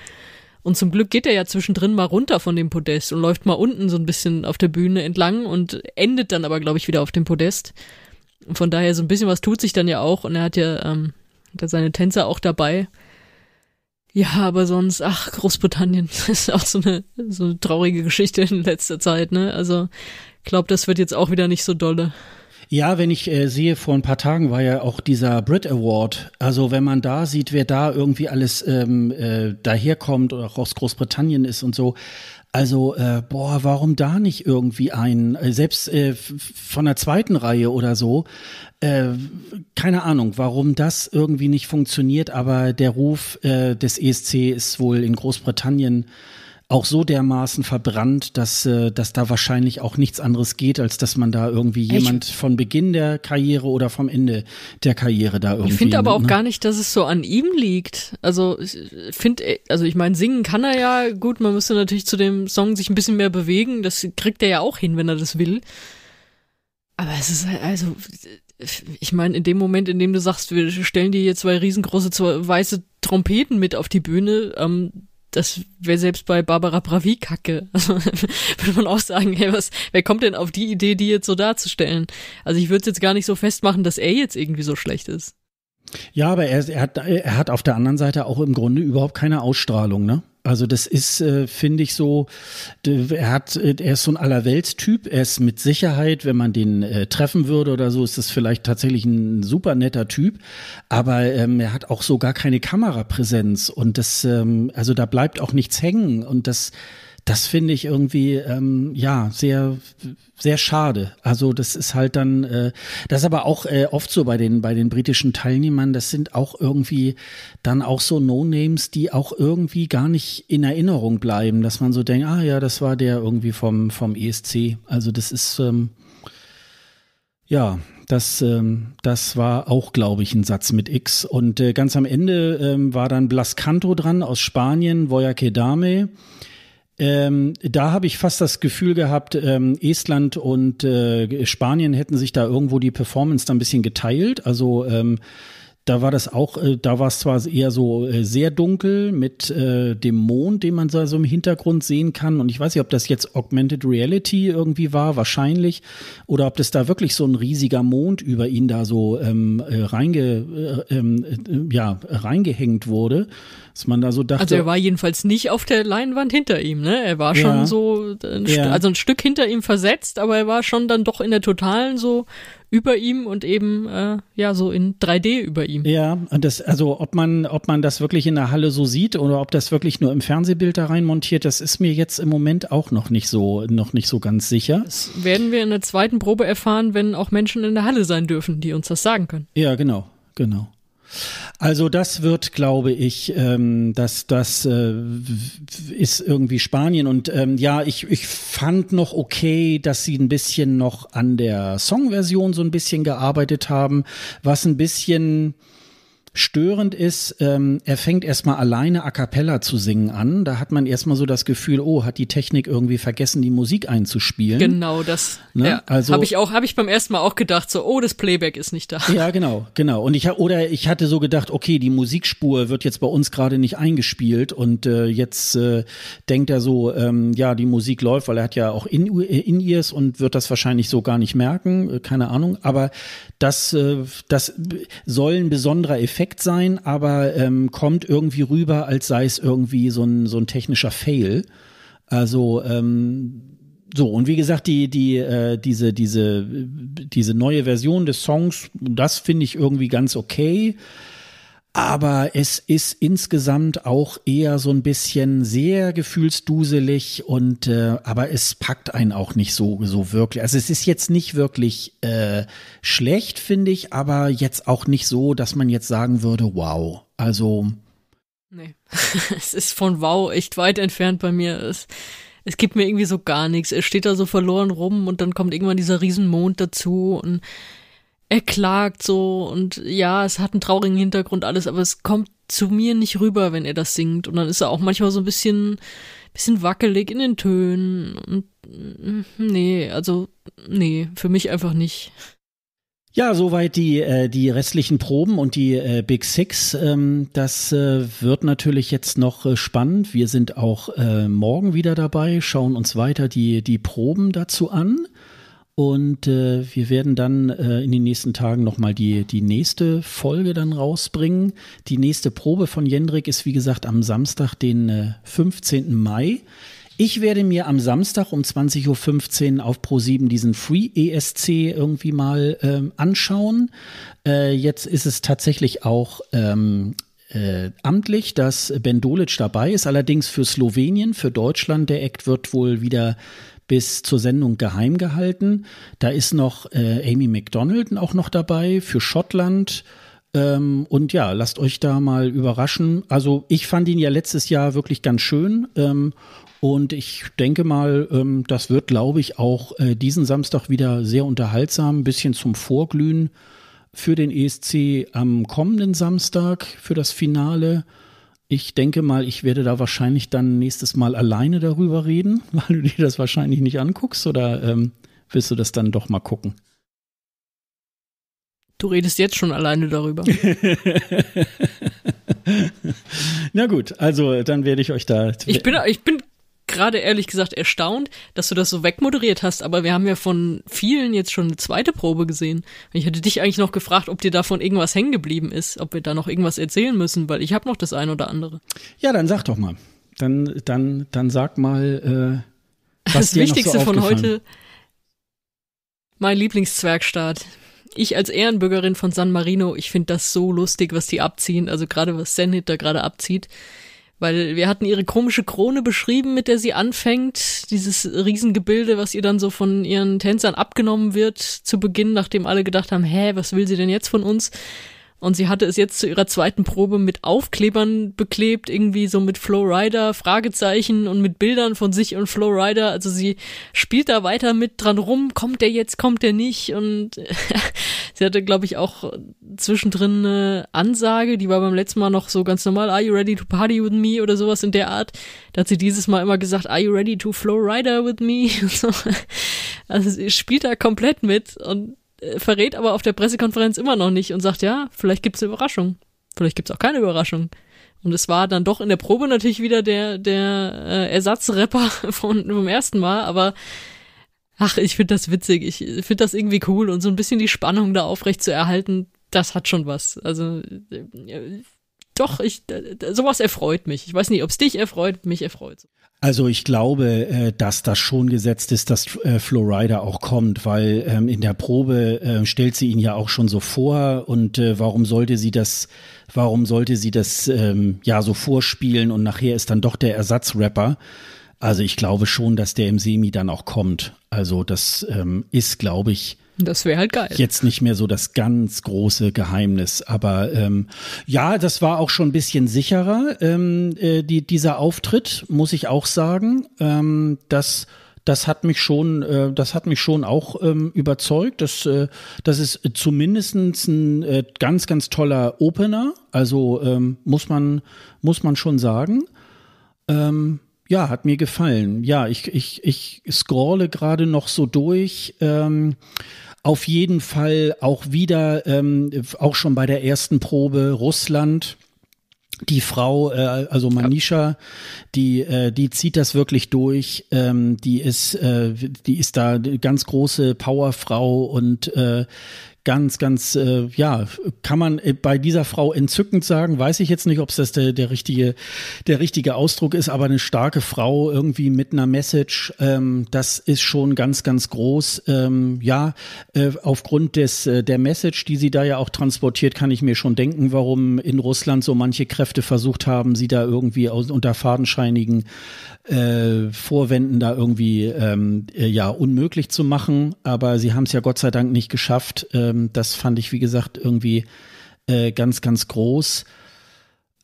Und zum Glück geht er ja zwischendrin mal runter von dem Podest und läuft mal unten so ein bisschen auf der Bühne entlang und endet dann aber, glaube ich, wieder auf dem Podest. Und von daher so ein bisschen was tut sich dann ja auch und er hat ja ähm, hat seine Tänzer auch dabei. Ja, aber sonst, ach, Großbritannien ist auch so eine, so eine traurige Geschichte in letzter Zeit, ne? Also, glaub, das wird jetzt auch wieder nicht so dolle. Ja, wenn ich äh, sehe, vor ein paar Tagen war ja auch dieser Brit Award. Also wenn man da sieht, wer da irgendwie alles ähm, äh, daherkommt oder auch aus Großbritannien ist und so. Also, äh, boah, warum da nicht irgendwie ein, äh, selbst äh, von der zweiten Reihe oder so, äh, keine Ahnung, warum das irgendwie nicht funktioniert, aber der Ruf äh, des ESC ist wohl in Großbritannien auch so dermaßen verbrannt, dass, äh, dass da wahrscheinlich auch nichts anderes geht, als dass man da irgendwie jemand ich, von Beginn der Karriere oder vom Ende der Karriere da irgendwie. Ich finde aber ne? auch ne? gar nicht, dass es so an ihm liegt. Also ich äh, finde, äh, also ich meine, singen kann er ja gut, man müsste natürlich zu dem Song sich ein bisschen mehr bewegen. Das kriegt er ja auch hin, wenn er das will. Aber es ist halt, also, ich meine, in dem Moment, in dem du sagst, wir stellen dir hier zwei riesengroße, zwei weiße Trompeten mit auf die Bühne, ähm, das wäre selbst bei Barbara Bravi kacke. Also, würde man auch sagen, hey, was, wer kommt denn auf die Idee, die jetzt so darzustellen? Also ich würde es jetzt gar nicht so festmachen, dass er jetzt irgendwie so schlecht ist. Ja, aber er, er, hat, er hat auf der anderen Seite auch im Grunde überhaupt keine Ausstrahlung, ne? Also das ist, äh, finde ich so, er hat, äh, er ist so ein Allerweltstyp. Er ist mit Sicherheit, wenn man den äh, treffen würde oder so, ist das vielleicht tatsächlich ein super netter Typ. Aber ähm, er hat auch so gar keine Kamerapräsenz und das, ähm, also da bleibt auch nichts hängen und das das finde ich irgendwie ähm, ja sehr sehr schade. Also das ist halt dann äh, das ist aber auch äh, oft so bei den bei den britischen Teilnehmern. Das sind auch irgendwie dann auch so No Names, die auch irgendwie gar nicht in Erinnerung bleiben, dass man so denkt, ah ja, das war der irgendwie vom vom ESC. Also das ist ähm, ja das, ähm, das war auch, glaube ich, ein Satz mit X. Und äh, ganz am Ende ähm, war dann Blas Canto dran aus Spanien, Voyaque Dame. Ähm, da habe ich fast das Gefühl gehabt, ähm, Estland und äh, Spanien hätten sich da irgendwo die Performance da ein bisschen geteilt. Also ähm, da war das auch, äh, da war es zwar eher so äh, sehr dunkel mit äh, dem Mond, den man da so im Hintergrund sehen kann. Und ich weiß nicht, ob das jetzt Augmented Reality irgendwie war, wahrscheinlich, oder ob das da wirklich so ein riesiger Mond über ihn da so ähm, äh, reinge, äh, ähm, ja, reingehängt wurde dass man da so dachte. Also er war jedenfalls nicht auf der Leinwand hinter ihm, ne? Er war schon ja, so, äh, ein ja. also ein Stück hinter ihm versetzt, aber er war schon dann doch in der totalen so über ihm und eben äh, ja so in 3D über ihm. Ja, das, also ob man, ob man das wirklich in der Halle so sieht oder ob das wirklich nur im Fernsehbild da rein montiert, das ist mir jetzt im Moment auch noch nicht so, noch nicht so ganz sicher. Das werden wir in der zweiten Probe erfahren, wenn auch Menschen in der Halle sein dürfen, die uns das sagen können. Ja, genau, genau. Also das wird, glaube ich, ähm, dass das äh, ist irgendwie Spanien und ähm, ja, ich, ich fand noch okay, dass sie ein bisschen noch an der Songversion so ein bisschen gearbeitet haben, was ein bisschen störend ist, ähm, er fängt erstmal alleine a cappella zu singen an. Da hat man erstmal so das Gefühl, oh, hat die Technik irgendwie vergessen, die Musik einzuspielen. Genau, das ne? ja. also, habe ich auch, habe ich beim ersten Mal auch gedacht, so, oh, das Playback ist nicht da. Ja, genau, genau. Und ich oder ich hatte so gedacht, okay, die Musikspur wird jetzt bei uns gerade nicht eingespielt und äh, jetzt äh, denkt er so, ähm, ja, die Musik läuft, weil er hat ja auch in, in ears und wird das wahrscheinlich so gar nicht merken, äh, keine Ahnung. Aber das, äh, das soll ein besonderer Effekt perfekt sein, aber ähm, kommt irgendwie rüber, als sei es irgendwie so ein, so ein technischer Fail. Also ähm, so und wie gesagt die die äh, diese diese äh, diese neue Version des Songs, das finde ich irgendwie ganz okay. Aber es ist insgesamt auch eher so ein bisschen sehr gefühlsduselig und äh, aber es packt einen auch nicht so so wirklich. Also es ist jetzt nicht wirklich äh, schlecht, finde ich, aber jetzt auch nicht so, dass man jetzt sagen würde, wow. Also nee, es ist von wow echt weit entfernt bei mir. Es, es gibt mir irgendwie so gar nichts. Es steht da so verloren rum und dann kommt irgendwann dieser Riesenmond dazu und er klagt so und ja, es hat einen traurigen Hintergrund alles, aber es kommt zu mir nicht rüber, wenn er das singt. Und dann ist er auch manchmal so ein bisschen, bisschen wackelig in den Tönen. Und mm, mm, nee, also nee, für mich einfach nicht. Ja, soweit die, äh, die restlichen Proben und die äh, Big Six. Ähm, das äh, wird natürlich jetzt noch äh, spannend. Wir sind auch äh, morgen wieder dabei, schauen uns weiter die, die Proben dazu an. Und äh, wir werden dann äh, in den nächsten Tagen nochmal die, die nächste Folge dann rausbringen. Die nächste Probe von Jendrik ist, wie gesagt, am Samstag, den äh, 15. Mai. Ich werde mir am Samstag um 20.15 Uhr auf Pro7 diesen Free ESC irgendwie mal ähm, anschauen. Äh, jetzt ist es tatsächlich auch ähm, äh, amtlich, dass Ben Dolic dabei ist, allerdings für Slowenien, für Deutschland. Der Act wird wohl wieder bis zur Sendung geheim gehalten. Da ist noch äh, Amy McDonald auch noch dabei für Schottland. Ähm, und ja, lasst euch da mal überraschen. Also ich fand ihn ja letztes Jahr wirklich ganz schön. Ähm, und ich denke mal, ähm, das wird, glaube ich, auch äh, diesen Samstag wieder sehr unterhaltsam. Ein bisschen zum Vorglühen für den ESC am kommenden Samstag, für das Finale. Ich denke mal, ich werde da wahrscheinlich dann nächstes Mal alleine darüber reden, weil du dir das wahrscheinlich nicht anguckst oder ähm, willst du das dann doch mal gucken? Du redest jetzt schon alleine darüber. Na gut, also dann werde ich euch da. Ich bin, ich bin gerade ehrlich gesagt erstaunt, dass du das so wegmoderiert hast, aber wir haben ja von vielen jetzt schon eine zweite Probe gesehen. Ich hätte dich eigentlich noch gefragt, ob dir davon irgendwas hängen geblieben ist, ob wir da noch irgendwas erzählen müssen, weil ich habe noch das ein oder andere. Ja, dann sag doch mal. Dann, dann, dann sag mal, äh, was das dir Wichtigste noch so von heute. Mein Lieblingszwergstaat ich als Ehrenbürgerin von San Marino, ich finde das so lustig, was die abziehen, also gerade was Zenit da gerade abzieht. Weil wir hatten ihre komische Krone beschrieben, mit der sie anfängt, dieses Riesengebilde, was ihr dann so von ihren Tänzern abgenommen wird zu Beginn, nachdem alle gedacht haben, hä, was will sie denn jetzt von uns? Und sie hatte es jetzt zu ihrer zweiten Probe mit Aufklebern beklebt, irgendwie so mit Flowrider, Fragezeichen und mit Bildern von sich und Flowrider. Also sie spielt da weiter mit dran rum, kommt der jetzt, kommt der nicht. Und sie hatte, glaube ich, auch zwischendrin eine Ansage, die war beim letzten Mal noch so ganz normal, Are you ready to party with me oder sowas in der Art. Da hat sie dieses Mal immer gesagt, Are you ready to Flowrider with me? also sie spielt da komplett mit und äh, verrät aber auf der Pressekonferenz immer noch nicht und sagt, ja, vielleicht gibt's eine Überraschung. Vielleicht gibt's auch keine Überraschung. Und es war dann doch in der Probe natürlich wieder der, der äh, Ersatzrapper von, vom ersten Mal, aber ach, ich finde das witzig, ich finde das irgendwie cool und so ein bisschen die Spannung da aufrecht zu erhalten, das hat schon was. Also äh, äh doch, ich, äh, sowas erfreut mich. Ich weiß nicht, ob's dich erfreut, mich erfreut. Also ich glaube, äh, dass das schon gesetzt ist, dass äh, Florida auch kommt, weil ähm, in der Probe äh, stellt sie ihn ja auch schon so vor und warum sollte sie das, warum sollte sie das ähm, ja so vorspielen und nachher ist dann doch der Ersatzrapper. Also ich glaube schon, dass der im Semi dann auch kommt. Also das ähm, ist, glaube ich, das wäre halt geil. Jetzt nicht mehr so das ganz große Geheimnis, aber ähm, ja, das war auch schon ein bisschen sicherer, ähm, äh, die, dieser Auftritt, muss ich auch sagen. Ähm, das, das hat mich schon, äh, das hat mich schon auch ähm, überzeugt, dass, äh, das ist zumindest ein äh, ganz, ganz toller Opener. Also ähm, muss, man, muss man schon sagen. Ähm, ja, hat mir gefallen. Ja, ich, ich, ich scrolle gerade noch so durch. Ähm, auf jeden Fall auch wieder, ähm, auch schon bei der ersten Probe Russland die Frau, äh, also Manisha, die, äh, die zieht das wirklich durch. Ähm, die ist, äh, die ist da eine ganz große Powerfrau und äh, ganz, ganz, äh, ja, kann man äh, bei dieser Frau entzückend sagen, weiß ich jetzt nicht, ob es das der, der, richtige, der richtige Ausdruck ist, aber eine starke Frau irgendwie mit einer Message, ähm, das ist schon ganz, ganz groß. Ähm, ja, äh, aufgrund des, äh, der Message, die sie da ja auch transportiert, kann ich mir schon denken, warum in Russland so manche Kräfte versucht haben, sie da irgendwie aus, unter fadenscheinigen äh, Vorwänden da irgendwie ähm, äh, ja unmöglich zu machen. Aber sie haben es ja Gott sei Dank nicht geschafft. Äh, ähm, das fand ich, wie gesagt, irgendwie äh, ganz, ganz groß.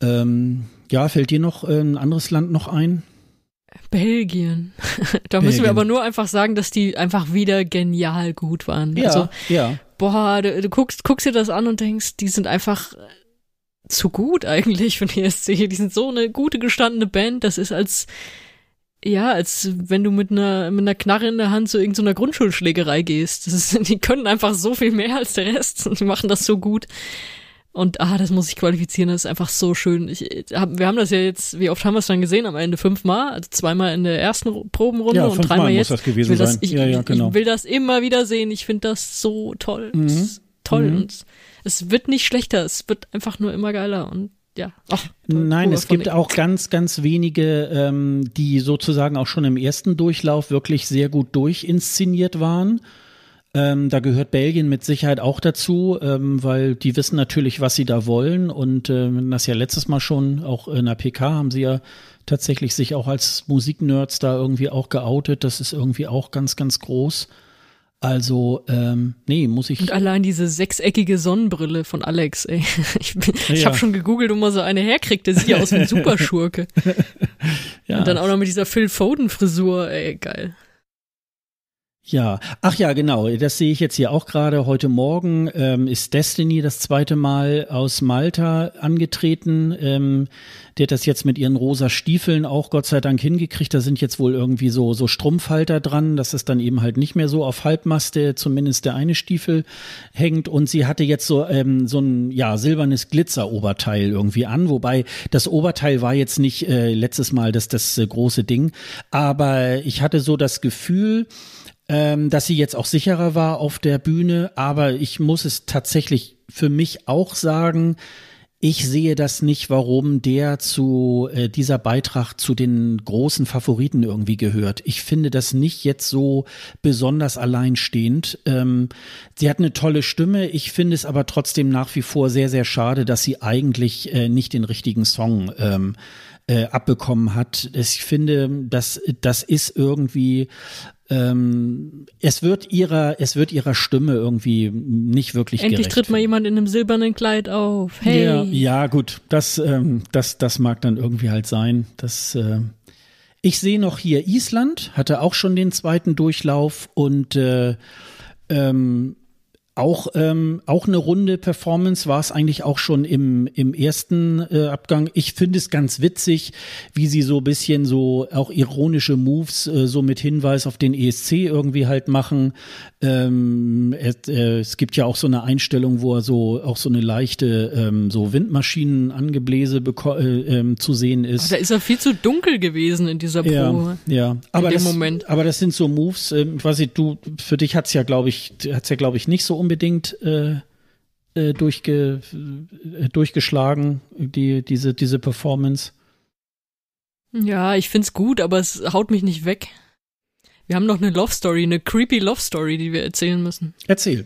Ähm, ja, fällt dir noch äh, ein anderes Land noch ein? Belgien. da Belgien. müssen wir aber nur einfach sagen, dass die einfach wieder genial gut waren. Ja, also, ja. Boah, du, du guckst, guckst dir das an und denkst, die sind einfach äh, zu gut eigentlich von ESC. Die sind so eine gute gestandene Band. Das ist als ja, als wenn du mit einer, mit einer Knarre in der Hand zu irgendeiner Grundschulschlägerei gehst. Das Ist, die können einfach so viel mehr als der Rest und die machen das so gut. Und ah, das muss ich qualifizieren, das ist einfach so schön. Ich, hab, wir haben das ja jetzt, wie oft haben wir es dann gesehen? Am Ende fünfmal, also zweimal in der ersten Probenrunde ja, und dreimal jetzt. Muss das gewesen ich will sein. das, ich, ja, ja, genau. ich will das immer wieder sehen. Ich finde das so toll. Mhm. Das toll. Mhm. Und es wird nicht schlechter, es wird einfach nur immer geiler. Und ja. Ach, Nein, es gibt auch ganz, ganz wenige, ähm, die sozusagen auch schon im ersten Durchlauf wirklich sehr gut durchinszeniert waren. Ähm, da gehört Belgien mit Sicherheit auch dazu, ähm, weil die wissen natürlich, was sie da wollen. Und ähm, das ja letztes Mal schon, auch in der PK haben sie ja tatsächlich sich auch als Musiknerds da irgendwie auch geoutet. Das ist irgendwie auch ganz, ganz groß. Also, ähm, nee, muss ich. Und allein diese sechseckige Sonnenbrille von Alex, ey. Ich, bin, ja. habe schon gegoogelt, wo man so eine herkriegt. Der sieht ja aus wie ein Superschurke. ja. Und dann auch noch mit dieser Phil Foden-Frisur, ey, geil. Ja, ach ja, genau. Das sehe ich jetzt hier auch gerade. Heute Morgen ähm, ist Destiny das zweite Mal aus Malta angetreten. Ähm, die hat das jetzt mit ihren rosa Stiefeln auch Gott sei Dank hingekriegt. Da sind jetzt wohl irgendwie so, so Strumpfhalter dran, dass es dann eben halt nicht mehr so auf Halbmaste, zumindest der eine Stiefel hängt. Und sie hatte jetzt so, ähm, so ein, ja, silbernes Glitzeroberteil irgendwie an. Wobei das Oberteil war jetzt nicht äh, letztes Mal das, das äh, große Ding. Aber ich hatte so das Gefühl, ähm, dass sie jetzt auch sicherer war auf der Bühne. Aber ich muss es tatsächlich für mich auch sagen, ich sehe das nicht, warum der zu äh, dieser Beitrag zu den großen Favoriten irgendwie gehört. Ich finde das nicht jetzt so besonders alleinstehend. Ähm, sie hat eine tolle Stimme. Ich finde es aber trotzdem nach wie vor sehr, sehr schade, dass sie eigentlich äh, nicht den richtigen Song ähm, äh, abbekommen hat. Ich finde, das, das ist irgendwie ähm, es wird ihrer, es wird ihrer Stimme irgendwie nicht wirklich Endlich gerecht. tritt mal jemand in einem silbernen Kleid auf. Hey. Ja, ja gut, das, ähm, das, das mag dann irgendwie halt sein. Das, äh, ich sehe noch hier Island, hatte auch schon den zweiten Durchlauf und äh, ähm, auch, ähm, auch eine runde Performance war es eigentlich auch schon im, im ersten äh, Abgang. Ich finde es ganz witzig, wie sie so ein bisschen so auch ironische Moves äh, so mit Hinweis auf den ESC irgendwie halt machen. Ähm, es, äh, es gibt ja auch so eine Einstellung, wo er so auch so eine leichte ähm, so Windmaschinen angebläse äh, ähm, zu sehen ist. Ach, da ist er viel zu dunkel gewesen in dieser Probe. Ja, ja. aber in dem das, Moment. aber das sind so Moves. Äh, ich weiß nicht, du für dich hat's ja glaube ich hat's ja glaube ich nicht so um unbedingt äh, äh durchge, äh, durchgeschlagen, die, diese, diese Performance. Ja, ich find's gut, aber es haut mich nicht weg. Wir haben noch eine Love Story, eine creepy Love Story, die wir erzählen müssen. Erzähl.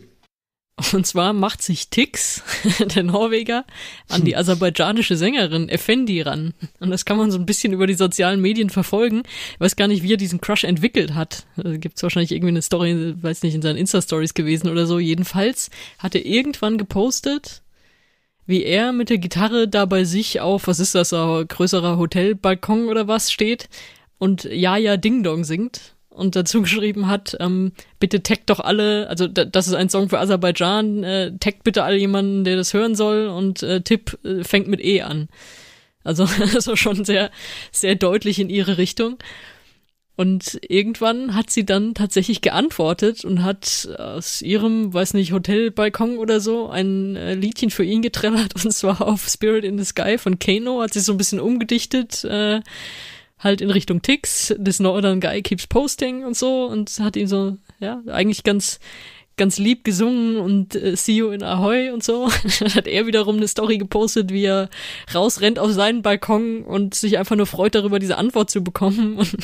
Und zwar macht sich Tix, der Norweger, an die hm. aserbaidschanische Sängerin Effendi ran. Und das kann man so ein bisschen über die sozialen Medien verfolgen. Ich weiß gar nicht, wie er diesen Crush entwickelt hat. Also Gibt es wahrscheinlich irgendwie eine Story, weiß nicht, in seinen Insta-Stories gewesen oder so. Jedenfalls hat er irgendwann gepostet, wie er mit der Gitarre da bei sich auf, was ist das, ein größerer Hotelbalkon oder was steht und Ja, ja, Ding Dong singt und dazu geschrieben hat, ähm, bitte tag doch alle, also das ist ein Song für Aserbaidschan, äh, tag bitte alle jemanden, der das hören soll und äh, Tipp äh, fängt mit E an. Also das war also schon sehr, sehr deutlich in ihre Richtung. Und irgendwann hat sie dann tatsächlich geantwortet und hat aus ihrem, weiß nicht, Hotelbalkon oder so ein äh, Liedchen für ihn getrellert und zwar auf Spirit in the Sky von Kano, hat sie so ein bisschen umgedichtet. Äh, halt in Richtung Ticks. This Northern Guy keeps posting und so und hat ihn so, ja, eigentlich ganz, ganz lieb gesungen und äh, See you in Ahoy und so. Dann hat er wiederum eine Story gepostet, wie er rausrennt auf seinen Balkon und sich einfach nur freut darüber, diese Antwort zu bekommen und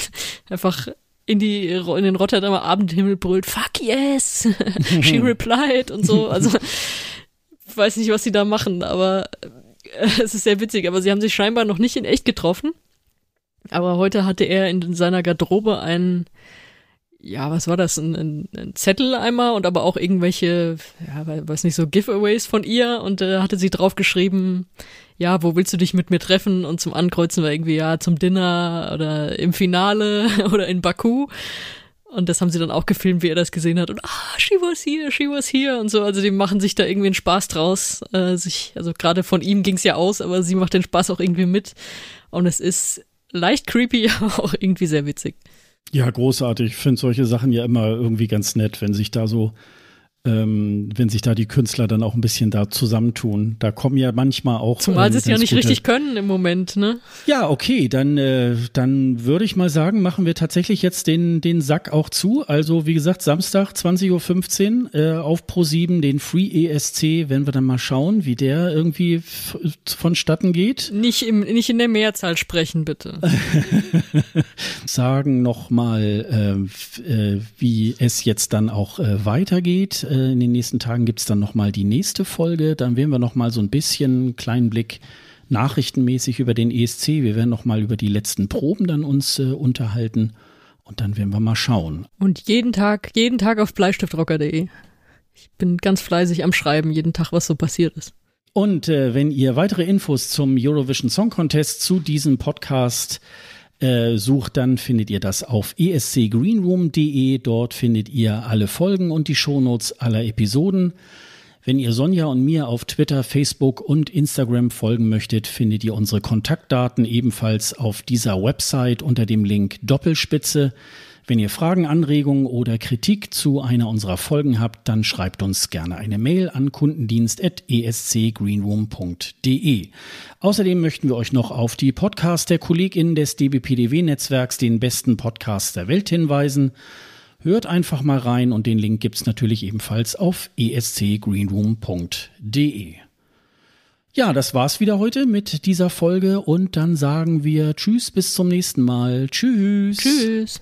einfach in, die, in den Rotterdamer Abendhimmel brüllt, fuck yes, she replied und so. Also, weiß nicht, was sie da machen, aber äh, es ist sehr witzig. Aber sie haben sich scheinbar noch nicht in echt getroffen. Aber heute hatte er in seiner Garderobe einen, ja, was war das, ein, ein, ein Zettel einmal und aber auch irgendwelche, ja, weiß nicht, so Giveaways von ihr und äh, hatte sie draufgeschrieben, ja, wo willst du dich mit mir treffen? Und zum Ankreuzen war irgendwie, ja, zum Dinner oder im Finale oder in Baku. Und das haben sie dann auch gefilmt, wie er das gesehen hat. Und ah, she was here, she was here und so. Also die machen sich da irgendwie einen Spaß draus. Äh, sich, also gerade von ihm ging's ja aus, aber sie macht den Spaß auch irgendwie mit. Und es ist leicht creepy, aber auch irgendwie sehr witzig. Ja, großartig. Ich finde solche Sachen ja immer irgendwie ganz nett, wenn sich da so ähm, wenn sich da die Künstler dann auch ein bisschen da zusammentun. Da kommen ja manchmal auch. Zumal ähm, sie es ja nicht gute... richtig können im Moment, ne? Ja, okay, dann, äh, dann würde ich mal sagen, machen wir tatsächlich jetzt den, den Sack auch zu. Also, wie gesagt, Samstag 20.15 Uhr äh, auf Pro7, den Free ESC, wenn wir dann mal schauen, wie der irgendwie vonstatten geht. Nicht, im, nicht in der Mehrzahl sprechen, bitte. sagen nochmal, äh, äh, wie es jetzt dann auch äh, weitergeht. Äh, äh, in den nächsten Tagen gibt es dann nochmal die nächste Folge. Dann werden wir nochmal so ein bisschen einen kleinen Blick nachrichtenmäßig über den ESC. Wir werden nochmal über die letzten Proben dann uns äh, unterhalten. Und dann werden wir mal schauen. Und jeden Tag, jeden Tag auf bleistiftrocker.de. Ich bin ganz fleißig am Schreiben, jeden Tag, was so passiert ist. Und äh, wenn ihr weitere Infos zum Eurovision Song Contest zu diesem Podcast äh, äh, sucht, dann findet ihr das auf escgreenroom.de. Dort findet ihr alle Folgen und die Shownotes aller Episoden. Wenn ihr Sonja und mir auf Twitter, Facebook und Instagram folgen möchtet, findet ihr unsere Kontaktdaten ebenfalls auf dieser Website unter dem Link Doppelspitze. Wenn ihr Fragen, Anregungen oder Kritik zu einer unserer Folgen habt, dann schreibt uns gerne eine Mail an kundendienst.escgreenroom.de. Außerdem möchten wir euch noch auf die Podcasts der KollegInnen des DBPDW-Netzwerks, den besten Podcast der Welt, hinweisen. Hört einfach mal rein und den Link gibt es natürlich ebenfalls auf escgreenroom.de. Ja, das war's wieder heute mit dieser Folge und dann sagen wir Tschüss bis zum nächsten Mal. Tschüss. Tschüss.